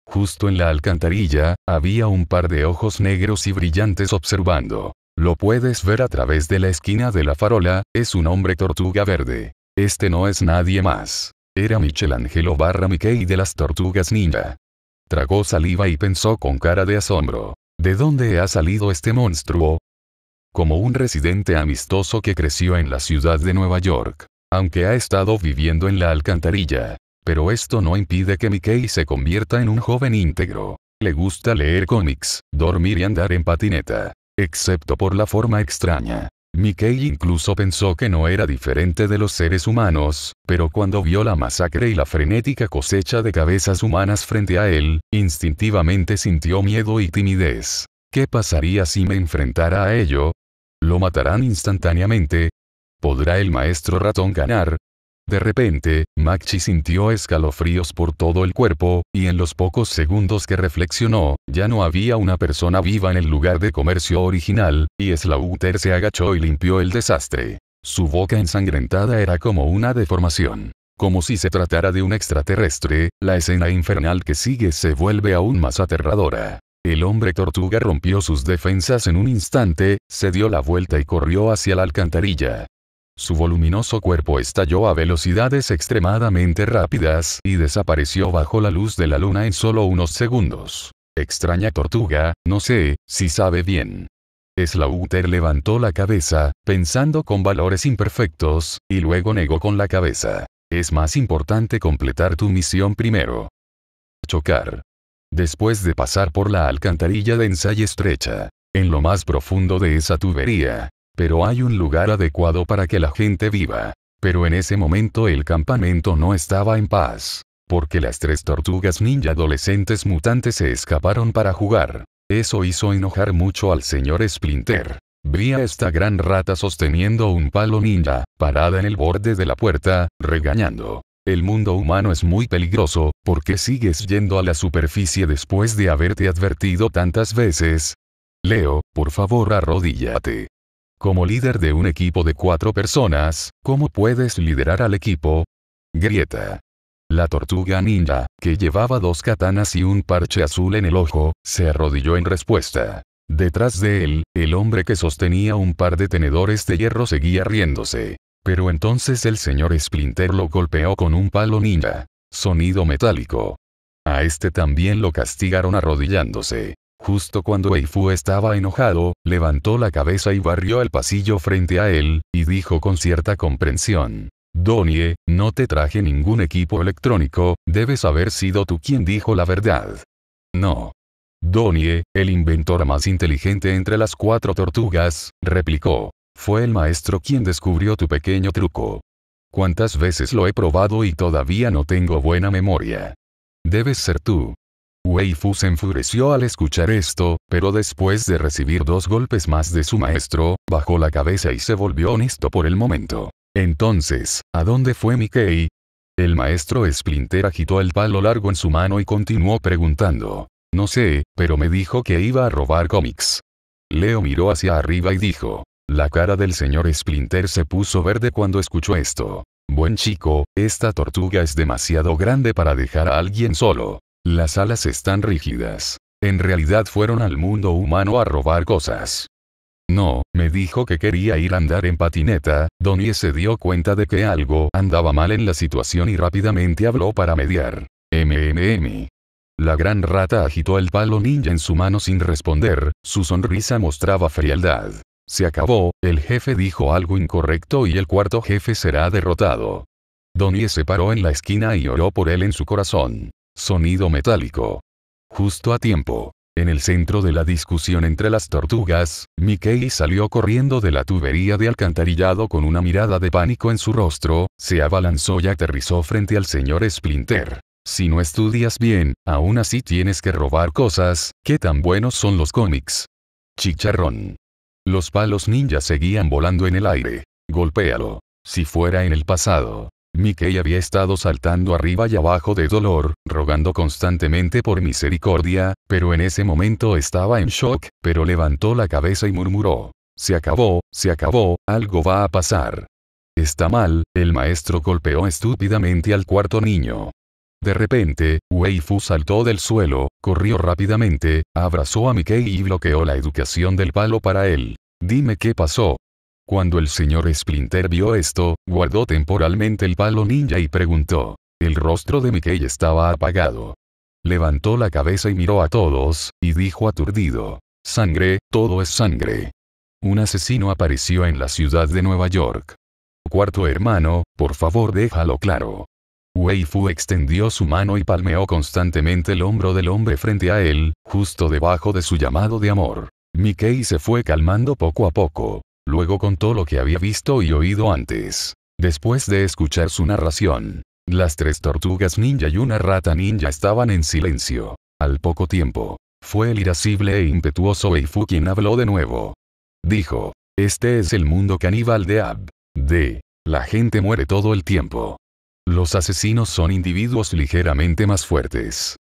Justo en la alcantarilla, había un par de ojos negros y brillantes observando. Lo puedes ver a través de la esquina de la farola, es un hombre tortuga verde. Este no es nadie más. Era Michelangelo barra Mickey de las tortugas ninja. Tragó saliva y pensó con cara de asombro. ¿De dónde ha salido este monstruo? como un residente amistoso que creció en la ciudad de Nueva York, aunque ha estado viviendo en la alcantarilla. Pero esto no impide que Mickey se convierta en un joven íntegro. Le gusta leer cómics, dormir y andar en patineta, excepto por la forma extraña. Mickey incluso pensó que no era diferente de los seres humanos, pero cuando vio la masacre y la frenética cosecha de cabezas humanas frente a él, instintivamente sintió miedo y timidez. ¿Qué pasaría si me enfrentara a ello? Lo matarán instantáneamente. ¿Podrá el maestro ratón ganar? De repente, Maxi sintió escalofríos por todo el cuerpo, y en los pocos segundos que reflexionó, ya no había una persona viva en el lugar de comercio original, y Slaughter se agachó y limpió el desastre. Su boca ensangrentada era como una deformación. Como si se tratara de un extraterrestre, la escena infernal que sigue se vuelve aún más aterradora. El hombre tortuga rompió sus defensas en un instante, se dio la vuelta y corrió hacia la alcantarilla. Su voluminoso cuerpo estalló a velocidades extremadamente rápidas y desapareció bajo la luz de la luna en solo unos segundos. Extraña tortuga, no sé, si sabe bien. Slaughter levantó la cabeza, pensando con valores imperfectos, y luego negó con la cabeza. Es más importante completar tu misión primero. Chocar después de pasar por la alcantarilla densa y estrecha. En lo más profundo de esa tubería. Pero hay un lugar adecuado para que la gente viva. Pero en ese momento el campamento no estaba en paz. Porque las tres tortugas ninja adolescentes mutantes se escaparon para jugar. Eso hizo enojar mucho al señor Splinter. Vi a esta gran rata sosteniendo un palo ninja, parada en el borde de la puerta, regañando. El mundo humano es muy peligroso, porque sigues yendo a la superficie después de haberte advertido tantas veces? Leo, por favor arrodíllate. Como líder de un equipo de cuatro personas, ¿cómo puedes liderar al equipo? Grieta. La tortuga ninja, que llevaba dos katanas y un parche azul en el ojo, se arrodilló en respuesta. Detrás de él, el hombre que sostenía un par de tenedores de hierro seguía riéndose. Pero entonces el señor Splinter lo golpeó con un palo ninja. Sonido metálico. A este también lo castigaron arrodillándose. Justo cuando Eifu estaba enojado, levantó la cabeza y barrió el pasillo frente a él, y dijo con cierta comprensión. Donnie, no te traje ningún equipo electrónico, debes haber sido tú quien dijo la verdad. No. Donnie, el inventor más inteligente entre las cuatro tortugas, replicó. Fue el maestro quien descubrió tu pequeño truco. ¿Cuántas veces lo he probado y todavía no tengo buena memoria? Debes ser tú. Weifu se enfureció al escuchar esto, pero después de recibir dos golpes más de su maestro, bajó la cabeza y se volvió honesto por el momento. Entonces, ¿a dónde fue Mickey? El maestro Splinter agitó el palo largo en su mano y continuó preguntando. No sé, pero me dijo que iba a robar cómics. Leo miró hacia arriba y dijo. La cara del señor Splinter se puso verde cuando escuchó esto. Buen chico, esta tortuga es demasiado grande para dejar a alguien solo. Las alas están rígidas. En realidad fueron al mundo humano a robar cosas. No, me dijo que quería ir a andar en patineta, Donnie se dio cuenta de que algo andaba mal en la situación y rápidamente habló para mediar. MMM. La gran rata agitó el palo ninja en su mano sin responder, su sonrisa mostraba frialdad. Se acabó, el jefe dijo algo incorrecto y el cuarto jefe será derrotado. Donnie se paró en la esquina y oró por él en su corazón. Sonido metálico. Justo a tiempo. En el centro de la discusión entre las tortugas, Mickey salió corriendo de la tubería de alcantarillado con una mirada de pánico en su rostro, se abalanzó y aterrizó frente al señor Splinter. Si no estudias bien, aún así tienes que robar cosas, qué tan buenos son los cómics. Chicharrón. Los palos ninja seguían volando en el aire. Golpéalo. Si fuera en el pasado. Mickey había estado saltando arriba y abajo de dolor, rogando constantemente por misericordia, pero en ese momento estaba en shock, pero levantó la cabeza y murmuró. Se acabó, se acabó, algo va a pasar. Está mal, el maestro golpeó estúpidamente al cuarto niño. De repente, Weifu saltó del suelo, corrió rápidamente, abrazó a Mickey y bloqueó la educación del palo para él. Dime qué pasó. Cuando el señor Splinter vio esto, guardó temporalmente el palo ninja y preguntó. El rostro de Mickey estaba apagado. Levantó la cabeza y miró a todos, y dijo aturdido. Sangre, todo es sangre. Un asesino apareció en la ciudad de Nueva York. Cuarto hermano, por favor déjalo claro. Weifu extendió su mano y palmeó constantemente el hombro del hombre frente a él, justo debajo de su llamado de amor. Mikkei se fue calmando poco a poco. Luego contó lo que había visto y oído antes. Después de escuchar su narración, las tres tortugas ninja y una rata ninja estaban en silencio. Al poco tiempo, fue el irascible e impetuoso Weifu quien habló de nuevo. Dijo, este es el mundo caníbal de Ab. De La gente muere todo el tiempo. Los asesinos son individuos ligeramente más fuertes.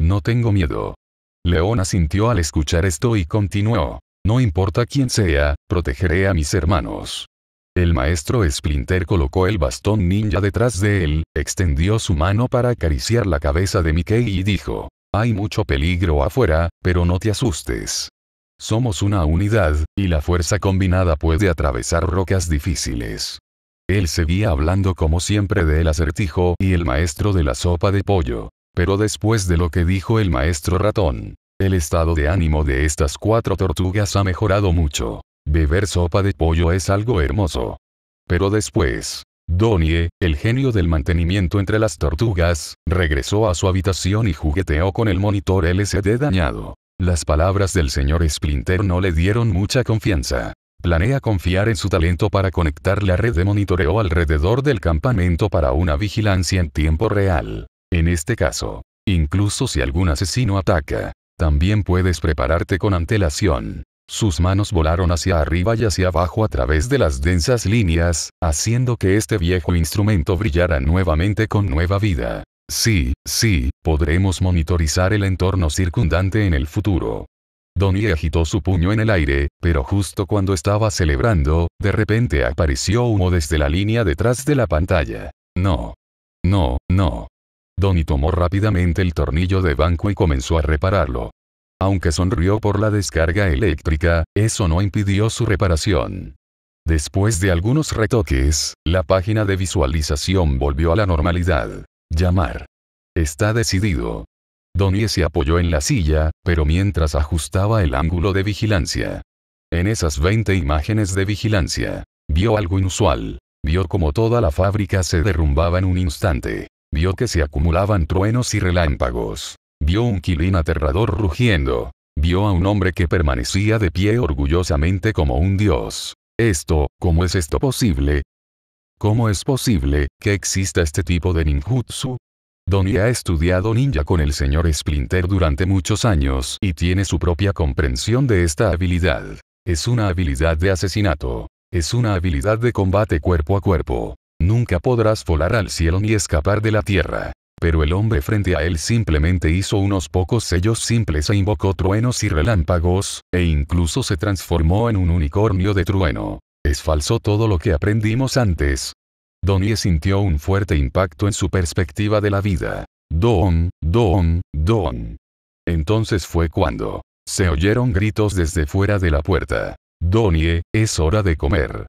No tengo miedo. León asintió al escuchar esto y continuó. No importa quién sea, protegeré a mis hermanos. El maestro Splinter colocó el bastón ninja detrás de él, extendió su mano para acariciar la cabeza de Mickey y dijo, hay mucho peligro afuera, pero no te asustes. Somos una unidad, y la fuerza combinada puede atravesar rocas difíciles. Él seguía hablando como siempre del acertijo y el maestro de la sopa de pollo. Pero después de lo que dijo el maestro ratón, el estado de ánimo de estas cuatro tortugas ha mejorado mucho. Beber sopa de pollo es algo hermoso. Pero después, Donnie, el genio del mantenimiento entre las tortugas, regresó a su habitación y jugueteó con el monitor LCD dañado. Las palabras del señor Splinter no le dieron mucha confianza. Planea confiar en su talento para conectar la red de monitoreo alrededor del campamento para una vigilancia en tiempo real. En este caso, incluso si algún asesino ataca, también puedes prepararte con antelación. Sus manos volaron hacia arriba y hacia abajo a través de las densas líneas, haciendo que este viejo instrumento brillara nuevamente con nueva vida. Sí, sí, podremos monitorizar el entorno circundante en el futuro. Donnie agitó su puño en el aire, pero justo cuando estaba celebrando, de repente apareció humo desde la línea detrás de la pantalla. No. No, no. Donnie tomó rápidamente el tornillo de banco y comenzó a repararlo. Aunque sonrió por la descarga eléctrica, eso no impidió su reparación. Después de algunos retoques, la página de visualización volvió a la normalidad. Llamar. Está decidido, Donnie se apoyó en la silla, pero mientras ajustaba el ángulo de vigilancia. En esas 20 imágenes de vigilancia, vio algo inusual. Vio como toda la fábrica se derrumbaba en un instante. Vio que se acumulaban truenos y relámpagos. Vio un quilín aterrador rugiendo. Vio a un hombre que permanecía de pie orgullosamente como un dios. Esto, ¿cómo es esto posible? ¿Cómo es posible que exista este tipo de ninjutsu? Donnie ha estudiado ninja con el señor Splinter durante muchos años y tiene su propia comprensión de esta habilidad. Es una habilidad de asesinato. Es una habilidad de combate cuerpo a cuerpo. Nunca podrás volar al cielo ni escapar de la tierra. Pero el hombre frente a él simplemente hizo unos pocos sellos simples e invocó truenos y relámpagos, e incluso se transformó en un unicornio de trueno. Es falso todo lo que aprendimos antes, Donnie sintió un fuerte impacto en su perspectiva de la vida. Don, don, don. Entonces fue cuando se oyeron gritos desde fuera de la puerta. Donnie, es hora de comer.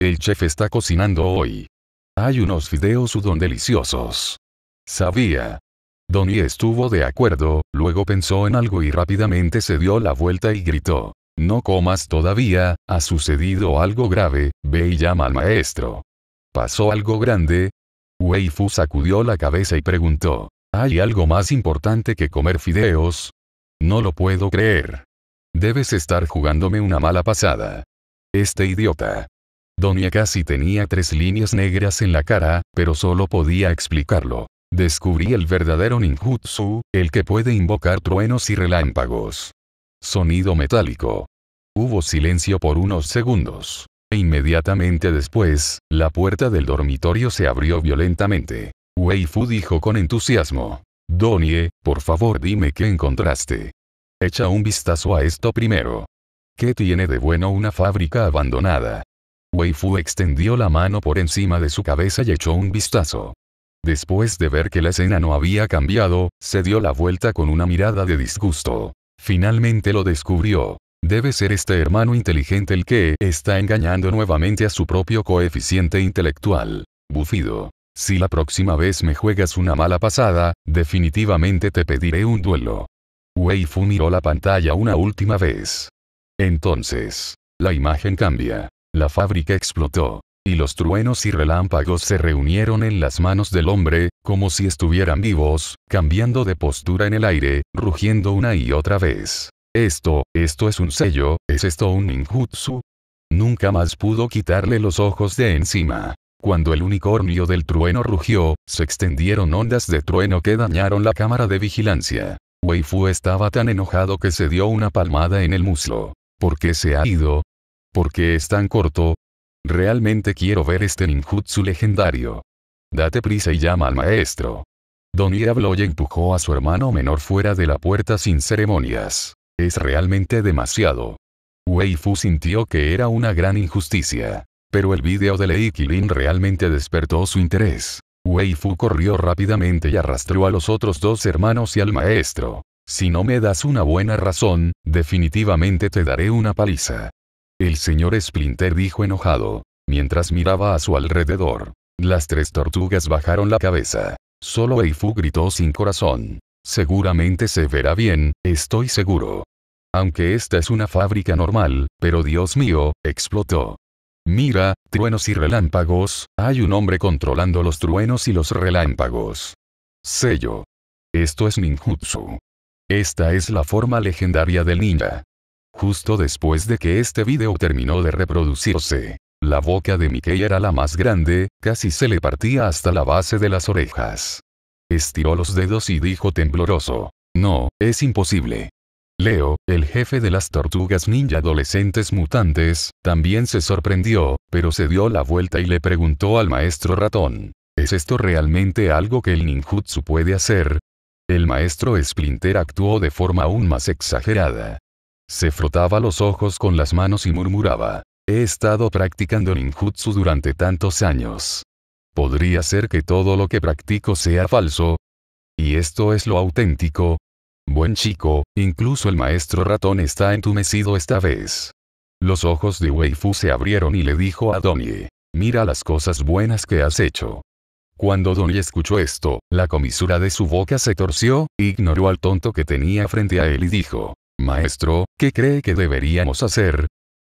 El chef está cocinando hoy. Hay unos fideos udon deliciosos. Sabía. Donnie estuvo de acuerdo, luego pensó en algo y rápidamente se dio la vuelta y gritó. No comas todavía, ha sucedido algo grave, ve y llama al maestro. ¿Pasó algo grande? Weifu sacudió la cabeza y preguntó. ¿Hay algo más importante que comer fideos? No lo puedo creer. Debes estar jugándome una mala pasada. Este idiota. Donia casi tenía tres líneas negras en la cara, pero solo podía explicarlo. Descubrí el verdadero ninjutsu, el que puede invocar truenos y relámpagos. Sonido metálico. Hubo silencio por unos segundos. E inmediatamente después, la puerta del dormitorio se abrió violentamente. Wei Fu dijo con entusiasmo. Donnie, por favor dime qué encontraste. Echa un vistazo a esto primero. ¿Qué tiene de bueno una fábrica abandonada? Wei Fu extendió la mano por encima de su cabeza y echó un vistazo. Después de ver que la escena no había cambiado, se dio la vuelta con una mirada de disgusto. Finalmente lo descubrió. Debe ser este hermano inteligente el que está engañando nuevamente a su propio coeficiente intelectual. Bufido. Si la próxima vez me juegas una mala pasada, definitivamente te pediré un duelo. Weifu miró la pantalla una última vez. Entonces, la imagen cambia. La fábrica explotó. Y los truenos y relámpagos se reunieron en las manos del hombre, como si estuvieran vivos, cambiando de postura en el aire, rugiendo una y otra vez. Esto, esto es un sello, ¿es esto un ninjutsu? Nunca más pudo quitarle los ojos de encima. Cuando el unicornio del trueno rugió, se extendieron ondas de trueno que dañaron la cámara de vigilancia. Wei estaba tan enojado que se dio una palmada en el muslo. ¿Por qué se ha ido? ¿Por qué es tan corto? Realmente quiero ver este ninjutsu legendario. Date prisa y llama al maestro. Don habló y empujó a su hermano menor fuera de la puerta sin ceremonias. Es realmente demasiado. Weifu sintió que era una gran injusticia. Pero el video de Lei realmente despertó su interés. Weifu corrió rápidamente y arrastró a los otros dos hermanos y al maestro. Si no me das una buena razón, definitivamente te daré una paliza. El señor Splinter dijo enojado, mientras miraba a su alrededor. Las tres tortugas bajaron la cabeza. Solo Weifu gritó sin corazón. Seguramente se verá bien, estoy seguro. Aunque esta es una fábrica normal, pero Dios mío, explotó. Mira, truenos y relámpagos, hay un hombre controlando los truenos y los relámpagos. Sello. Esto es ninjutsu. Esta es la forma legendaria del ninja. Justo después de que este video terminó de reproducirse, la boca de Mickey era la más grande, casi se le partía hasta la base de las orejas. Estiró los dedos y dijo tembloroso, no, es imposible. Leo, el jefe de las tortugas ninja adolescentes mutantes, también se sorprendió, pero se dio la vuelta y le preguntó al maestro ratón. ¿Es esto realmente algo que el ninjutsu puede hacer? El maestro Splinter actuó de forma aún más exagerada. Se frotaba los ojos con las manos y murmuraba. He estado practicando ninjutsu durante tantos años. Podría ser que todo lo que practico sea falso. Y esto es lo auténtico, Buen chico, incluso el maestro ratón está entumecido esta vez. Los ojos de Weifu se abrieron y le dijo a Donnie. Mira las cosas buenas que has hecho. Cuando Donnie escuchó esto, la comisura de su boca se torció, ignoró al tonto que tenía frente a él y dijo. Maestro, ¿qué cree que deberíamos hacer?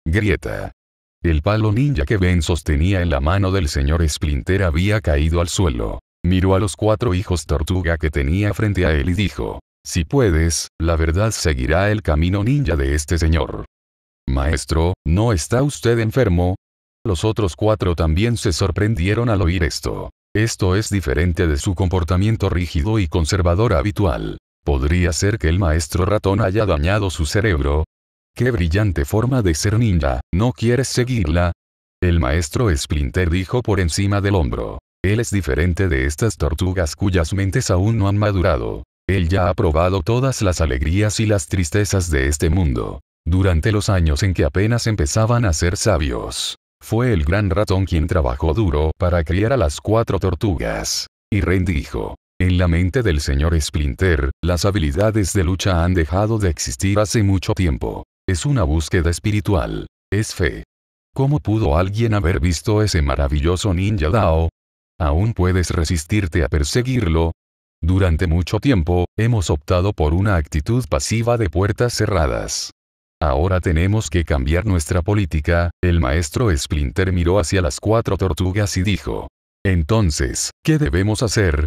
Grieta. El palo ninja que Ben sostenía en la mano del señor Splinter había caído al suelo. Miró a los cuatro hijos tortuga que tenía frente a él y dijo, si puedes, la verdad seguirá el camino ninja de este señor. Maestro, ¿no está usted enfermo? Los otros cuatro también se sorprendieron al oír esto. Esto es diferente de su comportamiento rígido y conservador habitual. ¿Podría ser que el maestro ratón haya dañado su cerebro? ¡Qué brillante forma de ser ninja! ¿No quieres seguirla? El maestro Splinter dijo por encima del hombro. Él es diferente de estas tortugas cuyas mentes aún no han madurado. Él ya ha probado todas las alegrías y las tristezas de este mundo. Durante los años en que apenas empezaban a ser sabios, fue el gran ratón quien trabajó duro para criar a las cuatro tortugas. Y Ren dijo, en la mente del señor Splinter, las habilidades de lucha han dejado de existir hace mucho tiempo. Es una búsqueda espiritual. Es fe. ¿Cómo pudo alguien haber visto ese maravilloso ninja Dao? Aún puedes resistirte a perseguirlo, durante mucho tiempo, hemos optado por una actitud pasiva de puertas cerradas. Ahora tenemos que cambiar nuestra política, el maestro Splinter miró hacia las cuatro tortugas y dijo. Entonces, ¿qué debemos hacer?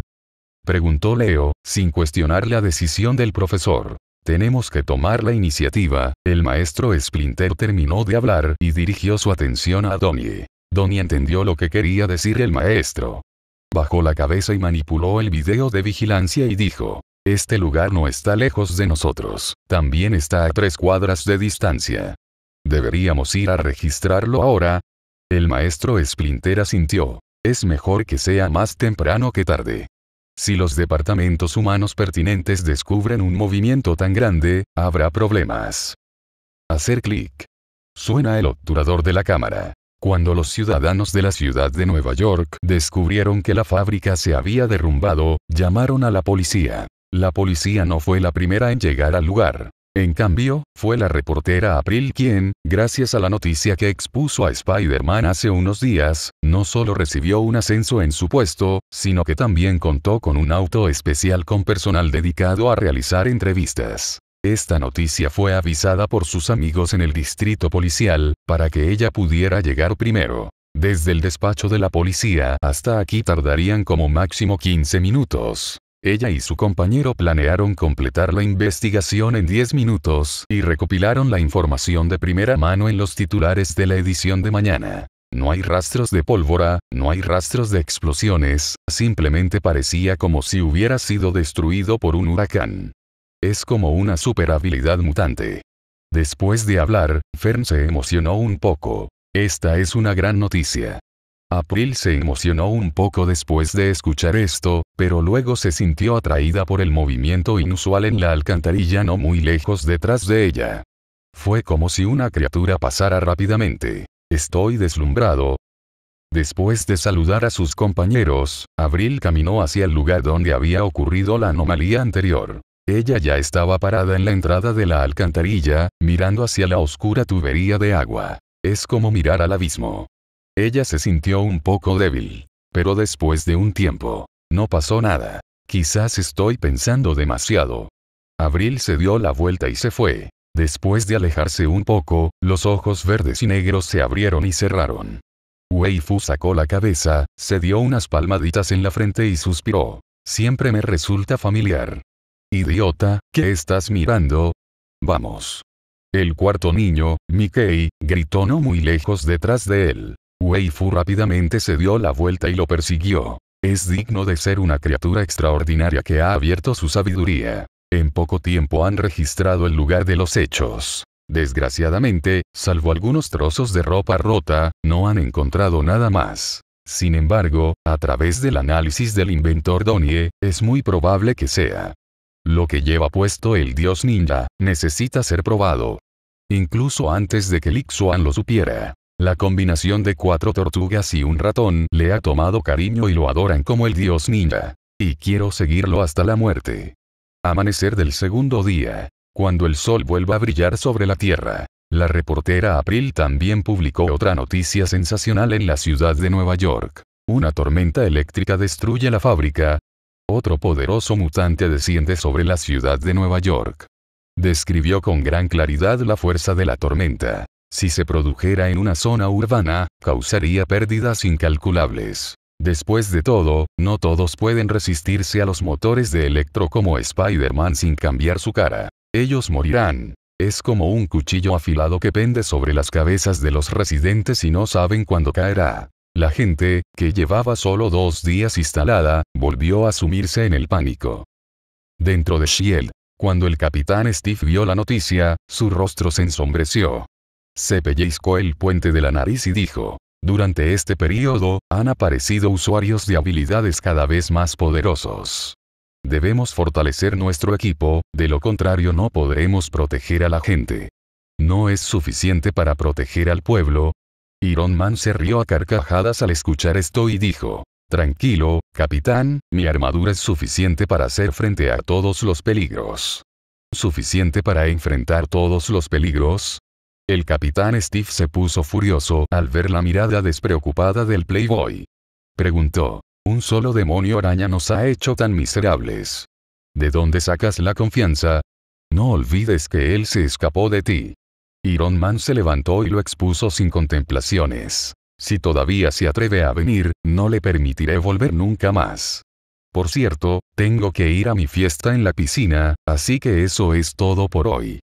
Preguntó Leo, sin cuestionar la decisión del profesor. Tenemos que tomar la iniciativa, el maestro Splinter terminó de hablar y dirigió su atención a Donnie. Donnie entendió lo que quería decir el maestro bajó la cabeza y manipuló el video de vigilancia y dijo, este lugar no está lejos de nosotros, también está a tres cuadras de distancia. Deberíamos ir a registrarlo ahora. El maestro Splinter asintió. Es mejor que sea más temprano que tarde. Si los departamentos humanos pertinentes descubren un movimiento tan grande, habrá problemas. Hacer clic. Suena el obturador de la cámara. Cuando los ciudadanos de la ciudad de Nueva York descubrieron que la fábrica se había derrumbado, llamaron a la policía. La policía no fue la primera en llegar al lugar. En cambio, fue la reportera April quien, gracias a la noticia que expuso a Spider-Man hace unos días, no solo recibió un ascenso en su puesto, sino que también contó con un auto especial con personal dedicado a realizar entrevistas. Esta noticia fue avisada por sus amigos en el distrito policial, para que ella pudiera llegar primero. Desde el despacho de la policía hasta aquí tardarían como máximo 15 minutos. Ella y su compañero planearon completar la investigación en 10 minutos y recopilaron la información de primera mano en los titulares de la edición de mañana. No hay rastros de pólvora, no hay rastros de explosiones, simplemente parecía como si hubiera sido destruido por un huracán. Es como una super habilidad mutante. Después de hablar, Fern se emocionó un poco. Esta es una gran noticia. April se emocionó un poco después de escuchar esto, pero luego se sintió atraída por el movimiento inusual en la alcantarilla no muy lejos detrás de ella. Fue como si una criatura pasara rápidamente. Estoy deslumbrado. Después de saludar a sus compañeros, Abril caminó hacia el lugar donde había ocurrido la anomalía anterior. Ella ya estaba parada en la entrada de la alcantarilla, mirando hacia la oscura tubería de agua. Es como mirar al abismo. Ella se sintió un poco débil. Pero después de un tiempo, no pasó nada. Quizás estoy pensando demasiado. Abril se dio la vuelta y se fue. Después de alejarse un poco, los ojos verdes y negros se abrieron y cerraron. Weifu sacó la cabeza, se dio unas palmaditas en la frente y suspiró. Siempre me resulta familiar. Idiota, ¿qué estás mirando? Vamos. El cuarto niño, Mickey, gritó no muy lejos detrás de él. Weifu rápidamente se dio la vuelta y lo persiguió. Es digno de ser una criatura extraordinaria que ha abierto su sabiduría. En poco tiempo han registrado el lugar de los hechos. Desgraciadamente, salvo algunos trozos de ropa rota, no han encontrado nada más. Sin embargo, a través del análisis del inventor Donnie, es muy probable que sea lo que lleva puesto el dios ninja, necesita ser probado. Incluso antes de que Lixuan lo supiera. La combinación de cuatro tortugas y un ratón le ha tomado cariño y lo adoran como el dios ninja. Y quiero seguirlo hasta la muerte. Amanecer del segundo día. Cuando el sol vuelva a brillar sobre la tierra. La reportera April también publicó otra noticia sensacional en la ciudad de Nueva York. Una tormenta eléctrica destruye la fábrica, otro poderoso mutante desciende sobre la ciudad de Nueva York. Describió con gran claridad la fuerza de la tormenta. Si se produjera en una zona urbana, causaría pérdidas incalculables. Después de todo, no todos pueden resistirse a los motores de Electro como Spider-Man sin cambiar su cara. Ellos morirán. Es como un cuchillo afilado que pende sobre las cabezas de los residentes y no saben cuándo caerá. La gente, que llevaba solo dos días instalada, volvió a sumirse en el pánico. Dentro de Shield, cuando el capitán Steve vio la noticia, su rostro se ensombreció. Se pellizcó el puente de la nariz y dijo, durante este periodo, han aparecido usuarios de habilidades cada vez más poderosos. Debemos fortalecer nuestro equipo, de lo contrario no podremos proteger a la gente. No es suficiente para proteger al pueblo, Iron Man se rió a carcajadas al escuchar esto y dijo, Tranquilo, capitán, mi armadura es suficiente para hacer frente a todos los peligros. ¿Suficiente para enfrentar todos los peligros? El capitán Steve se puso furioso al ver la mirada despreocupada del Playboy. Preguntó, un solo demonio araña nos ha hecho tan miserables. ¿De dónde sacas la confianza? No olvides que él se escapó de ti. Iron Man se levantó y lo expuso sin contemplaciones. Si todavía se atreve a venir, no le permitiré volver nunca más. Por cierto, tengo que ir a mi fiesta en la piscina, así que eso es todo por hoy.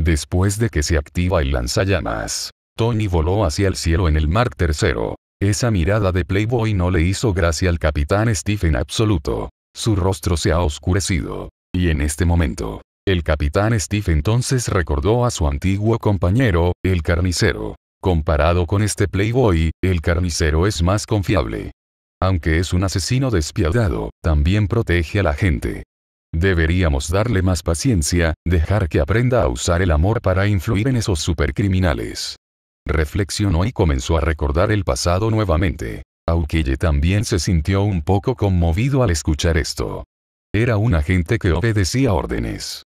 Después de que se activa el lanzallamas, Tony voló hacia el cielo en el Mark III. Esa mirada de Playboy no le hizo gracia al capitán Steve en absoluto. Su rostro se ha oscurecido. Y en este momento, el capitán Steve entonces recordó a su antiguo compañero, el carnicero. Comparado con este playboy, el carnicero es más confiable. Aunque es un asesino despiadado, también protege a la gente. Deberíamos darle más paciencia, dejar que aprenda a usar el amor para influir en esos supercriminales. Reflexionó y comenzó a recordar el pasado nuevamente. Aukille también se sintió un poco conmovido al escuchar esto. Era un agente que obedecía órdenes.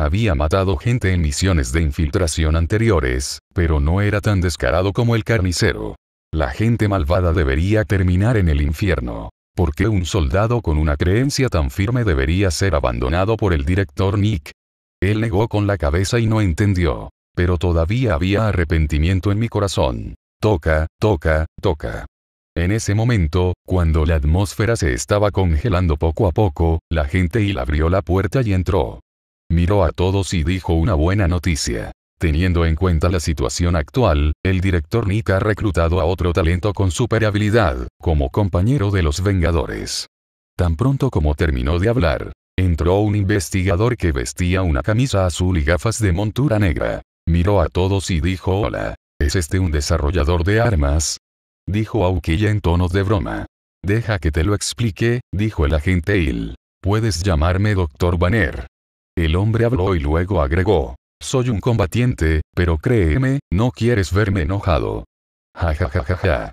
Había matado gente en misiones de infiltración anteriores, pero no era tan descarado como el carnicero. La gente malvada debería terminar en el infierno. ¿Por qué un soldado con una creencia tan firme debería ser abandonado por el director Nick? Él negó con la cabeza y no entendió. Pero todavía había arrepentimiento en mi corazón. Toca, toca, toca. En ese momento, cuando la atmósfera se estaba congelando poco a poco, la gente y abrió la puerta y entró. Miró a todos y dijo una buena noticia. Teniendo en cuenta la situación actual, el director Nick ha reclutado a otro talento con super habilidad, como compañero de los Vengadores. Tan pronto como terminó de hablar, entró un investigador que vestía una camisa azul y gafas de montura negra. Miró a todos y dijo hola. ¿Es este un desarrollador de armas? Dijo Aukilla en tonos de broma. Deja que te lo explique, dijo el agente Hill. Puedes llamarme Dr. Banner. El hombre habló y luego agregó. Soy un combatiente, pero créeme, no quieres verme enojado. Ja ja ja ja ja.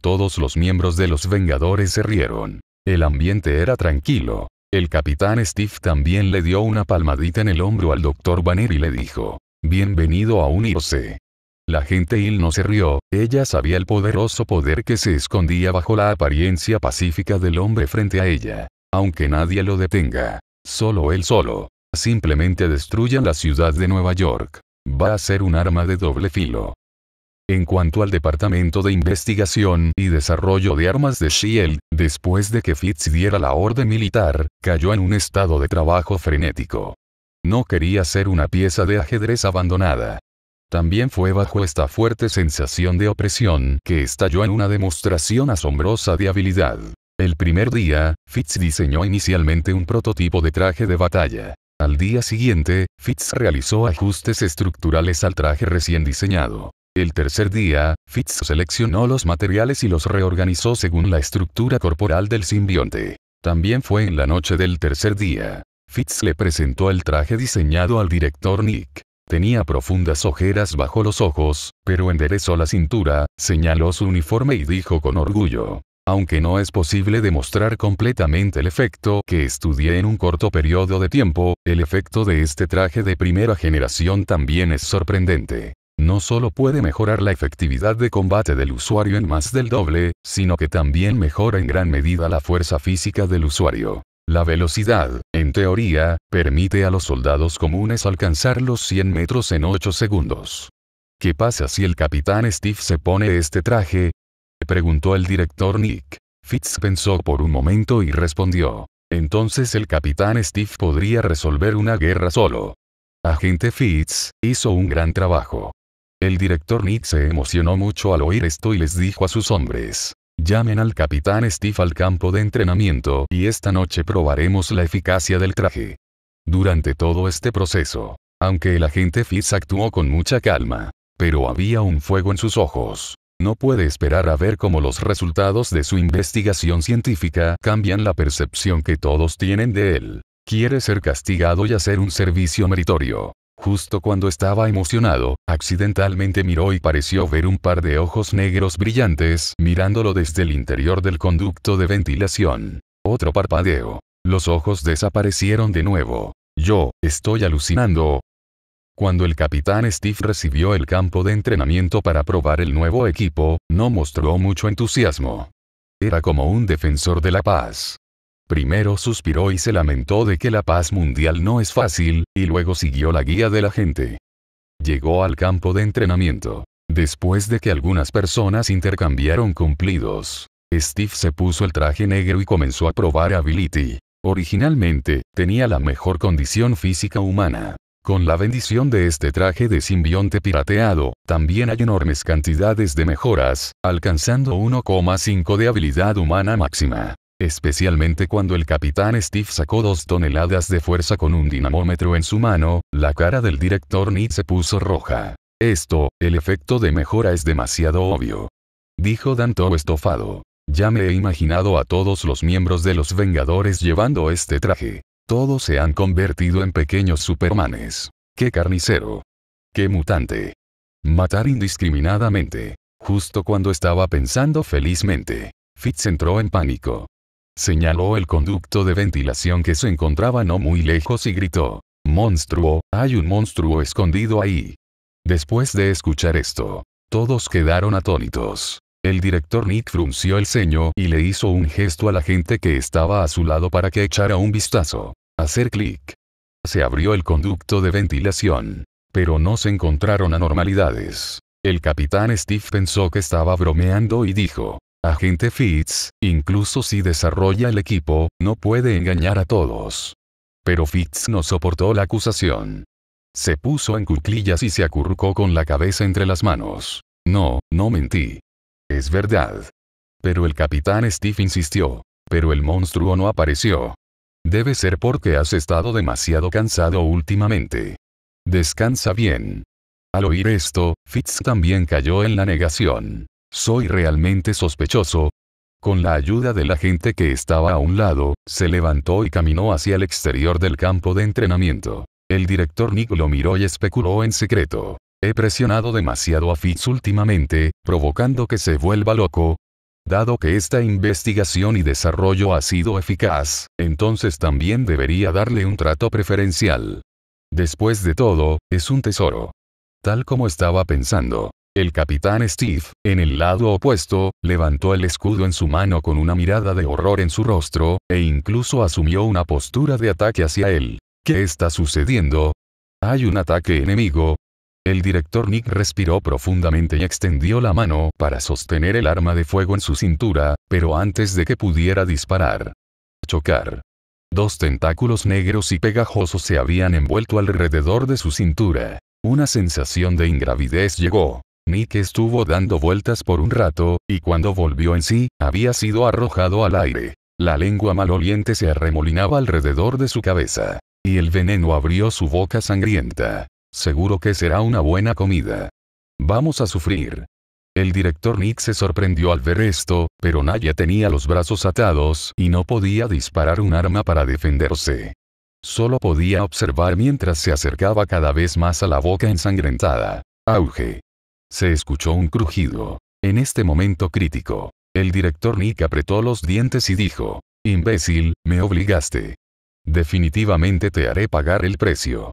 Todos los miembros de los Vengadores se rieron. El ambiente era tranquilo. El capitán Steve también le dio una palmadita en el hombro al doctor Banner y le dijo. Bienvenido a unirse. La gente Il no se rió, ella sabía el poderoso poder que se escondía bajo la apariencia pacífica del hombre frente a ella. Aunque nadie lo detenga. Solo él solo. Simplemente destruyan la ciudad de Nueva York. Va a ser un arma de doble filo. En cuanto al Departamento de Investigación y Desarrollo de Armas de Shield, después de que Fitz diera la orden militar, cayó en un estado de trabajo frenético. No quería ser una pieza de ajedrez abandonada. También fue bajo esta fuerte sensación de opresión que estalló en una demostración asombrosa de habilidad. El primer día, Fitz diseñó inicialmente un prototipo de traje de batalla. Al día siguiente, Fitz realizó ajustes estructurales al traje recién diseñado. El tercer día, Fitz seleccionó los materiales y los reorganizó según la estructura corporal del simbionte. También fue en la noche del tercer día. Fitz le presentó el traje diseñado al director Nick. Tenía profundas ojeras bajo los ojos, pero enderezó la cintura, señaló su uniforme y dijo con orgullo, aunque no es posible demostrar completamente el efecto que estudié en un corto periodo de tiempo, el efecto de este traje de primera generación también es sorprendente. No solo puede mejorar la efectividad de combate del usuario en más del doble, sino que también mejora en gran medida la fuerza física del usuario. La velocidad, en teoría, permite a los soldados comunes alcanzar los 100 metros en 8 segundos. ¿Qué pasa si el capitán Steve se pone este traje? preguntó el director Nick. Fitz pensó por un momento y respondió. Entonces el capitán Steve podría resolver una guerra solo. Agente Fitz, hizo un gran trabajo. El director Nick se emocionó mucho al oír esto y les dijo a sus hombres. Llamen al capitán Steve al campo de entrenamiento y esta noche probaremos la eficacia del traje. Durante todo este proceso, aunque el agente Fitz actuó con mucha calma, pero había un fuego en sus ojos no puede esperar a ver cómo los resultados de su investigación científica cambian la percepción que todos tienen de él. Quiere ser castigado y hacer un servicio meritorio. Justo cuando estaba emocionado, accidentalmente miró y pareció ver un par de ojos negros brillantes mirándolo desde el interior del conducto de ventilación. Otro parpadeo. Los ojos desaparecieron de nuevo. Yo, estoy alucinando, cuando el capitán Steve recibió el campo de entrenamiento para probar el nuevo equipo, no mostró mucho entusiasmo. Era como un defensor de la paz. Primero suspiró y se lamentó de que la paz mundial no es fácil, y luego siguió la guía de la gente. Llegó al campo de entrenamiento. Después de que algunas personas intercambiaron cumplidos, Steve se puso el traje negro y comenzó a probar Ability. Originalmente, tenía la mejor condición física humana con la bendición de este traje de simbionte pirateado, también hay enormes cantidades de mejoras, alcanzando 1,5 de habilidad humana máxima. Especialmente cuando el capitán Steve sacó dos toneladas de fuerza con un dinamómetro en su mano, la cara del director Nick se puso roja. Esto, el efecto de mejora es demasiado obvio. Dijo Danto estofado. Ya me he imaginado a todos los miembros de los Vengadores llevando este traje. Todos se han convertido en pequeños supermanes. ¡Qué carnicero! ¡Qué mutante! Matar indiscriminadamente. Justo cuando estaba pensando felizmente, Fitz entró en pánico. Señaló el conducto de ventilación que se encontraba no muy lejos y gritó, Monstruo, hay un monstruo escondido ahí. Después de escuchar esto, todos quedaron atónitos. El director Nick frunció el ceño y le hizo un gesto a la gente que estaba a su lado para que echara un vistazo. Hacer clic. Se abrió el conducto de ventilación. Pero no se encontraron anormalidades. El capitán Steve pensó que estaba bromeando y dijo, Agente Fitz, incluso si desarrolla el equipo, no puede engañar a todos. Pero Fitz no soportó la acusación. Se puso en cuclillas y se acurrucó con la cabeza entre las manos. No, no mentí. Es verdad. Pero el capitán Steve insistió. Pero el monstruo no apareció. Debe ser porque has estado demasiado cansado últimamente. Descansa bien. Al oír esto, Fitz también cayó en la negación. ¿Soy realmente sospechoso? Con la ayuda de la gente que estaba a un lado, se levantó y caminó hacia el exterior del campo de entrenamiento. El director Nick lo miró y especuló en secreto. He presionado demasiado a Fitz últimamente, provocando que se vuelva loco. Dado que esta investigación y desarrollo ha sido eficaz, entonces también debería darle un trato preferencial. Después de todo, es un tesoro. Tal como estaba pensando. El capitán Steve, en el lado opuesto, levantó el escudo en su mano con una mirada de horror en su rostro, e incluso asumió una postura de ataque hacia él. ¿Qué está sucediendo? Hay un ataque enemigo, el director Nick respiró profundamente y extendió la mano para sostener el arma de fuego en su cintura, pero antes de que pudiera disparar. Chocar. Dos tentáculos negros y pegajosos se habían envuelto alrededor de su cintura. Una sensación de ingravidez llegó. Nick estuvo dando vueltas por un rato, y cuando volvió en sí, había sido arrojado al aire. La lengua maloliente se arremolinaba alrededor de su cabeza. Y el veneno abrió su boca sangrienta. Seguro que será una buena comida. Vamos a sufrir. El director Nick se sorprendió al ver esto, pero Naya tenía los brazos atados y no podía disparar un arma para defenderse. Solo podía observar mientras se acercaba cada vez más a la boca ensangrentada. Auge. Se escuchó un crujido. En este momento crítico, el director Nick apretó los dientes y dijo, Imbécil, me obligaste. Definitivamente te haré pagar el precio.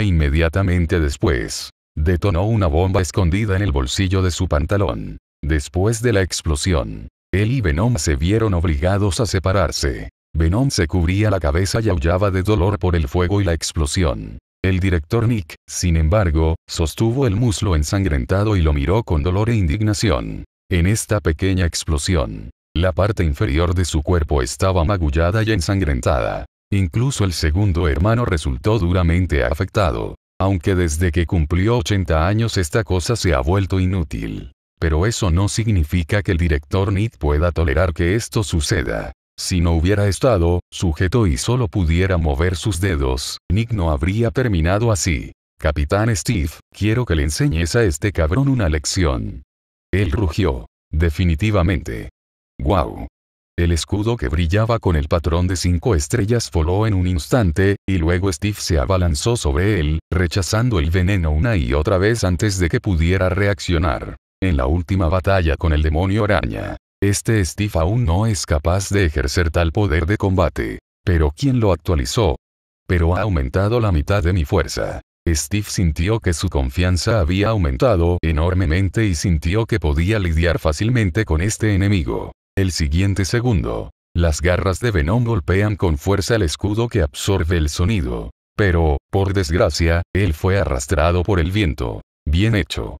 E inmediatamente después, detonó una bomba escondida en el bolsillo de su pantalón. Después de la explosión, él y Venom se vieron obligados a separarse. Venom se cubría la cabeza y aullaba de dolor por el fuego y la explosión. El director Nick, sin embargo, sostuvo el muslo ensangrentado y lo miró con dolor e indignación. En esta pequeña explosión, la parte inferior de su cuerpo estaba magullada y ensangrentada. Incluso el segundo hermano resultó duramente afectado. Aunque desde que cumplió 80 años esta cosa se ha vuelto inútil. Pero eso no significa que el director Nick pueda tolerar que esto suceda. Si no hubiera estado, sujeto y solo pudiera mover sus dedos, Nick no habría terminado así. Capitán Steve, quiero que le enseñes a este cabrón una lección. Él rugió. Definitivamente. Wow, el escudo que brillaba con el patrón de cinco estrellas voló en un instante, y luego Steve se abalanzó sobre él, rechazando el veneno una y otra vez antes de que pudiera reaccionar. En la última batalla con el demonio araña, este Steve aún no es capaz de ejercer tal poder de combate. Pero ¿quién lo actualizó? Pero ha aumentado la mitad de mi fuerza. Steve sintió que su confianza había aumentado enormemente y sintió que podía lidiar fácilmente con este enemigo. El siguiente segundo, las garras de Venom golpean con fuerza el escudo que absorbe el sonido. Pero, por desgracia, él fue arrastrado por el viento. Bien hecho.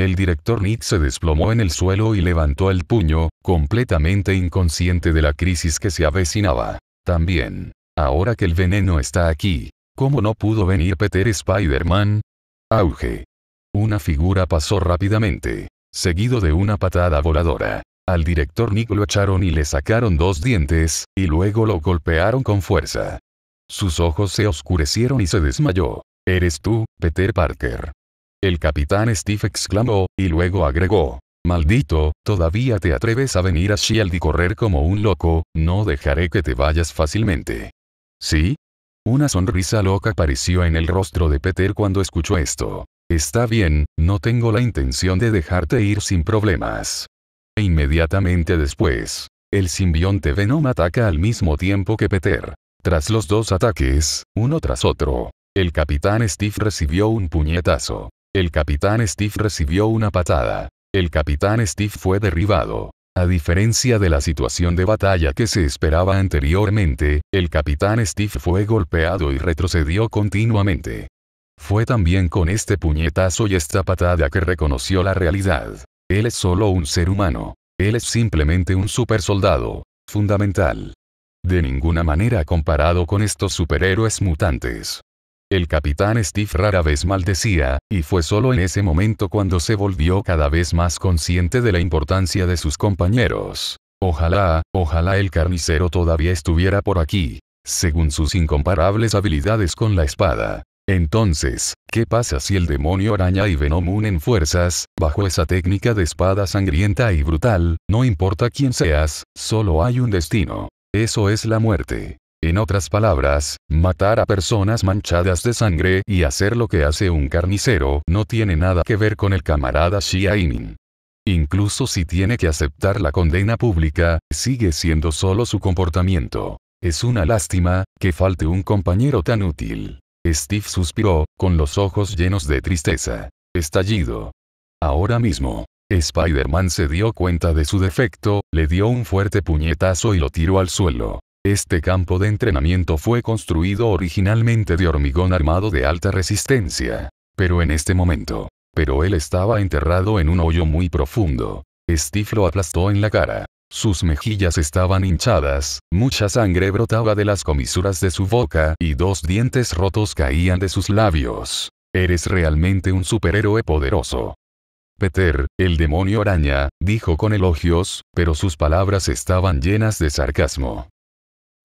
El director Nick se desplomó en el suelo y levantó el puño, completamente inconsciente de la crisis que se avecinaba. También, ahora que el veneno está aquí, ¿cómo no pudo venir Peter Spider-Man? Auge. Una figura pasó rápidamente, seguido de una patada voladora. Al director Nick lo echaron y le sacaron dos dientes, y luego lo golpearon con fuerza. Sus ojos se oscurecieron y se desmayó. Eres tú, Peter Parker. El capitán Steve exclamó, y luego agregó. Maldito, todavía te atreves a venir a Shield y correr como un loco, no dejaré que te vayas fácilmente. ¿Sí? Una sonrisa loca apareció en el rostro de Peter cuando escuchó esto. Está bien, no tengo la intención de dejarte ir sin problemas. E inmediatamente después, el simbionte Venom ataca al mismo tiempo que Peter. Tras los dos ataques, uno tras otro, el capitán Steve recibió un puñetazo. El capitán Steve recibió una patada. El capitán Steve fue derribado. A diferencia de la situación de batalla que se esperaba anteriormente, el capitán Steve fue golpeado y retrocedió continuamente. Fue también con este puñetazo y esta patada que reconoció la realidad. Él es solo un ser humano. Él es simplemente un supersoldado. Fundamental. De ninguna manera comparado con estos superhéroes mutantes. El capitán Steve rara vez maldecía, y fue solo en ese momento cuando se volvió cada vez más consciente de la importancia de sus compañeros. Ojalá, ojalá el carnicero todavía estuviera por aquí, según sus incomparables habilidades con la espada. Entonces, ¿qué pasa si el demonio araña y Venom unen fuerzas, bajo esa técnica de espada sangrienta y brutal, no importa quién seas, solo hay un destino. Eso es la muerte. En otras palabras, matar a personas manchadas de sangre y hacer lo que hace un carnicero no tiene nada que ver con el camarada Shia Incluso si tiene que aceptar la condena pública, sigue siendo solo su comportamiento. Es una lástima, que falte un compañero tan útil. Steve suspiró, con los ojos llenos de tristeza. Estallido. Ahora mismo. Spider-Man se dio cuenta de su defecto, le dio un fuerte puñetazo y lo tiró al suelo. Este campo de entrenamiento fue construido originalmente de hormigón armado de alta resistencia. Pero en este momento. Pero él estaba enterrado en un hoyo muy profundo. Steve lo aplastó en la cara. Sus mejillas estaban hinchadas, mucha sangre brotaba de las comisuras de su boca y dos dientes rotos caían de sus labios. Eres realmente un superhéroe poderoso. Peter, el demonio araña, dijo con elogios, pero sus palabras estaban llenas de sarcasmo.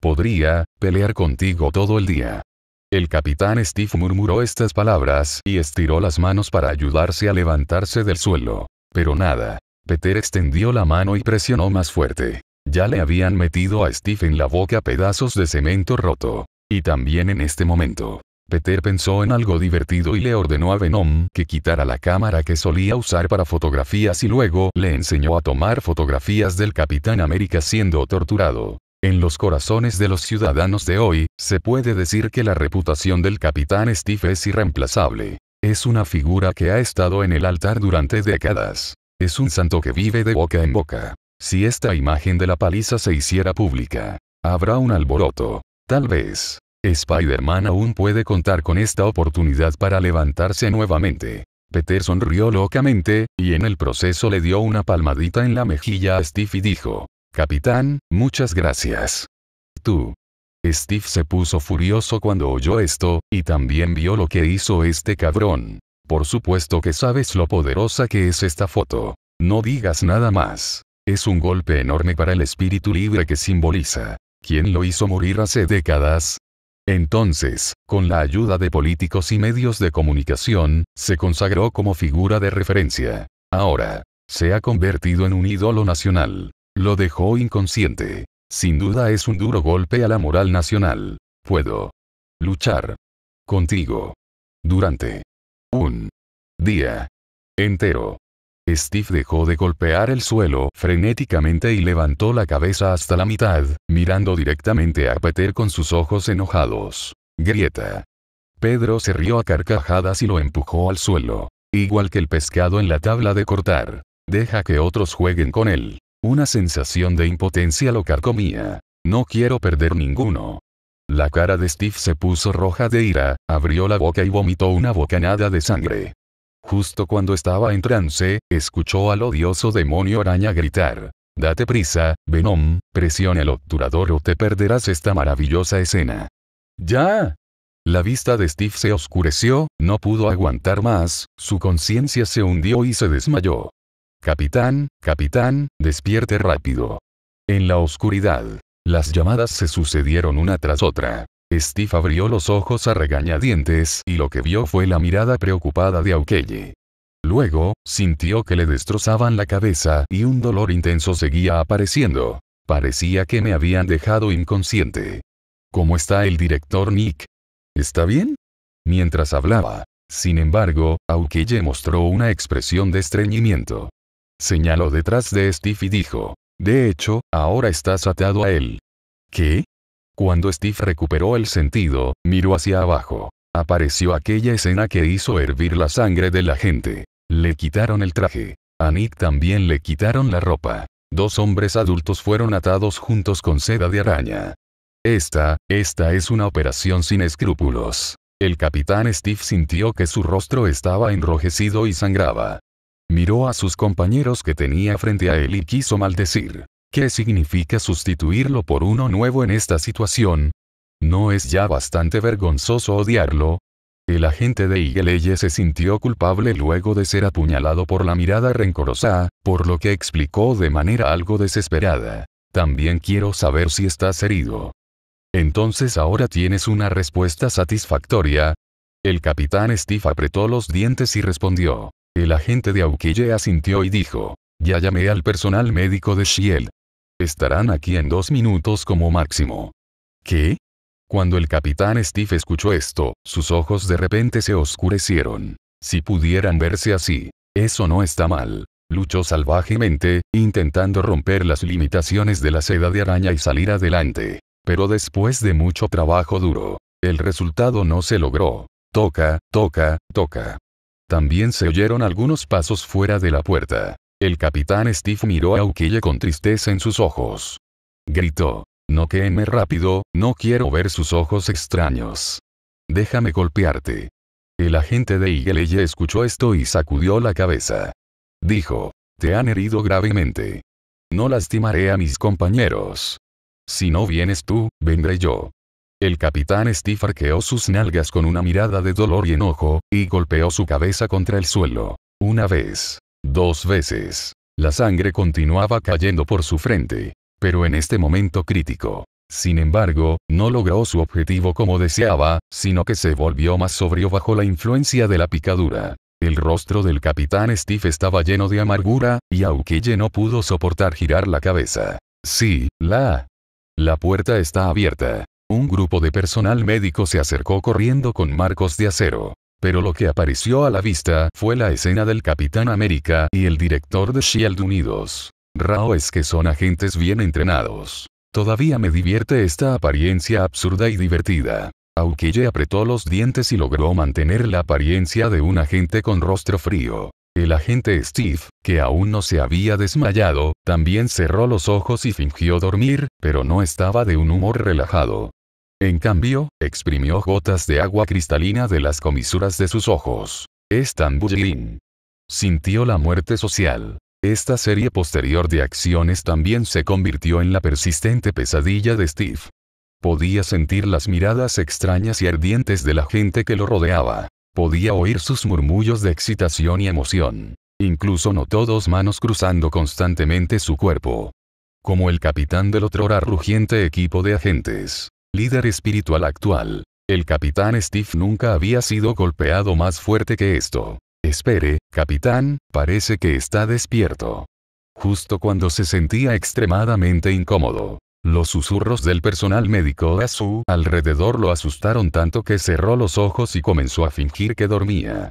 Podría, pelear contigo todo el día. El capitán Steve murmuró estas palabras y estiró las manos para ayudarse a levantarse del suelo. Pero nada. Peter extendió la mano y presionó más fuerte. Ya le habían metido a Steve en la boca pedazos de cemento roto. Y también en este momento. Peter pensó en algo divertido y le ordenó a Venom que quitara la cámara que solía usar para fotografías y luego le enseñó a tomar fotografías del Capitán América siendo torturado. En los corazones de los ciudadanos de hoy, se puede decir que la reputación del Capitán Steve es irreemplazable. Es una figura que ha estado en el altar durante décadas. Es un santo que vive de boca en boca. Si esta imagen de la paliza se hiciera pública, habrá un alboroto. Tal vez, Spider-Man aún puede contar con esta oportunidad para levantarse nuevamente. Peter sonrió locamente, y en el proceso le dio una palmadita en la mejilla a Steve y dijo, Capitán, muchas gracias. Tú. Steve se puso furioso cuando oyó esto, y también vio lo que hizo este cabrón. Por supuesto que sabes lo poderosa que es esta foto. No digas nada más. Es un golpe enorme para el espíritu libre que simboliza. ¿Quién lo hizo morir hace décadas? Entonces, con la ayuda de políticos y medios de comunicación, se consagró como figura de referencia. Ahora, se ha convertido en un ídolo nacional. Lo dejó inconsciente. Sin duda es un duro golpe a la moral nacional. Puedo luchar contigo durante un día entero. Steve dejó de golpear el suelo frenéticamente y levantó la cabeza hasta la mitad, mirando directamente a Peter con sus ojos enojados. Grieta. Pedro se rió a carcajadas y lo empujó al suelo. Igual que el pescado en la tabla de cortar. Deja que otros jueguen con él. Una sensación de impotencia lo carcomía. No quiero perder ninguno. La cara de Steve se puso roja de ira, abrió la boca y vomitó una bocanada de sangre. Justo cuando estaba en trance, escuchó al odioso demonio araña gritar. Date prisa, Venom, presiona el obturador o te perderás esta maravillosa escena. ¡Ya! La vista de Steve se oscureció, no pudo aguantar más, su conciencia se hundió y se desmayó. Capitán, capitán, despierte rápido. En la oscuridad, las llamadas se sucedieron una tras otra. Steve abrió los ojos a regañadientes y lo que vio fue la mirada preocupada de Aukelle. Luego, sintió que le destrozaban la cabeza y un dolor intenso seguía apareciendo. Parecía que me habían dejado inconsciente. ¿Cómo está el director Nick? ¿Está bien? Mientras hablaba. Sin embargo, Aukelle mostró una expresión de estreñimiento. Señaló detrás de Steve y dijo, de hecho, ahora estás atado a él. ¿Qué? Cuando Steve recuperó el sentido, miró hacia abajo. Apareció aquella escena que hizo hervir la sangre de la gente. Le quitaron el traje. A Nick también le quitaron la ropa. Dos hombres adultos fueron atados juntos con seda de araña. Esta, esta es una operación sin escrúpulos. El capitán Steve sintió que su rostro estaba enrojecido y sangraba. Miró a sus compañeros que tenía frente a él y quiso maldecir. ¿Qué significa sustituirlo por uno nuevo en esta situación? ¿No es ya bastante vergonzoso odiarlo? El agente de Igeleye se sintió culpable luego de ser apuñalado por la mirada rencorosa, por lo que explicó de manera algo desesperada. También quiero saber si estás herido. Entonces ahora tienes una respuesta satisfactoria. El capitán Steve apretó los dientes y respondió. El agente de Auquille asintió y dijo, ya llamé al personal médico de Shield. Estarán aquí en dos minutos como máximo. ¿Qué? Cuando el capitán Steve escuchó esto, sus ojos de repente se oscurecieron. Si pudieran verse así, eso no está mal. Luchó salvajemente, intentando romper las limitaciones de la seda de araña y salir adelante. Pero después de mucho trabajo duro, el resultado no se logró. Toca, toca, toca. También se oyeron algunos pasos fuera de la puerta. El capitán Steve miró a Uquille con tristeza en sus ojos. Gritó. No queme rápido, no quiero ver sus ojos extraños. Déjame golpearte. El agente de Igeleye escuchó esto y sacudió la cabeza. Dijo. Te han herido gravemente. No lastimaré a mis compañeros. Si no vienes tú, vendré yo. El capitán Steve arqueó sus nalgas con una mirada de dolor y enojo, y golpeó su cabeza contra el suelo. Una vez. Dos veces. La sangre continuaba cayendo por su frente. Pero en este momento crítico. Sin embargo, no logró su objetivo como deseaba, sino que se volvió más sobrio bajo la influencia de la picadura. El rostro del capitán Steve estaba lleno de amargura, y Aukille no pudo soportar girar la cabeza. Sí, la... La puerta está abierta. Un grupo de personal médico se acercó corriendo con marcos de acero. Pero lo que apareció a la vista fue la escena del Capitán América y el director de Shield unidos. Rao es que son agentes bien entrenados. Todavía me divierte esta apariencia absurda y divertida. Aukille apretó los dientes y logró mantener la apariencia de un agente con rostro frío. El agente Steve, que aún no se había desmayado, también cerró los ojos y fingió dormir, pero no estaba de un humor relajado. En cambio, exprimió gotas de agua cristalina de las comisuras de sus ojos. Es Sintió la muerte social. Esta serie posterior de acciones también se convirtió en la persistente pesadilla de Steve. Podía sentir las miradas extrañas y ardientes de la gente que lo rodeaba. Podía oír sus murmullos de excitación y emoción. Incluso notó dos manos cruzando constantemente su cuerpo. Como el capitán del otrora rugiente equipo de agentes líder espiritual actual. El capitán Steve nunca había sido golpeado más fuerte que esto. Espere, capitán, parece que está despierto. Justo cuando se sentía extremadamente incómodo. Los susurros del personal médico a su alrededor lo asustaron tanto que cerró los ojos y comenzó a fingir que dormía.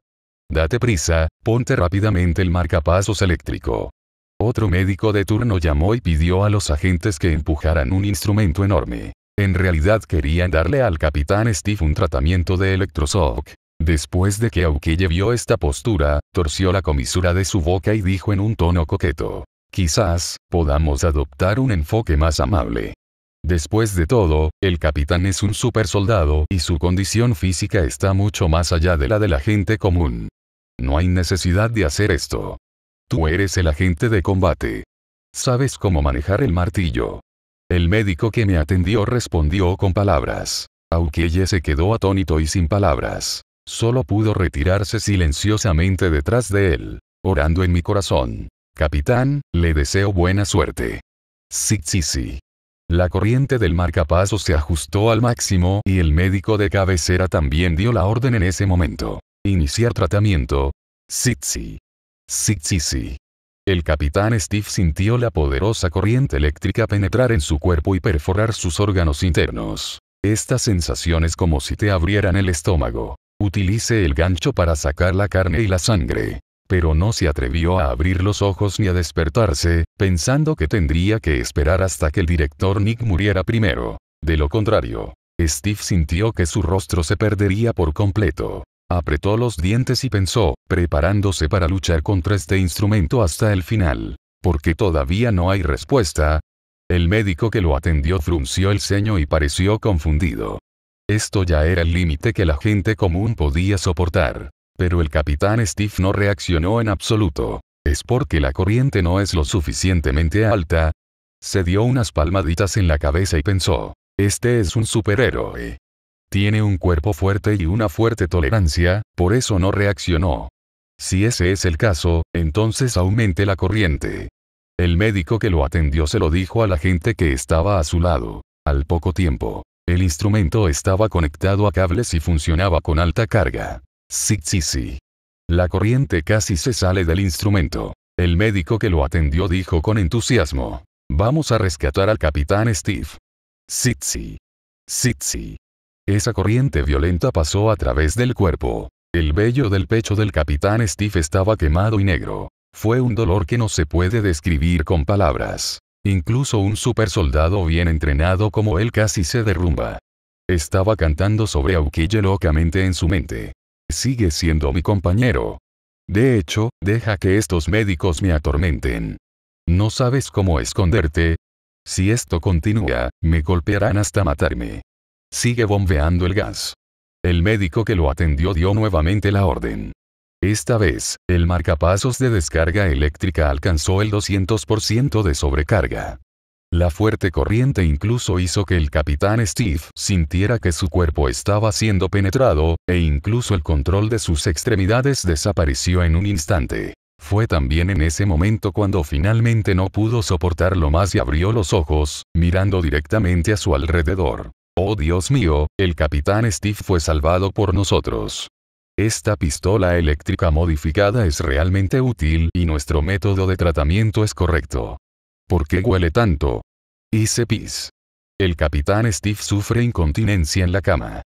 Date prisa, ponte rápidamente el marcapasos eléctrico. Otro médico de turno llamó y pidió a los agentes que empujaran un instrumento enorme. En realidad querían darle al capitán Steve un tratamiento de electroshock. Después de que Aukille vio esta postura, torció la comisura de su boca y dijo en un tono coqueto. Quizás, podamos adoptar un enfoque más amable. Después de todo, el capitán es un supersoldado y su condición física está mucho más allá de la de la gente común. No hay necesidad de hacer esto. Tú eres el agente de combate. Sabes cómo manejar el martillo. El médico que me atendió respondió con palabras. Aunque ella se quedó atónito y sin palabras. Solo pudo retirarse silenciosamente detrás de él, orando en mi corazón. Capitán, le deseo buena suerte. Sí, sí, La corriente del marcapaso se ajustó al máximo y el médico de cabecera también dio la orden en ese momento. Iniciar tratamiento. Sí, sí. El capitán Steve sintió la poderosa corriente eléctrica penetrar en su cuerpo y perforar sus órganos internos. Esta sensación es como si te abrieran el estómago. Utilice el gancho para sacar la carne y la sangre. Pero no se atrevió a abrir los ojos ni a despertarse, pensando que tendría que esperar hasta que el director Nick muriera primero. De lo contrario, Steve sintió que su rostro se perdería por completo. Apretó los dientes y pensó, preparándose para luchar contra este instrumento hasta el final. Porque todavía no hay respuesta. El médico que lo atendió frunció el ceño y pareció confundido. Esto ya era el límite que la gente común podía soportar. Pero el capitán Steve no reaccionó en absoluto. Es porque la corriente no es lo suficientemente alta. Se dio unas palmaditas en la cabeza y pensó, este es un superhéroe tiene un cuerpo fuerte y una fuerte tolerancia, por eso no reaccionó. Si ese es el caso, entonces aumente la corriente. El médico que lo atendió se lo dijo a la gente que estaba a su lado. Al poco tiempo, el instrumento estaba conectado a cables y funcionaba con alta carga. Sí, sí, sí. La corriente casi se sale del instrumento. El médico que lo atendió dijo con entusiasmo. Vamos a rescatar al capitán Steve. Sitsi. Sitsi. Esa corriente violenta pasó a través del cuerpo. El vello del pecho del capitán Steve estaba quemado y negro. Fue un dolor que no se puede describir con palabras. Incluso un supersoldado bien entrenado como él casi se derrumba. Estaba cantando sobre Auquille locamente en su mente. Sigue siendo mi compañero. De hecho, deja que estos médicos me atormenten. No sabes cómo esconderte. Si esto continúa, me golpearán hasta matarme. Sigue bombeando el gas. El médico que lo atendió dio nuevamente la orden. Esta vez, el marcapasos de descarga eléctrica alcanzó el 200% de sobrecarga. La fuerte corriente incluso hizo que el capitán Steve sintiera que su cuerpo estaba siendo penetrado, e incluso el control de sus extremidades desapareció en un instante. Fue también en ese momento cuando finalmente no pudo soportarlo más y abrió los ojos, mirando directamente a su alrededor. Oh Dios mío, el capitán Steve fue salvado por nosotros. Esta pistola eléctrica modificada es realmente útil y nuestro método de tratamiento es correcto. ¿Por qué huele tanto? Hice pis. El capitán Steve sufre incontinencia en la cama.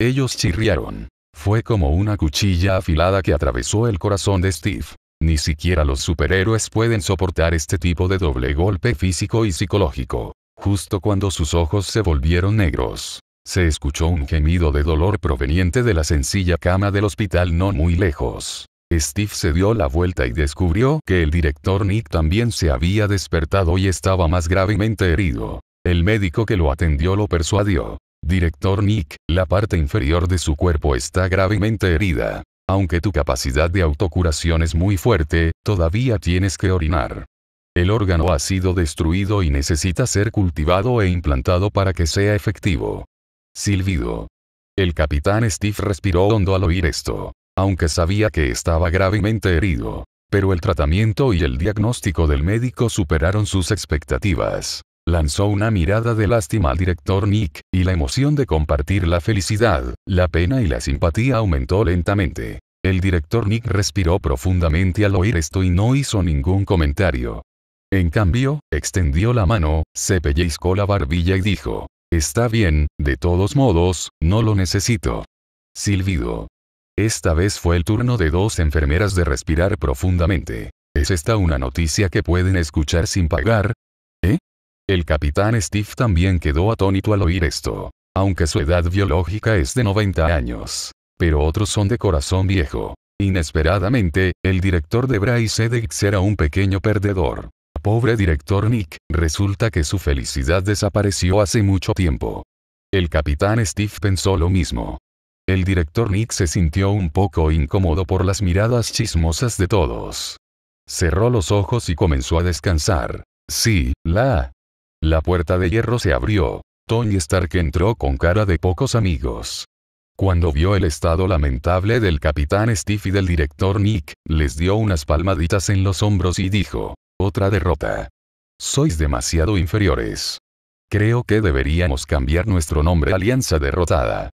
Ellos chirriaron. Fue como una cuchilla afilada que atravesó el corazón de Steve. Ni siquiera los superhéroes pueden soportar este tipo de doble golpe físico y psicológico. Justo cuando sus ojos se volvieron negros, se escuchó un gemido de dolor proveniente de la sencilla cama del hospital no muy lejos. Steve se dio la vuelta y descubrió que el director Nick también se había despertado y estaba más gravemente herido. El médico que lo atendió lo persuadió. Director Nick, la parte inferior de su cuerpo está gravemente herida. Aunque tu capacidad de autocuración es muy fuerte, todavía tienes que orinar. El órgano ha sido destruido y necesita ser cultivado e implantado para que sea efectivo. Silvido. El capitán Steve respiró hondo al oír esto, aunque sabía que estaba gravemente herido. Pero el tratamiento y el diagnóstico del médico superaron sus expectativas. Lanzó una mirada de lástima al director Nick, y la emoción de compartir la felicidad, la pena y la simpatía aumentó lentamente. El director Nick respiró profundamente al oír esto y no hizo ningún comentario. En cambio, extendió la mano, se pellizcó la barbilla y dijo, Está bien, de todos modos, no lo necesito. Silbido. Esta vez fue el turno de dos enfermeras de respirar profundamente. ¿Es esta una noticia que pueden escuchar sin pagar? ¿Eh? El capitán Steve también quedó atónito al oír esto, aunque su edad biológica es de 90 años. Pero otros son de corazón viejo. Inesperadamente, el director de Bryce era un pequeño perdedor pobre director Nick, resulta que su felicidad desapareció hace mucho tiempo. El capitán Steve pensó lo mismo. El director Nick se sintió un poco incómodo por las miradas chismosas de todos. Cerró los ojos y comenzó a descansar. Sí, la. La puerta de hierro se abrió. Tony Stark entró con cara de pocos amigos. Cuando vio el estado lamentable del capitán Steve y del director Nick, les dio unas palmaditas en los hombros y dijo, otra derrota. Sois demasiado inferiores. Creo que deberíamos cambiar nuestro nombre a Alianza Derrotada.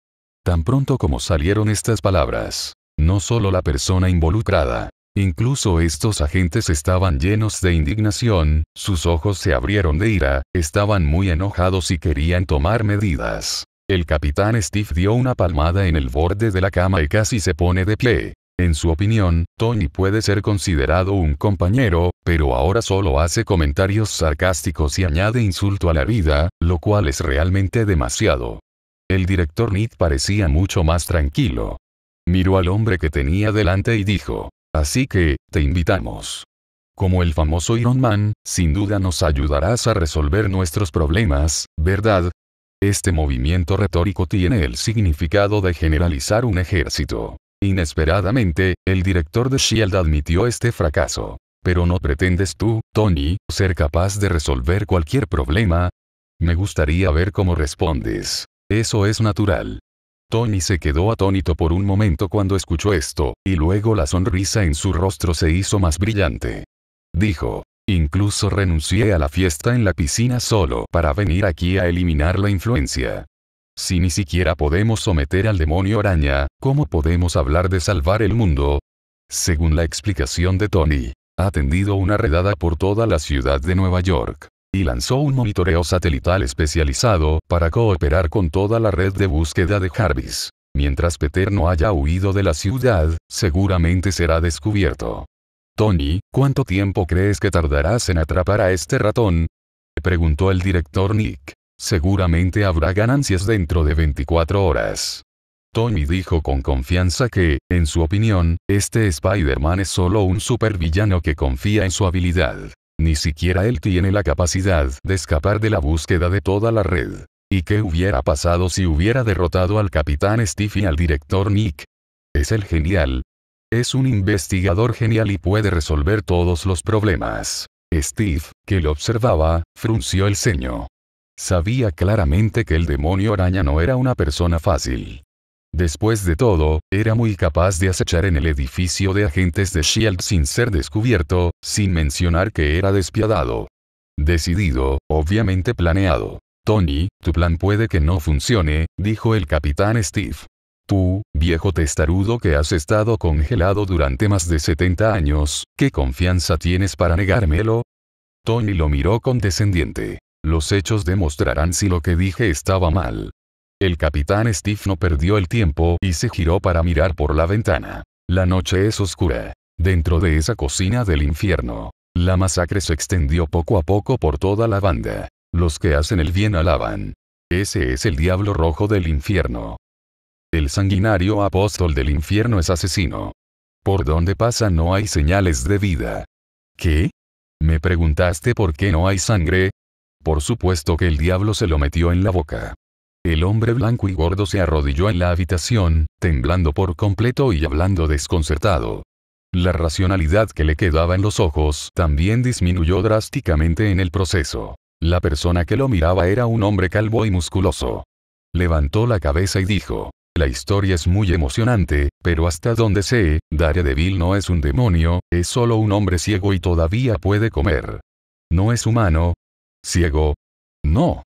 Tan pronto como salieron estas palabras, no solo la persona involucrada, Incluso estos agentes estaban llenos de indignación, sus ojos se abrieron de ira, estaban muy enojados y querían tomar medidas. El capitán Steve dio una palmada en el borde de la cama y casi se pone de pie. En su opinión, Tony puede ser considerado un compañero, pero ahora solo hace comentarios sarcásticos y añade insulto a la vida, lo cual es realmente demasiado. El director Nick parecía mucho más tranquilo. Miró al hombre que tenía delante y dijo, así que, te invitamos. Como el famoso Iron Man, sin duda nos ayudarás a resolver nuestros problemas, ¿verdad? Este movimiento retórico tiene el significado de generalizar un ejército. Inesperadamente, el director de Shield admitió este fracaso. Pero no pretendes tú, Tony, ser capaz de resolver cualquier problema. Me gustaría ver cómo respondes. Eso es natural. Tony se quedó atónito por un momento cuando escuchó esto, y luego la sonrisa en su rostro se hizo más brillante. Dijo, incluso renuncié a la fiesta en la piscina solo para venir aquí a eliminar la influencia. Si ni siquiera podemos someter al demonio araña, ¿cómo podemos hablar de salvar el mundo? Según la explicación de Tony, ha tendido una redada por toda la ciudad de Nueva York y lanzó un monitoreo satelital especializado para cooperar con toda la red de búsqueda de Jarvis. Mientras Peter no haya huido de la ciudad, seguramente será descubierto. Tony, ¿cuánto tiempo crees que tardarás en atrapar a este ratón? preguntó el director Nick. Seguramente habrá ganancias dentro de 24 horas. Tony dijo con confianza que, en su opinión, este Spider-Man es solo un supervillano que confía en su habilidad. Ni siquiera él tiene la capacidad de escapar de la búsqueda de toda la red. ¿Y qué hubiera pasado si hubiera derrotado al capitán Steve y al director Nick? Es el genial. Es un investigador genial y puede resolver todos los problemas. Steve, que lo observaba, frunció el ceño. Sabía claramente que el demonio araña no era una persona fácil. Después de todo, era muy capaz de acechar en el edificio de agentes de Shield sin ser descubierto, sin mencionar que era despiadado. Decidido, obviamente planeado. Tony, tu plan puede que no funcione, dijo el capitán Steve. Tú, viejo testarudo que has estado congelado durante más de 70 años, ¿qué confianza tienes para negármelo? Tony lo miró condescendiente. Los hechos demostrarán si lo que dije estaba mal. El capitán Steve no perdió el tiempo y se giró para mirar por la ventana. La noche es oscura. Dentro de esa cocina del infierno. La masacre se extendió poco a poco por toda la banda. Los que hacen el bien alaban. Ese es el diablo rojo del infierno. El sanguinario apóstol del infierno es asesino. Por donde pasa no hay señales de vida. ¿Qué? Me preguntaste por qué no hay sangre, por supuesto que el diablo se lo metió en la boca. El hombre blanco y gordo se arrodilló en la habitación, temblando por completo y hablando desconcertado. La racionalidad que le quedaba en los ojos también disminuyó drásticamente en el proceso. La persona que lo miraba era un hombre calvo y musculoso. Levantó la cabeza y dijo, la historia es muy emocionante, pero hasta donde sé, Daredevil no es un demonio, es solo un hombre ciego y todavía puede comer. No es humano, ciego. No.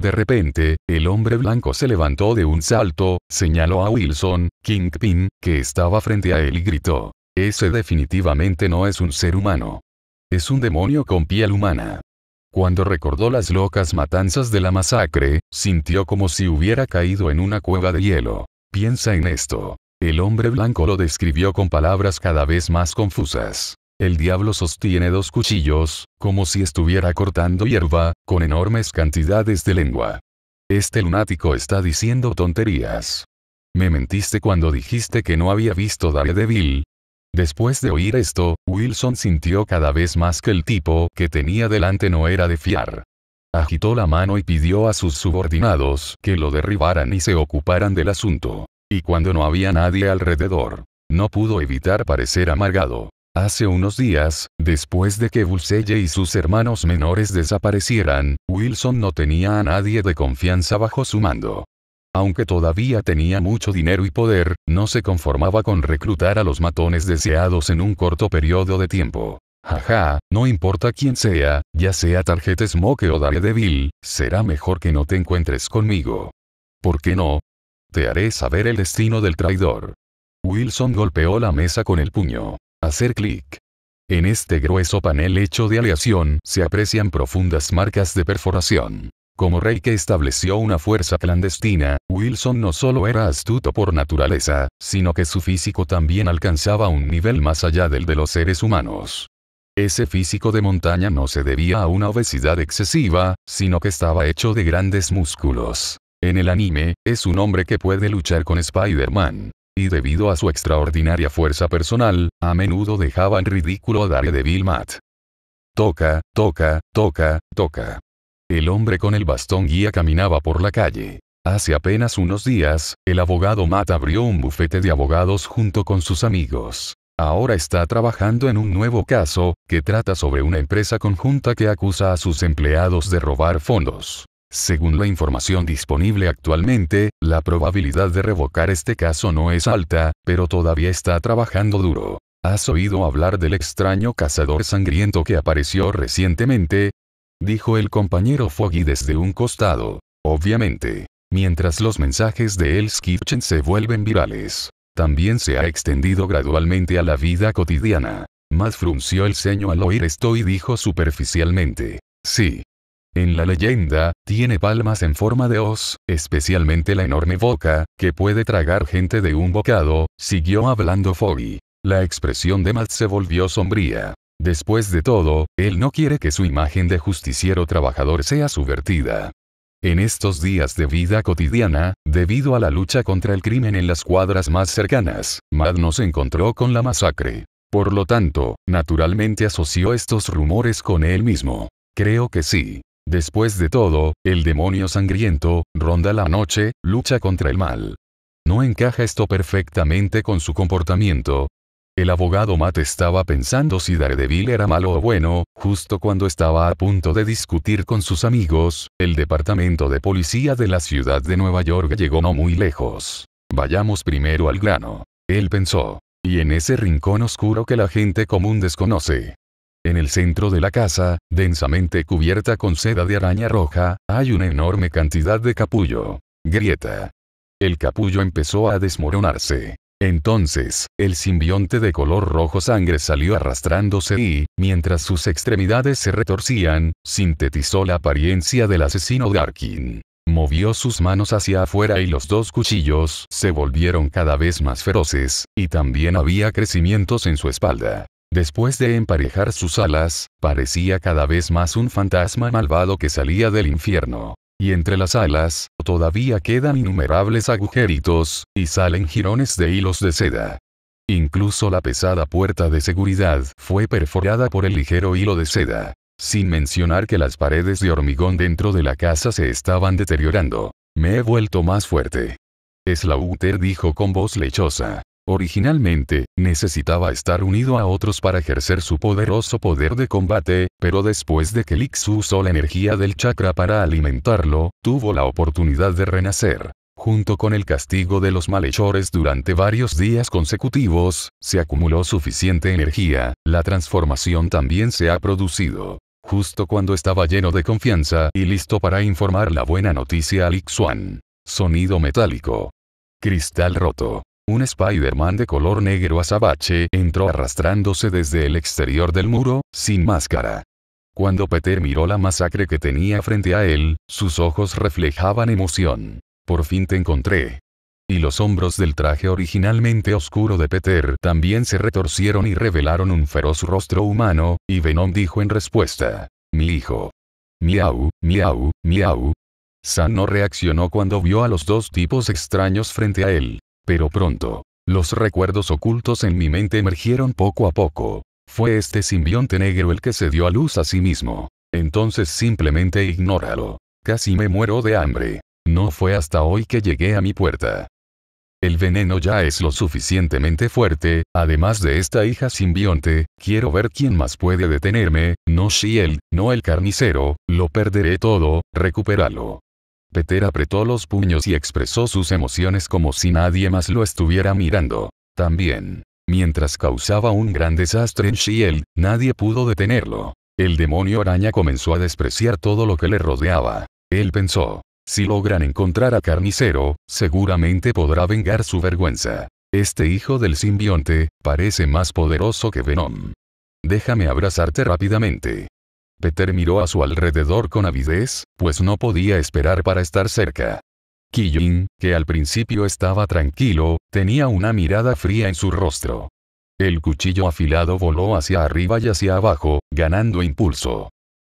De repente, el hombre blanco se levantó de un salto, señaló a Wilson, Kingpin, que estaba frente a él y gritó. Ese definitivamente no es un ser humano. Es un demonio con piel humana. Cuando recordó las locas matanzas de la masacre, sintió como si hubiera caído en una cueva de hielo. Piensa en esto. El hombre blanco lo describió con palabras cada vez más confusas. El diablo sostiene dos cuchillos, como si estuviera cortando hierba, con enormes cantidades de lengua. Este lunático está diciendo tonterías. Me mentiste cuando dijiste que no había visto Daredevil. Después de oír esto, Wilson sintió cada vez más que el tipo que tenía delante no era de fiar. Agitó la mano y pidió a sus subordinados que lo derribaran y se ocuparan del asunto. Y cuando no había nadie alrededor, no pudo evitar parecer amargado. Hace unos días, después de que Bullseye y sus hermanos menores desaparecieran, Wilson no tenía a nadie de confianza bajo su mando. Aunque todavía tenía mucho dinero y poder, no se conformaba con reclutar a los matones deseados en un corto periodo de tiempo. Jaja, no importa quién sea, ya sea Target Smoke o Daredevil, será mejor que no te encuentres conmigo. ¿Por qué no? Te haré saber el destino del traidor. Wilson golpeó la mesa con el puño. Hacer clic. En este grueso panel hecho de aleación se aprecian profundas marcas de perforación. Como rey que estableció una fuerza clandestina, Wilson no solo era astuto por naturaleza, sino que su físico también alcanzaba un nivel más allá del de los seres humanos. Ese físico de montaña no se debía a una obesidad excesiva, sino que estaba hecho de grandes músculos. En el anime, es un hombre que puede luchar con Spider-Man y debido a su extraordinaria fuerza personal, a menudo dejaba en ridículo a Daredevil Matt. Toca, toca, toca, toca. El hombre con el bastón guía caminaba por la calle. Hace apenas unos días, el abogado Matt abrió un bufete de abogados junto con sus amigos. Ahora está trabajando en un nuevo caso, que trata sobre una empresa conjunta que acusa a sus empleados de robar fondos. Según la información disponible actualmente, la probabilidad de revocar este caso no es alta, pero todavía está trabajando duro. ¿Has oído hablar del extraño cazador sangriento que apareció recientemente? Dijo el compañero Foggy desde un costado. Obviamente. Mientras los mensajes de el Kitchen se vuelven virales. También se ha extendido gradualmente a la vida cotidiana. Más frunció el ceño al oír esto y dijo superficialmente. Sí, en la leyenda, tiene palmas en forma de os, especialmente la enorme boca, que puede tragar gente de un bocado, siguió hablando Foggy. La expresión de Matt se volvió sombría. Después de todo, él no quiere que su imagen de justiciero trabajador sea subvertida. En estos días de vida cotidiana, debido a la lucha contra el crimen en las cuadras más cercanas, Matt no se encontró con la masacre. Por lo tanto, naturalmente asoció estos rumores con él mismo. Creo que sí. Después de todo, el demonio sangriento, ronda la noche, lucha contra el mal. No encaja esto perfectamente con su comportamiento. El abogado Matt estaba pensando si Daredevil era malo o bueno, justo cuando estaba a punto de discutir con sus amigos, el departamento de policía de la ciudad de Nueva York llegó no muy lejos. Vayamos primero al grano. Él pensó. Y en ese rincón oscuro que la gente común desconoce. En el centro de la casa, densamente cubierta con seda de araña roja, hay una enorme cantidad de capullo. Grieta. El capullo empezó a desmoronarse. Entonces, el simbionte de color rojo sangre salió arrastrándose y, mientras sus extremidades se retorcían, sintetizó la apariencia del asesino Darkin. Movió sus manos hacia afuera y los dos cuchillos se volvieron cada vez más feroces, y también había crecimientos en su espalda. Después de emparejar sus alas, parecía cada vez más un fantasma malvado que salía del infierno. Y entre las alas, todavía quedan innumerables agujeritos, y salen jirones de hilos de seda. Incluso la pesada puerta de seguridad fue perforada por el ligero hilo de seda. Sin mencionar que las paredes de hormigón dentro de la casa se estaban deteriorando. Me he vuelto más fuerte. Slaughter dijo con voz lechosa. Originalmente, necesitaba estar unido a otros para ejercer su poderoso poder de combate, pero después de que Lix usó la energía del chakra para alimentarlo, tuvo la oportunidad de renacer. Junto con el castigo de los malhechores durante varios días consecutivos, se acumuló suficiente energía, la transformación también se ha producido. Justo cuando estaba lleno de confianza y listo para informar la buena noticia a Lixuan. Sonido metálico. Cristal roto. Un Spider-Man de color negro azabache entró arrastrándose desde el exterior del muro, sin máscara. Cuando Peter miró la masacre que tenía frente a él, sus ojos reflejaban emoción. Por fin te encontré. Y los hombros del traje originalmente oscuro de Peter también se retorcieron y revelaron un feroz rostro humano, y Venom dijo en respuesta. Mi hijo. Miau, miau, miau. San no reaccionó cuando vio a los dos tipos extraños frente a él. Pero pronto, los recuerdos ocultos en mi mente emergieron poco a poco. Fue este simbionte negro el que se dio a luz a sí mismo. Entonces simplemente ignóralo. Casi me muero de hambre. No fue hasta hoy que llegué a mi puerta. El veneno ya es lo suficientemente fuerte, además de esta hija simbionte, quiero ver quién más puede detenerme, no él, no el carnicero, lo perderé todo, Recupéralo. Peter apretó los puños y expresó sus emociones como si nadie más lo estuviera mirando. También, mientras causaba un gran desastre en Shield, nadie pudo detenerlo. El demonio araña comenzó a despreciar todo lo que le rodeaba. Él pensó, si logran encontrar a Carnicero, seguramente podrá vengar su vergüenza. Este hijo del simbionte, parece más poderoso que Venom. Déjame abrazarte rápidamente. Peter miró a su alrededor con avidez, pues no podía esperar para estar cerca. Kijin, que al principio estaba tranquilo, tenía una mirada fría en su rostro. El cuchillo afilado voló hacia arriba y hacia abajo, ganando impulso.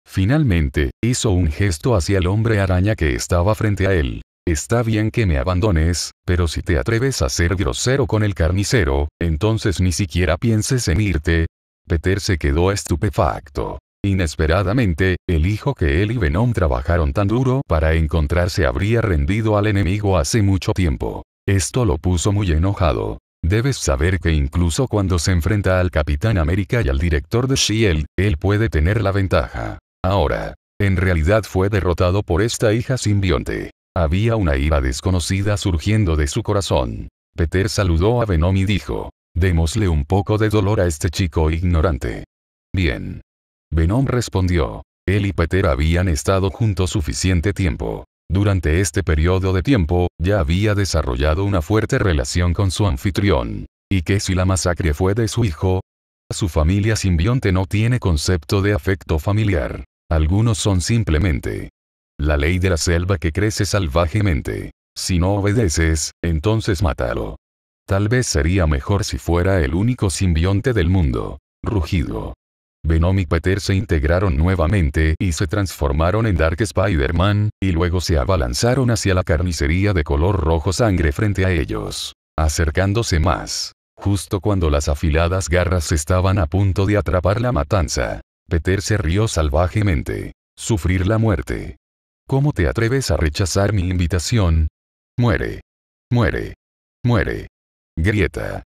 Finalmente, hizo un gesto hacia el hombre araña que estaba frente a él. Está bien que me abandones, pero si te atreves a ser grosero con el carnicero, entonces ni siquiera pienses en irte. Peter se quedó estupefacto. Inesperadamente, el hijo que él y Venom trabajaron tan duro para encontrarse habría rendido al enemigo hace mucho tiempo. Esto lo puso muy enojado. Debes saber que incluso cuando se enfrenta al Capitán América y al director de Shield, él puede tener la ventaja. Ahora, en realidad fue derrotado por esta hija simbionte. Había una ira desconocida surgiendo de su corazón. Peter saludó a Venom y dijo, démosle un poco de dolor a este chico ignorante. Bien. Venom respondió. Él y Peter habían estado juntos suficiente tiempo. Durante este periodo de tiempo, ya había desarrollado una fuerte relación con su anfitrión. ¿Y que si la masacre fue de su hijo? Su familia simbionte no tiene concepto de afecto familiar. Algunos son simplemente la ley de la selva que crece salvajemente. Si no obedeces, entonces mátalo. Tal vez sería mejor si fuera el único simbionte del mundo. Rugido. Venom y Peter se integraron nuevamente y se transformaron en Dark Spider-Man, y luego se abalanzaron hacia la carnicería de color rojo sangre frente a ellos. Acercándose más. Justo cuando las afiladas garras estaban a punto de atrapar la matanza. Peter se rió salvajemente. Sufrir la muerte. ¿Cómo te atreves a rechazar mi invitación? Muere. Muere. Muere. Grieta.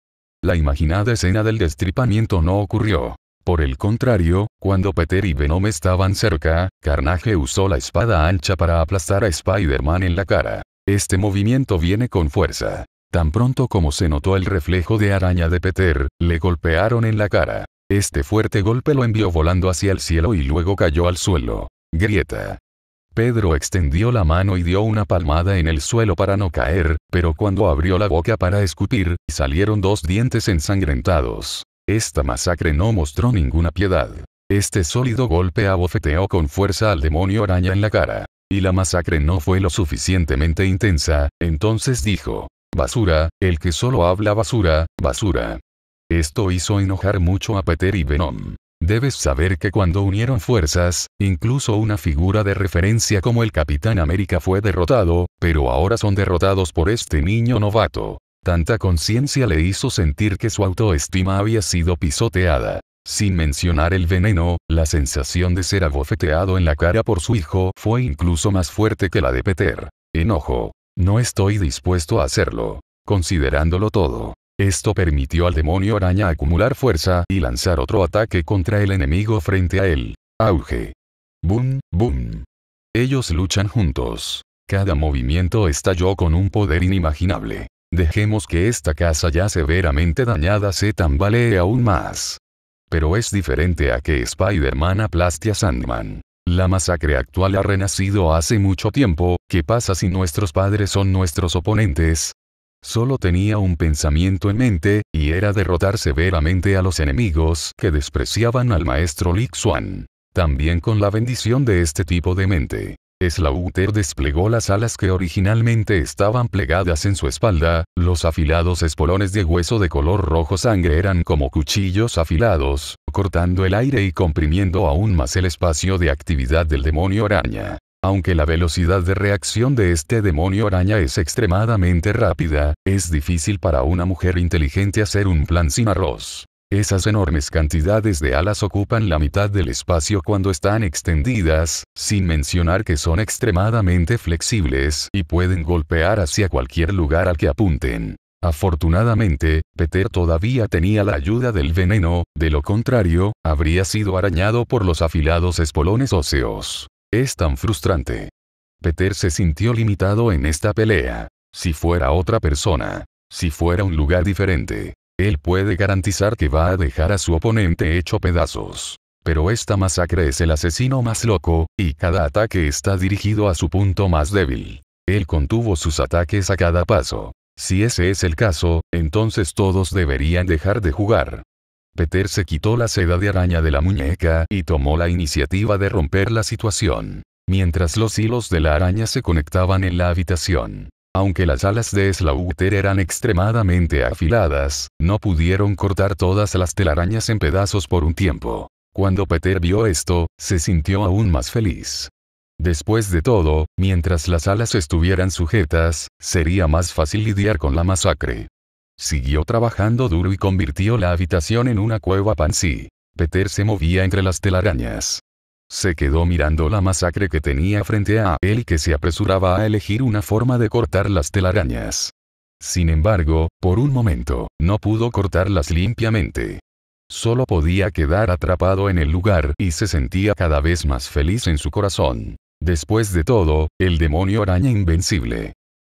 La imaginada escena del destripamiento no ocurrió. Por el contrario, cuando Peter y Venom estaban cerca, Carnage usó la espada ancha para aplastar a Spider-Man en la cara. Este movimiento viene con fuerza. Tan pronto como se notó el reflejo de araña de Peter, le golpearon en la cara. Este fuerte golpe lo envió volando hacia el cielo y luego cayó al suelo. Grieta. Pedro extendió la mano y dio una palmada en el suelo para no caer, pero cuando abrió la boca para escupir, salieron dos dientes ensangrentados. Esta masacre no mostró ninguna piedad. Este sólido golpe abofeteó con fuerza al demonio araña en la cara. Y la masacre no fue lo suficientemente intensa, entonces dijo, basura, el que solo habla basura, basura. Esto hizo enojar mucho a Peter y Venom. Debes saber que cuando unieron fuerzas, incluso una figura de referencia como el Capitán América fue derrotado, pero ahora son derrotados por este niño novato. Tanta conciencia le hizo sentir que su autoestima había sido pisoteada. Sin mencionar el veneno, la sensación de ser abofeteado en la cara por su hijo fue incluso más fuerte que la de Peter. Enojo. No estoy dispuesto a hacerlo. Considerándolo todo. Esto permitió al demonio araña acumular fuerza y lanzar otro ataque contra el enemigo frente a él. Auge. Boom, boom. Ellos luchan juntos. Cada movimiento estalló con un poder inimaginable. Dejemos que esta casa ya severamente dañada se tambalee aún más. Pero es diferente a que Spider-Man aplastia Sandman. La masacre actual ha renacido hace mucho tiempo, ¿qué pasa si nuestros padres son nuestros oponentes? Solo tenía un pensamiento en mente, y era derrotar severamente a los enemigos que despreciaban al maestro lick Swan. También con la bendición de este tipo de mente. Slaughter desplegó las alas que originalmente estaban plegadas en su espalda, los afilados espolones de hueso de color rojo sangre eran como cuchillos afilados, cortando el aire y comprimiendo aún más el espacio de actividad del demonio araña. Aunque la velocidad de reacción de este demonio araña es extremadamente rápida, es difícil para una mujer inteligente hacer un plan sin arroz. Esas enormes cantidades de alas ocupan la mitad del espacio cuando están extendidas, sin mencionar que son extremadamente flexibles y pueden golpear hacia cualquier lugar al que apunten. Afortunadamente, Peter todavía tenía la ayuda del veneno, de lo contrario, habría sido arañado por los afilados espolones óseos. Es tan frustrante. Peter se sintió limitado en esta pelea. Si fuera otra persona. Si fuera un lugar diferente. Él puede garantizar que va a dejar a su oponente hecho pedazos. Pero esta masacre es el asesino más loco, y cada ataque está dirigido a su punto más débil. Él contuvo sus ataques a cada paso. Si ese es el caso, entonces todos deberían dejar de jugar. Peter se quitó la seda de araña de la muñeca y tomó la iniciativa de romper la situación, mientras los hilos de la araña se conectaban en la habitación. Aunque las alas de Slaughter eran extremadamente afiladas, no pudieron cortar todas las telarañas en pedazos por un tiempo. Cuando Peter vio esto, se sintió aún más feliz. Después de todo, mientras las alas estuvieran sujetas, sería más fácil lidiar con la masacre. Siguió trabajando duro y convirtió la habitación en una cueva pansí. Peter se movía entre las telarañas. Se quedó mirando la masacre que tenía frente a él y que se apresuraba a elegir una forma de cortar las telarañas. Sin embargo, por un momento, no pudo cortarlas limpiamente. Solo podía quedar atrapado en el lugar y se sentía cada vez más feliz en su corazón. Después de todo, el demonio araña invencible.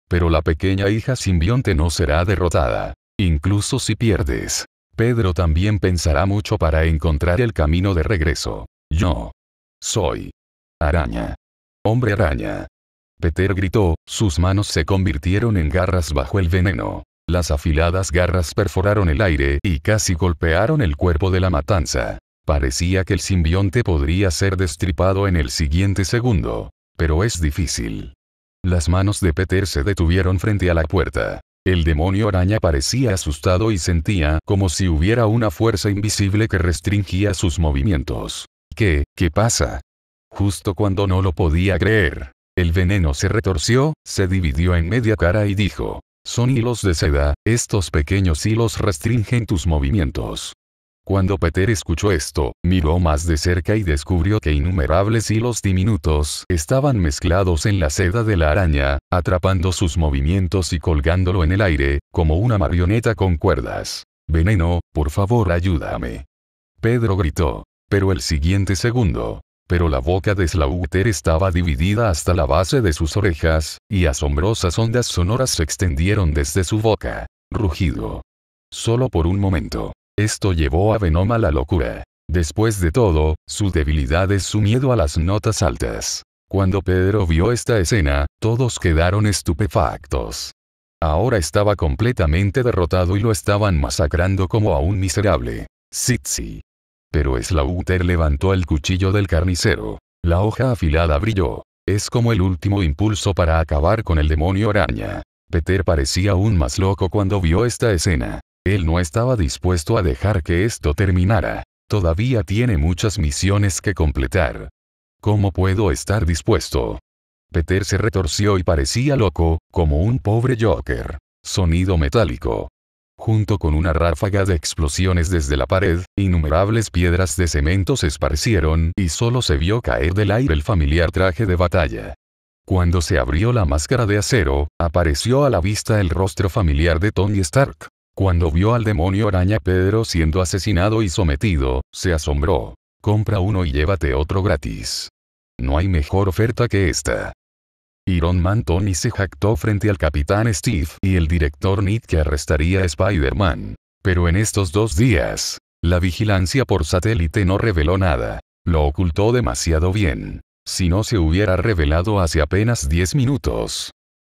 Pero la pequeña hija simbionte no será derrotada. Incluso si pierdes. Pedro también pensará mucho para encontrar el camino de regreso. Yo, soy. Araña. Hombre araña. Peter gritó, sus manos se convirtieron en garras bajo el veneno. Las afiladas garras perforaron el aire y casi golpearon el cuerpo de la matanza. Parecía que el simbionte podría ser destripado en el siguiente segundo. Pero es difícil. Las manos de Peter se detuvieron frente a la puerta. El demonio araña parecía asustado y sentía como si hubiera una fuerza invisible que restringía sus movimientos. ¿Qué, qué pasa? Justo cuando no lo podía creer, el veneno se retorció, se dividió en media cara y dijo, son hilos de seda, estos pequeños hilos restringen tus movimientos. Cuando Peter escuchó esto, miró más de cerca y descubrió que innumerables hilos diminutos estaban mezclados en la seda de la araña, atrapando sus movimientos y colgándolo en el aire, como una marioneta con cuerdas. Veneno, por favor ayúdame. Pedro gritó, pero el siguiente segundo. Pero la boca de Slaughter estaba dividida hasta la base de sus orejas, y asombrosas ondas sonoras se extendieron desde su boca. Rugido. Solo por un momento. Esto llevó a Venom a la locura. Después de todo, su debilidad es su miedo a las notas altas. Cuando Pedro vio esta escena, todos quedaron estupefactos. Ahora estaba completamente derrotado y lo estaban masacrando como a un miserable. Sitsi. Pero Slaughter levantó el cuchillo del carnicero. La hoja afilada brilló. Es como el último impulso para acabar con el demonio araña. Peter parecía aún más loco cuando vio esta escena. Él no estaba dispuesto a dejar que esto terminara. Todavía tiene muchas misiones que completar. ¿Cómo puedo estar dispuesto? Peter se retorció y parecía loco, como un pobre Joker. Sonido metálico junto con una ráfaga de explosiones desde la pared, innumerables piedras de cemento se esparcieron y solo se vio caer del aire el familiar traje de batalla. Cuando se abrió la máscara de acero, apareció a la vista el rostro familiar de Tony Stark. Cuando vio al demonio araña Pedro siendo asesinado y sometido, se asombró. Compra uno y llévate otro gratis. No hay mejor oferta que esta. Iron Man Tony se jactó frente al Capitán Steve y el director Nick que arrestaría a Spider-Man. Pero en estos dos días, la vigilancia por satélite no reveló nada. Lo ocultó demasiado bien. Si no se hubiera revelado hace apenas 10 minutos.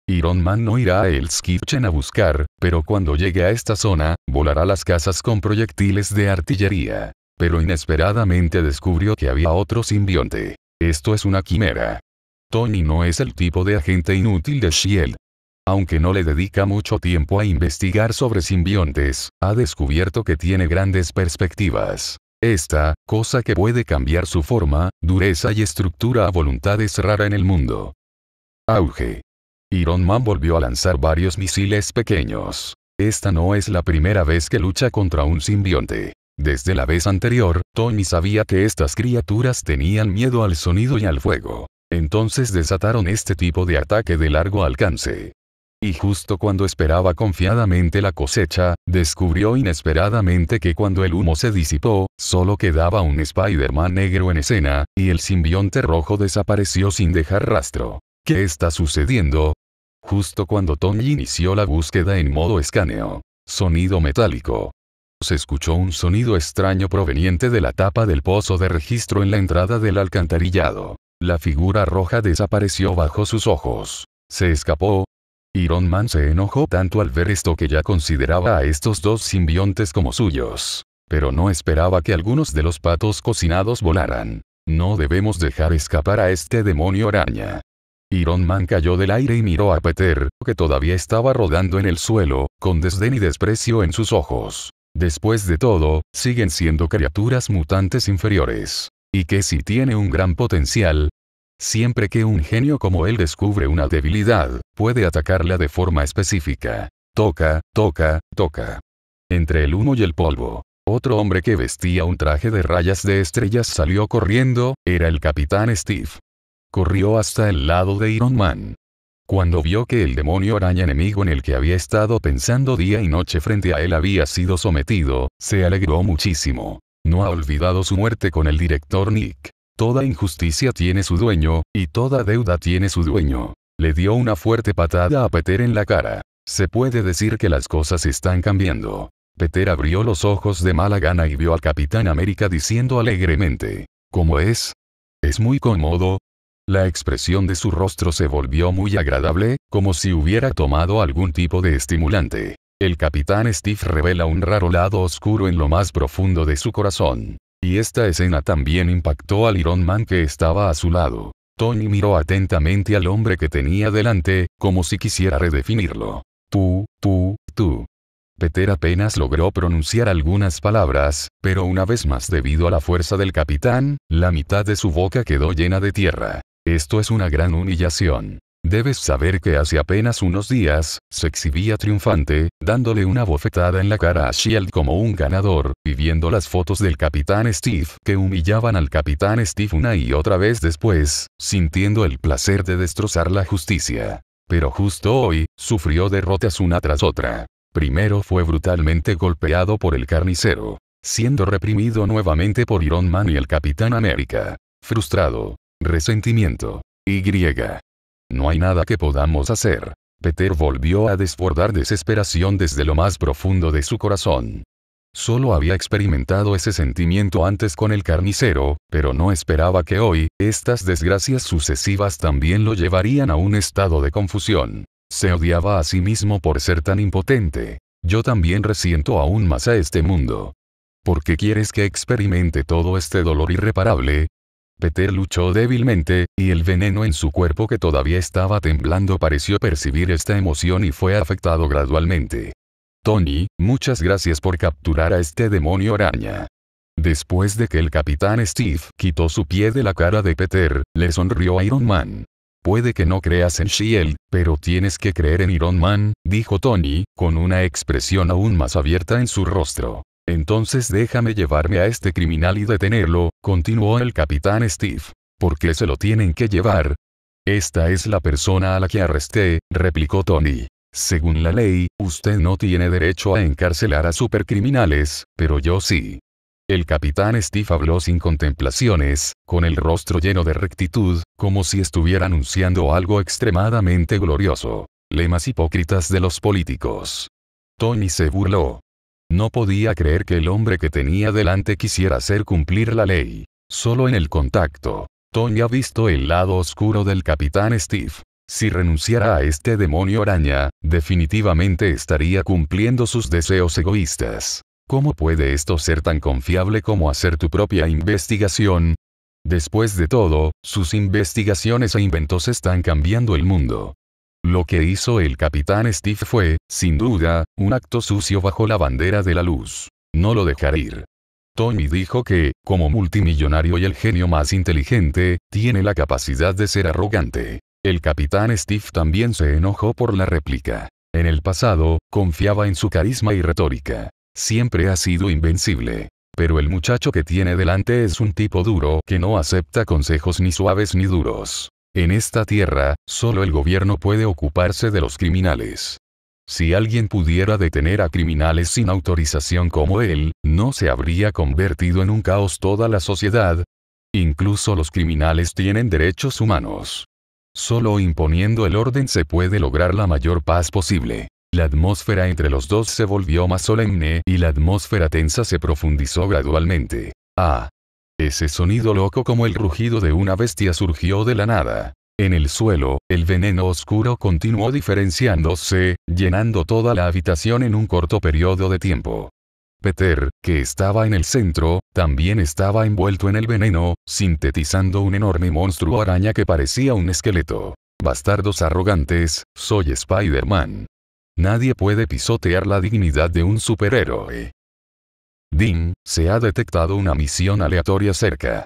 Iron Man no irá a Elskirchen a buscar, pero cuando llegue a esta zona, volará las casas con proyectiles de artillería. Pero inesperadamente descubrió que había otro simbionte. Esto es una quimera. Tony no es el tipo de agente inútil de Shield. Aunque no le dedica mucho tiempo a investigar sobre simbiontes, ha descubierto que tiene grandes perspectivas. Esta, cosa que puede cambiar su forma, dureza y estructura a voluntad es rara en el mundo. Auge. Iron Man volvió a lanzar varios misiles pequeños. Esta no es la primera vez que lucha contra un simbionte. Desde la vez anterior, Tony sabía que estas criaturas tenían miedo al sonido y al fuego. Entonces desataron este tipo de ataque de largo alcance. Y justo cuando esperaba confiadamente la cosecha, descubrió inesperadamente que cuando el humo se disipó, solo quedaba un Spider-Man negro en escena, y el simbionte rojo desapareció sin dejar rastro. ¿Qué está sucediendo? Justo cuando Tony inició la búsqueda en modo escaneo. Sonido metálico. Se escuchó un sonido extraño proveniente de la tapa del pozo de registro en la entrada del alcantarillado. La figura roja desapareció bajo sus ojos. Se escapó. Iron Man se enojó tanto al ver esto que ya consideraba a estos dos simbiontes como suyos. Pero no esperaba que algunos de los patos cocinados volaran. No debemos dejar escapar a este demonio araña. Iron Man cayó del aire y miró a Peter, que todavía estaba rodando en el suelo, con desdén y desprecio en sus ojos. Después de todo, siguen siendo criaturas mutantes inferiores y que si tiene un gran potencial. Siempre que un genio como él descubre una debilidad, puede atacarla de forma específica. Toca, toca, toca. Entre el humo y el polvo, otro hombre que vestía un traje de rayas de estrellas salió corriendo, era el capitán Steve. Corrió hasta el lado de Iron Man. Cuando vio que el demonio araña enemigo en el que había estado pensando día y noche frente a él había sido sometido, se alegró muchísimo. No ha olvidado su muerte con el director Nick. Toda injusticia tiene su dueño, y toda deuda tiene su dueño. Le dio una fuerte patada a Peter en la cara. Se puede decir que las cosas están cambiando. Peter abrió los ojos de mala gana y vio al Capitán América diciendo alegremente, ¿Cómo es? Es muy cómodo. La expresión de su rostro se volvió muy agradable, como si hubiera tomado algún tipo de estimulante el capitán Steve revela un raro lado oscuro en lo más profundo de su corazón. Y esta escena también impactó al Iron Man que estaba a su lado. Tony miró atentamente al hombre que tenía delante, como si quisiera redefinirlo. Tú, tú, tú. Peter apenas logró pronunciar algunas palabras, pero una vez más debido a la fuerza del capitán, la mitad de su boca quedó llena de tierra. Esto es una gran humillación. Debes saber que hace apenas unos días, se exhibía triunfante, dándole una bofetada en la cara a Shield como un ganador, y viendo las fotos del capitán Steve que humillaban al capitán Steve una y otra vez después, sintiendo el placer de destrozar la justicia. Pero justo hoy, sufrió derrotas una tras otra. Primero fue brutalmente golpeado por el carnicero, siendo reprimido nuevamente por Iron Man y el Capitán América. Frustrado. Resentimiento. Y no hay nada que podamos hacer. Peter volvió a desbordar desesperación desde lo más profundo de su corazón. Solo había experimentado ese sentimiento antes con el carnicero, pero no esperaba que hoy, estas desgracias sucesivas también lo llevarían a un estado de confusión. Se odiaba a sí mismo por ser tan impotente. Yo también resiento aún más a este mundo. ¿Por qué quieres que experimente todo este dolor irreparable? Peter luchó débilmente, y el veneno en su cuerpo que todavía estaba temblando pareció percibir esta emoción y fue afectado gradualmente. Tony, muchas gracias por capturar a este demonio araña. Después de que el capitán Steve quitó su pie de la cara de Peter, le sonrió a Iron Man. Puede que no creas en Shield, pero tienes que creer en Iron Man, dijo Tony, con una expresión aún más abierta en su rostro. Entonces déjame llevarme a este criminal y detenerlo, continuó el capitán Steve. ¿Por qué se lo tienen que llevar? Esta es la persona a la que arresté, replicó Tony. Según la ley, usted no tiene derecho a encarcelar a supercriminales, pero yo sí. El capitán Steve habló sin contemplaciones, con el rostro lleno de rectitud, como si estuviera anunciando algo extremadamente glorioso. Lemas hipócritas de los políticos. Tony se burló. No podía creer que el hombre que tenía delante quisiera hacer cumplir la ley. Solo en el contacto, Tony ha visto el lado oscuro del capitán Steve. Si renunciara a este demonio araña, definitivamente estaría cumpliendo sus deseos egoístas. ¿Cómo puede esto ser tan confiable como hacer tu propia investigación? Después de todo, sus investigaciones e inventos están cambiando el mundo. Lo que hizo el capitán Steve fue, sin duda, un acto sucio bajo la bandera de la luz. No lo dejaré ir. Tony dijo que, como multimillonario y el genio más inteligente, tiene la capacidad de ser arrogante. El capitán Steve también se enojó por la réplica. En el pasado, confiaba en su carisma y retórica. Siempre ha sido invencible. Pero el muchacho que tiene delante es un tipo duro que no acepta consejos ni suaves ni duros. En esta tierra, solo el gobierno puede ocuparse de los criminales. Si alguien pudiera detener a criminales sin autorización como él, ¿no se habría convertido en un caos toda la sociedad? Incluso los criminales tienen derechos humanos. Solo imponiendo el orden se puede lograr la mayor paz posible. La atmósfera entre los dos se volvió más solemne y la atmósfera tensa se profundizó gradualmente. Ah. Ese sonido loco como el rugido de una bestia surgió de la nada. En el suelo, el veneno oscuro continuó diferenciándose, llenando toda la habitación en un corto periodo de tiempo. Peter, que estaba en el centro, también estaba envuelto en el veneno, sintetizando un enorme monstruo araña que parecía un esqueleto. Bastardos arrogantes, soy Spider-Man. Nadie puede pisotear la dignidad de un superhéroe. Dim, se ha detectado una misión aleatoria cerca.